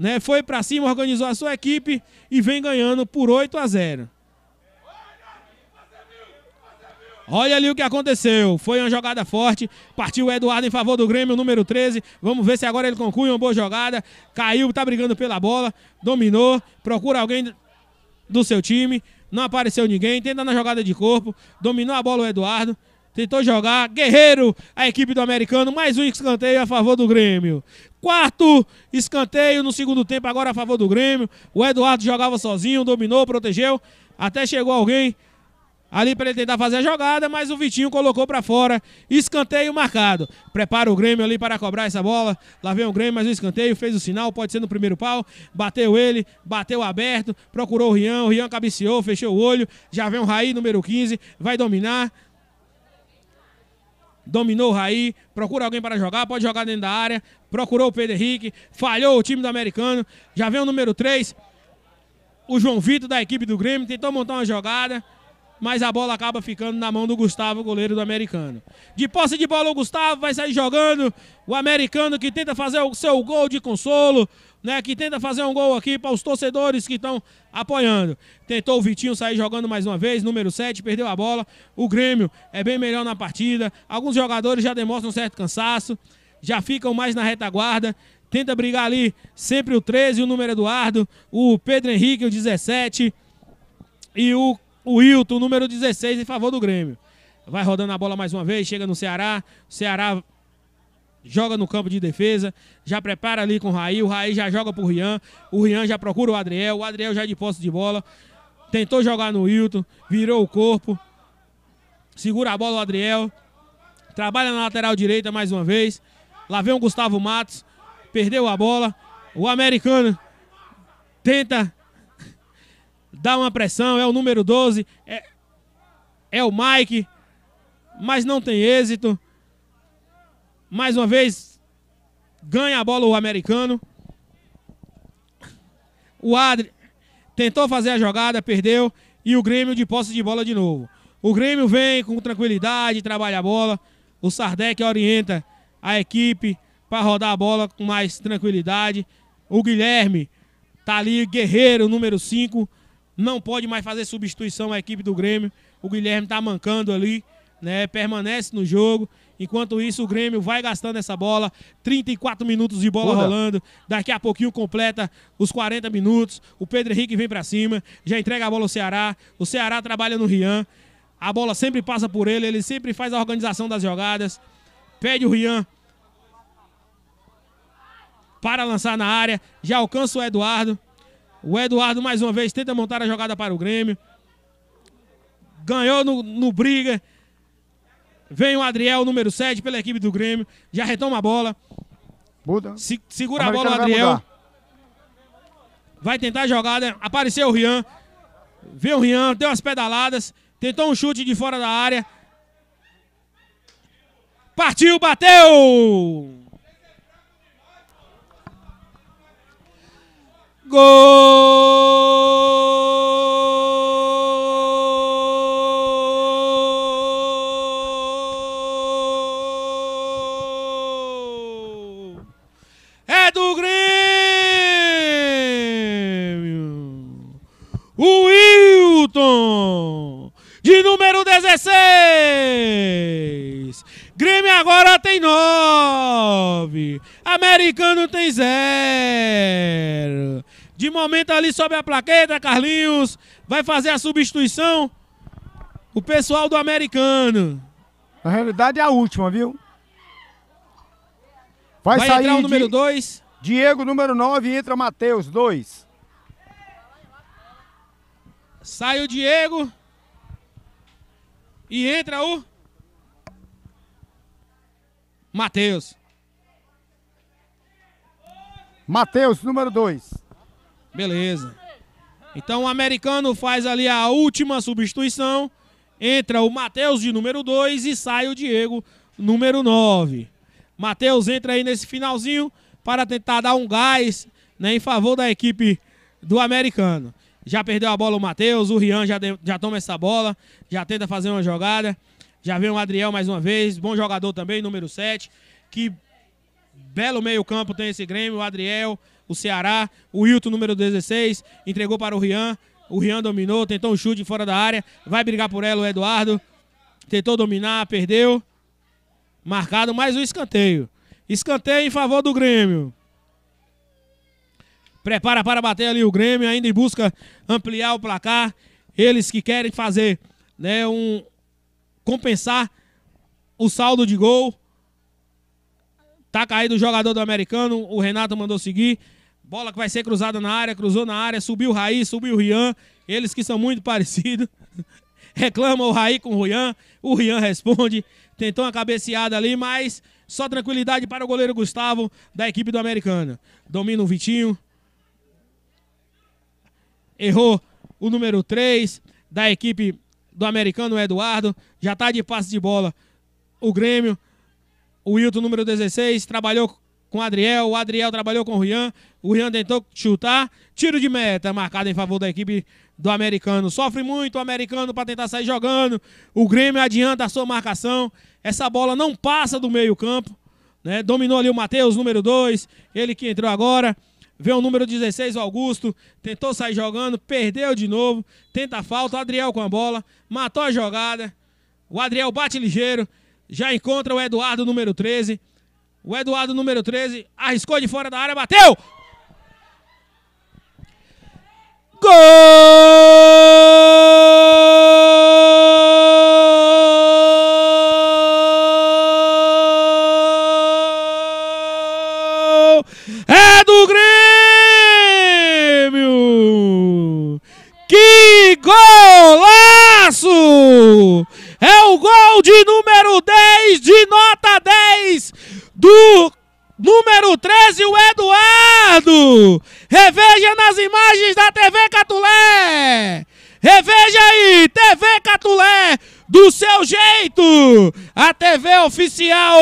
né? Foi para cima, organizou a sua equipe e vem ganhando por 8 a 0. Olha ali o que aconteceu. Foi uma jogada forte. Partiu o Eduardo em favor do Grêmio, número 13. Vamos ver se agora ele conclui uma boa jogada. Caiu, tá brigando pela bola. Dominou. Procura alguém do seu time. Não apareceu ninguém. Tenta na jogada de corpo. Dominou a bola o Eduardo. Tentou jogar. Guerreiro, a equipe do americano. Mais um escanteio a favor do Grêmio. Quarto escanteio no segundo tempo, agora a favor do Grêmio. O Eduardo jogava sozinho, dominou, protegeu. Até chegou alguém ali para ele tentar fazer a jogada, mas o Vitinho colocou para fora. Escanteio marcado. Prepara o Grêmio ali para cobrar essa bola. Lá vem o Grêmio, mais um escanteio fez o sinal, pode ser no primeiro pau. Bateu ele, bateu aberto, procurou o Rian, o Rian cabeceou, fechou o olho. Já vem o Raí, número 15, vai dominar dominou o Raí, procura alguém para jogar, pode jogar dentro da área, procurou o Pedro Henrique, falhou o time do americano, já vem o número 3, o João Vitor da equipe do Grêmio, tentou montar uma jogada, mas a bola acaba ficando na mão do Gustavo, goleiro do americano. De posse de bola, o Gustavo vai sair jogando, o americano que tenta fazer o seu gol de consolo, né, que tenta fazer um gol aqui para os torcedores que estão apoiando. Tentou o Vitinho sair jogando mais uma vez, número 7, perdeu a bola. O Grêmio é bem melhor na partida. Alguns jogadores já demonstram certo cansaço, já ficam mais na retaguarda. Tenta brigar ali sempre o 13, o número Eduardo, o Pedro Henrique, o 17 e o, o número 16, em favor do Grêmio. Vai rodando a bola mais uma vez, chega no Ceará. O Ceará joga no campo de defesa, já prepara ali com o Raí, o Raí já joga pro Rian, o Rian já procura o Adriel, o Adriel já é de posse de bola, tentou jogar no Hilton, virou o corpo, segura a bola o Adriel, trabalha na lateral direita mais uma vez, lá vem o Gustavo Matos, perdeu a bola, o americano tenta dar uma pressão, é o número 12, é, é o Mike, mas não tem êxito. Mais uma vez, ganha a bola o americano. O Adri tentou fazer a jogada, perdeu. E o Grêmio de posse de bola de novo. O Grêmio vem com tranquilidade, trabalha a bola. O Sardec orienta a equipe para rodar a bola com mais tranquilidade. O Guilherme tá ali, guerreiro, número 5. Não pode mais fazer substituição a equipe do Grêmio. O Guilherme tá mancando ali né, permanece no jogo. Enquanto isso, o Grêmio vai gastando essa bola. 34 minutos de bola Porra. rolando. Daqui a pouquinho completa os 40 minutos. O Pedro Henrique vem para cima, já entrega a bola ao Ceará. O Ceará trabalha no Rian. A bola sempre passa por ele, ele sempre faz a organização das jogadas. Pede o Rian para lançar na área. Já alcança o Eduardo. O Eduardo mais uma vez tenta montar a jogada para o Grêmio. Ganhou no, no briga Vem o Adriel, número 7, pela equipe do Grêmio. Já retoma a bola. Muda. Se, segura a bola o Adriel. Vai, vai tentar a jogada. Apareceu o Rian. Vem o Rian, deu as pedaladas. Tentou um chute de fora da área. Partiu, bateu! Gol! 16. Grêmio agora tem 9. Americano tem 0. De momento ali sobe a plaqueta, Carlinhos. Vai fazer a substituição. O pessoal do Americano. Na realidade é a última, viu? Vai, vai sair entrar o número 2. Diego, número 9, entra Matheus, 2. Sai o Diego. E entra o Matheus. Matheus, número 2. Beleza. Então o americano faz ali a última substituição. Entra o Matheus de número 2 e sai o Diego, número 9. Matheus entra aí nesse finalzinho para tentar dar um gás né, em favor da equipe do americano. Já perdeu a bola o Matheus, o Rian já, de, já toma essa bola, já tenta fazer uma jogada. Já vem o Adriel mais uma vez, bom jogador também, número 7. Que belo meio-campo tem esse Grêmio, o Adriel, o Ceará, o Hilton, número 16, entregou para o Rian. O Rian dominou, tentou um chute fora da área, vai brigar por ela o Eduardo. Tentou dominar, perdeu. Marcado mais um escanteio. Escanteio em favor do Grêmio. Prepara para bater ali o Grêmio, ainda em busca ampliar o placar. Eles que querem fazer, né, um compensar o saldo de gol. Tá caído o jogador do americano, o Renato mandou seguir. Bola que vai ser cruzada na área, cruzou na área, subiu o Raí, subiu o Rian. Eles que são muito parecidos. Reclama o Raí com o Rian. O Rian responde. Tentou uma cabeceada ali, mas só tranquilidade para o goleiro Gustavo da equipe do Americana. Domina o Vitinho errou o número 3 da equipe do americano Eduardo. Já está de passe de bola o Grêmio. O Wilton, número 16, trabalhou com o Adriel. O Adriel trabalhou com o Rian. O Rian tentou chutar. Tiro de meta marcado em favor da equipe do americano. Sofre muito o americano para tentar sair jogando. O Grêmio adianta a sua marcação. Essa bola não passa do meio-campo. Né? Dominou ali o Matheus, número 2. Ele que entrou agora. Vê o número 16, o Augusto. Tentou sair jogando, perdeu de novo. Tenta a falta, o Adriel com a bola. Matou a jogada. O Adriel bate ligeiro. Já encontra o Eduardo, número 13. O Eduardo, número 13, arriscou de fora da área, bateu! Gol! golaço! É o gol de número 10, de nota 10, do número 13, o Eduardo! Reveja nas imagens da TV Catulé! Reveja aí, TV Catulé, do seu jeito! A TV oficial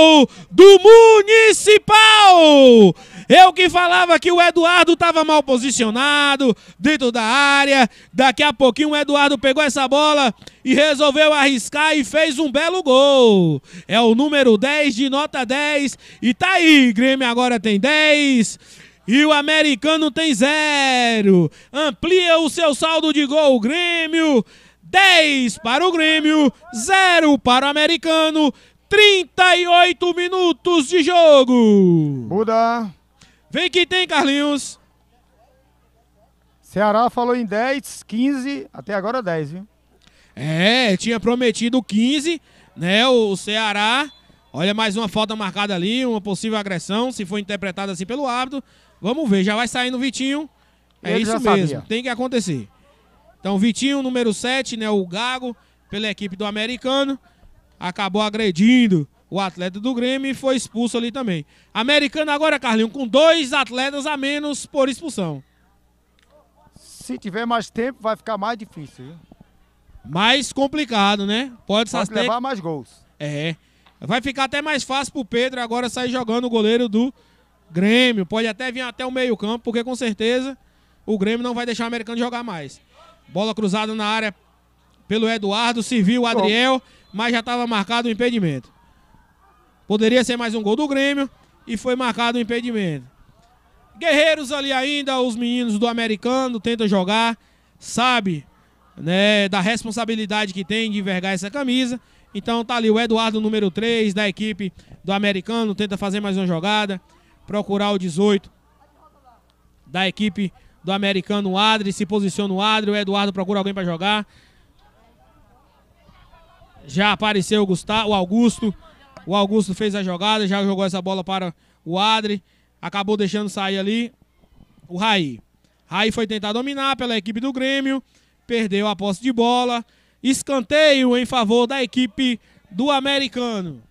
do Municipal! Eu que falava que o Eduardo estava mal posicionado dentro da área. Daqui a pouquinho o Eduardo pegou essa bola e resolveu arriscar e fez um belo gol. É o número 10 de nota 10. E tá aí, Grêmio agora tem 10. E o americano tem zero. Amplia o seu saldo de gol, Grêmio. 10 para o Grêmio, 0 para o americano. 38 minutos de jogo. Muda. Vem que tem, Carlinhos. Ceará falou em 10, 15, até agora 10, viu? É, tinha prometido 15, né? O Ceará. Olha mais uma falta marcada ali, uma possível agressão, se for interpretada assim pelo árbitro. Vamos ver, já vai saindo o Vitinho. É Ele isso mesmo, sabia. tem que acontecer. Então, Vitinho, número 7, né? O Gago, pela equipe do americano, acabou agredindo o atleta do Grêmio, e foi expulso ali também. Americano agora, Carlinho, com dois atletas a menos por expulsão. Se tiver mais tempo, vai ficar mais difícil. Mais complicado, né? Pode, Pode levar mais gols. É. Vai ficar até mais fácil pro Pedro agora sair jogando o goleiro do Grêmio. Pode até vir até o meio-campo, porque com certeza o Grêmio não vai deixar o americano jogar mais. Bola cruzada na área pelo Eduardo, serviu o Adriel, mas já estava marcado o impedimento. Poderia ser mais um gol do Grêmio e foi marcado o um impedimento. Guerreiros ali ainda, os meninos do americano tentam jogar, sabe, né, da responsabilidade que tem de envergar essa camisa. Então tá ali o Eduardo, número 3 da equipe do americano, tenta fazer mais uma jogada, procurar o 18 da equipe do americano, o Adri, se posiciona o Adri, o Eduardo procura alguém para jogar. Já apareceu o, Gustavo, o Augusto, o Augusto fez a jogada, já jogou essa bola para o Adri. Acabou deixando sair ali o Raí. Raí foi tentar dominar pela equipe do Grêmio. Perdeu a posse de bola. Escanteio em favor da equipe do americano.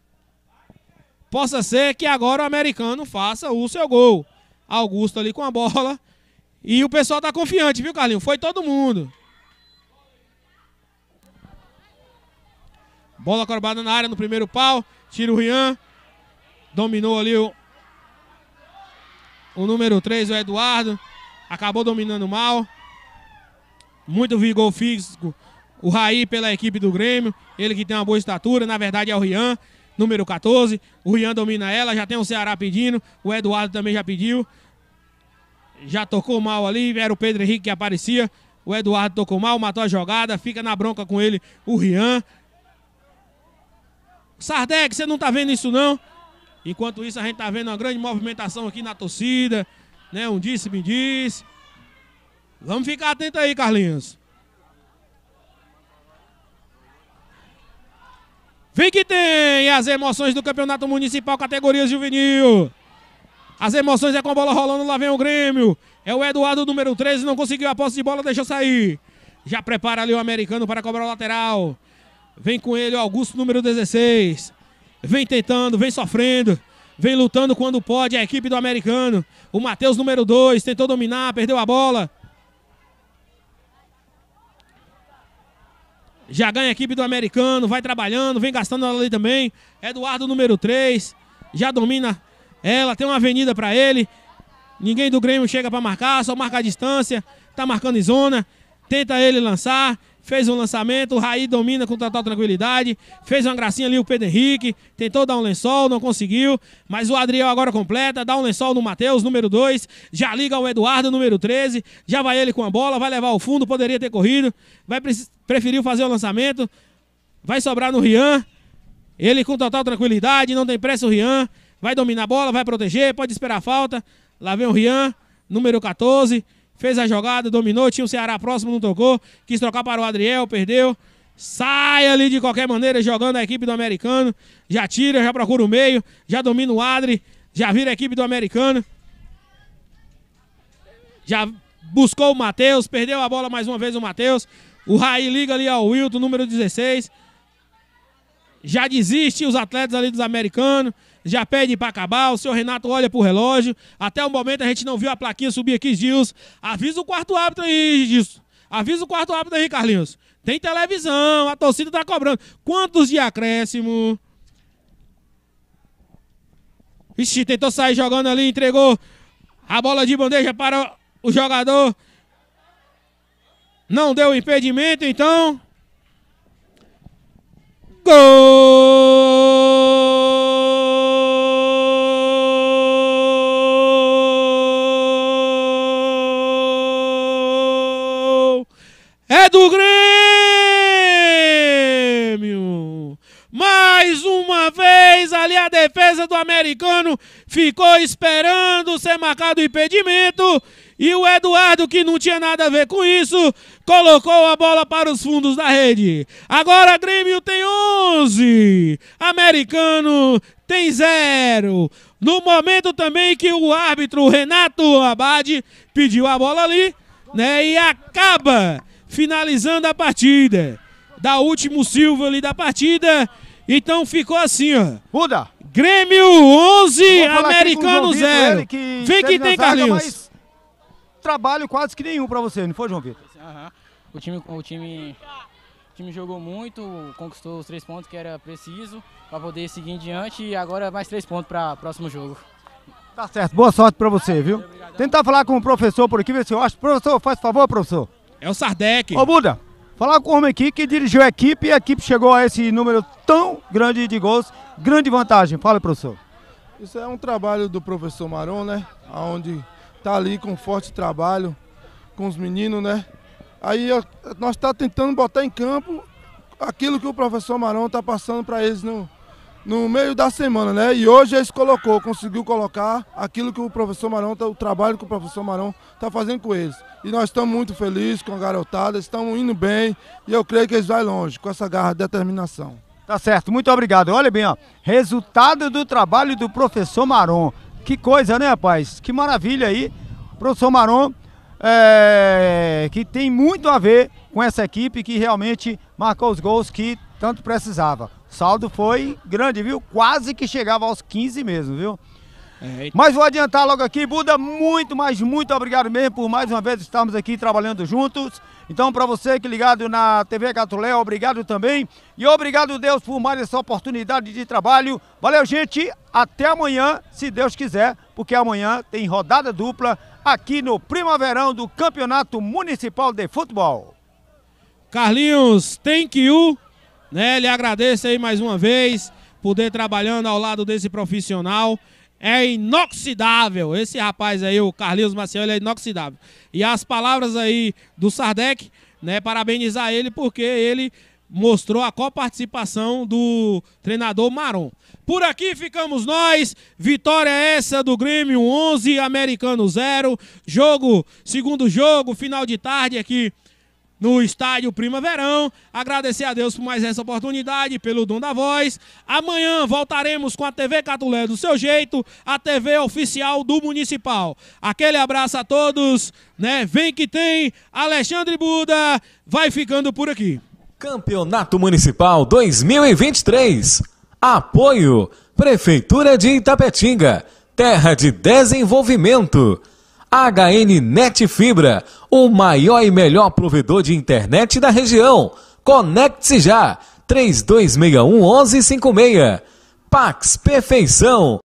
Possa ser que agora o americano faça o seu gol. Augusto ali com a bola. E o pessoal tá confiante, viu, Carlinho? Foi todo mundo. Bola corbada na área no primeiro pau. Tira o Rian. Dominou ali o, o número 3, o Eduardo. Acabou dominando mal. Muito vigor físico. O Raí pela equipe do Grêmio. Ele que tem uma boa estatura. Na verdade é o Rian, número 14. O Rian domina ela. Já tem o Ceará pedindo. O Eduardo também já pediu. Já tocou mal ali. Era o Pedro Henrique que aparecia. O Eduardo tocou mal, matou a jogada, fica na bronca com ele o Rian. Sardeg, você não tá vendo isso não? Enquanto isso, a gente tá vendo uma grande movimentação aqui na torcida, né? Um disse, me disse. Vamos ficar atento aí, Carlinhos. Vem que tem as emoções do Campeonato Municipal Categoria Juvenil. As emoções é com a bola rolando, lá vem o Grêmio. É o Eduardo, número 13, não conseguiu a posse de bola, deixou sair. Já prepara ali o americano para cobrar o lateral. Vem com ele o Augusto, número 16. Vem tentando, vem sofrendo. Vem lutando quando pode é a equipe do americano. O Matheus, número 2, tentou dominar, perdeu a bola. Já ganha a equipe do americano, vai trabalhando, vem gastando ela ali também. Eduardo, número 3, já domina ela, tem uma avenida para ele. Ninguém do Grêmio chega para marcar, só marca a distância. Tá marcando em zona, tenta ele lançar, fez um lançamento, o Raí domina com total tranquilidade, fez uma gracinha ali o Pedro Henrique, tentou dar um lençol, não conseguiu, mas o Adriel agora completa, dá um lençol no Matheus, número 2, já liga o Eduardo, número 13, já vai ele com a bola, vai levar ao fundo, poderia ter corrido, vai preferiu fazer o lançamento, vai sobrar no Rian, ele com total tranquilidade, não tem pressa o Rian, vai dominar a bola, vai proteger, pode esperar a falta, lá vem o Rian, número 14, fez a jogada, dominou, tinha o Ceará próximo, não tocou, quis trocar para o Adriel, perdeu. Sai ali de qualquer maneira jogando a equipe do americano. Já tira, já procura o meio, já domina o Adri, já vira a equipe do americano. Já buscou o Matheus, perdeu a bola mais uma vez o Matheus. O Raí liga ali ao Wilton, número 16. Já desiste os atletas ali dos americanos já pede para acabar. O senhor Renato olha pro relógio. Até o momento a gente não viu a plaquinha subir aqui, Gilson. Avisa o quarto árbitro aí, Gilson. Avisa o quarto árbitro aí, Carlinhos. Tem televisão, a torcida tá cobrando. Quantos de acréscimo? Ixi, tentou sair jogando ali, entregou a bola de bandeja para o jogador. Não deu impedimento, então. Gol! Grêmio. Mais uma vez ali a defesa do americano ficou esperando ser marcado o impedimento. E o Eduardo, que não tinha nada a ver com isso, colocou a bola para os fundos da rede. Agora Grêmio tem 11, americano tem 0. No momento também que o árbitro Renato Abade pediu a bola ali, né? E acaba finalizando a partida. Da último Silva ali da partida. Então ficou assim, ó. Muda. Grêmio 11, Americano 0. Vem que tem, Carlinhos. Zaga, trabalho quase que nenhum para você, não foi, João Vitor? Uhum. O time, o time, o time jogou muito, conquistou os três pontos que era preciso para poder seguir em diante e agora mais três pontos para próximo jogo. Tá certo, boa sorte para você, viu? Tentar falar com o professor por aqui, ver se eu acho. Professor, faz favor, professor. É o Sardec. Ô, Buda, falar com o homem aqui que dirigiu a equipe e a equipe chegou a esse número tão grande de gols. Grande vantagem. Fala, professor. Isso é um trabalho do professor Maron, né? Onde tá ali com forte trabalho com os meninos, né? Aí nós está tentando botar em campo aquilo que o professor Maron está passando para eles no, no meio da semana, né? E hoje eles colocou, conseguiu colocar aquilo que o professor Marão, tá, o trabalho que o professor Maron está fazendo com eles. E nós estamos muito felizes com a garotada, estamos indo bem e eu creio que eles vão longe com essa garra de determinação. Tá certo, muito obrigado. Olha bem, ó, resultado do trabalho do professor Maron. Que coisa, né, rapaz? Que maravilha aí. Professor Maron, é, que tem muito a ver com essa equipe que realmente marcou os gols que tanto precisava. O saldo foi grande, viu? Quase que chegava aos 15 mesmo, viu? mas vou adiantar logo aqui, Buda, muito, mas muito obrigado mesmo por mais uma vez estarmos aqui trabalhando juntos. Então, para você que é ligado na TV Catulé, obrigado também. E obrigado, Deus, por mais essa oportunidade de trabalho. Valeu, gente. Até amanhã, se Deus quiser, porque amanhã tem rodada dupla aqui no Primaverão do Campeonato Municipal de Futebol. Carlinhos, thank you. Né? Lhe agradeço aí mais uma vez por ter trabalhando ao lado desse profissional é inoxidável. Esse rapaz aí, o Carlinhos Maciel, ele é inoxidável. E as palavras aí do Sardec, né, parabenizar ele porque ele mostrou a coparticipação do treinador Maron. Por aqui ficamos nós. Vitória é essa do Grêmio 11, Americano 0. Jogo, segundo jogo, final de tarde aqui no estádio Primaverão. Agradecer a Deus por mais essa oportunidade, pelo dom da voz. Amanhã voltaremos com a TV Catulé do seu jeito, a TV oficial do Municipal. Aquele abraço a todos, né? Vem que tem. Alexandre Buda vai ficando por aqui. Campeonato Municipal 2023. Apoio Prefeitura de Itapetinga, terra de desenvolvimento. HN Net Fibra, o maior e melhor provedor de internet da região. Conecte-se já! 3261 1156. Pax Perfeição.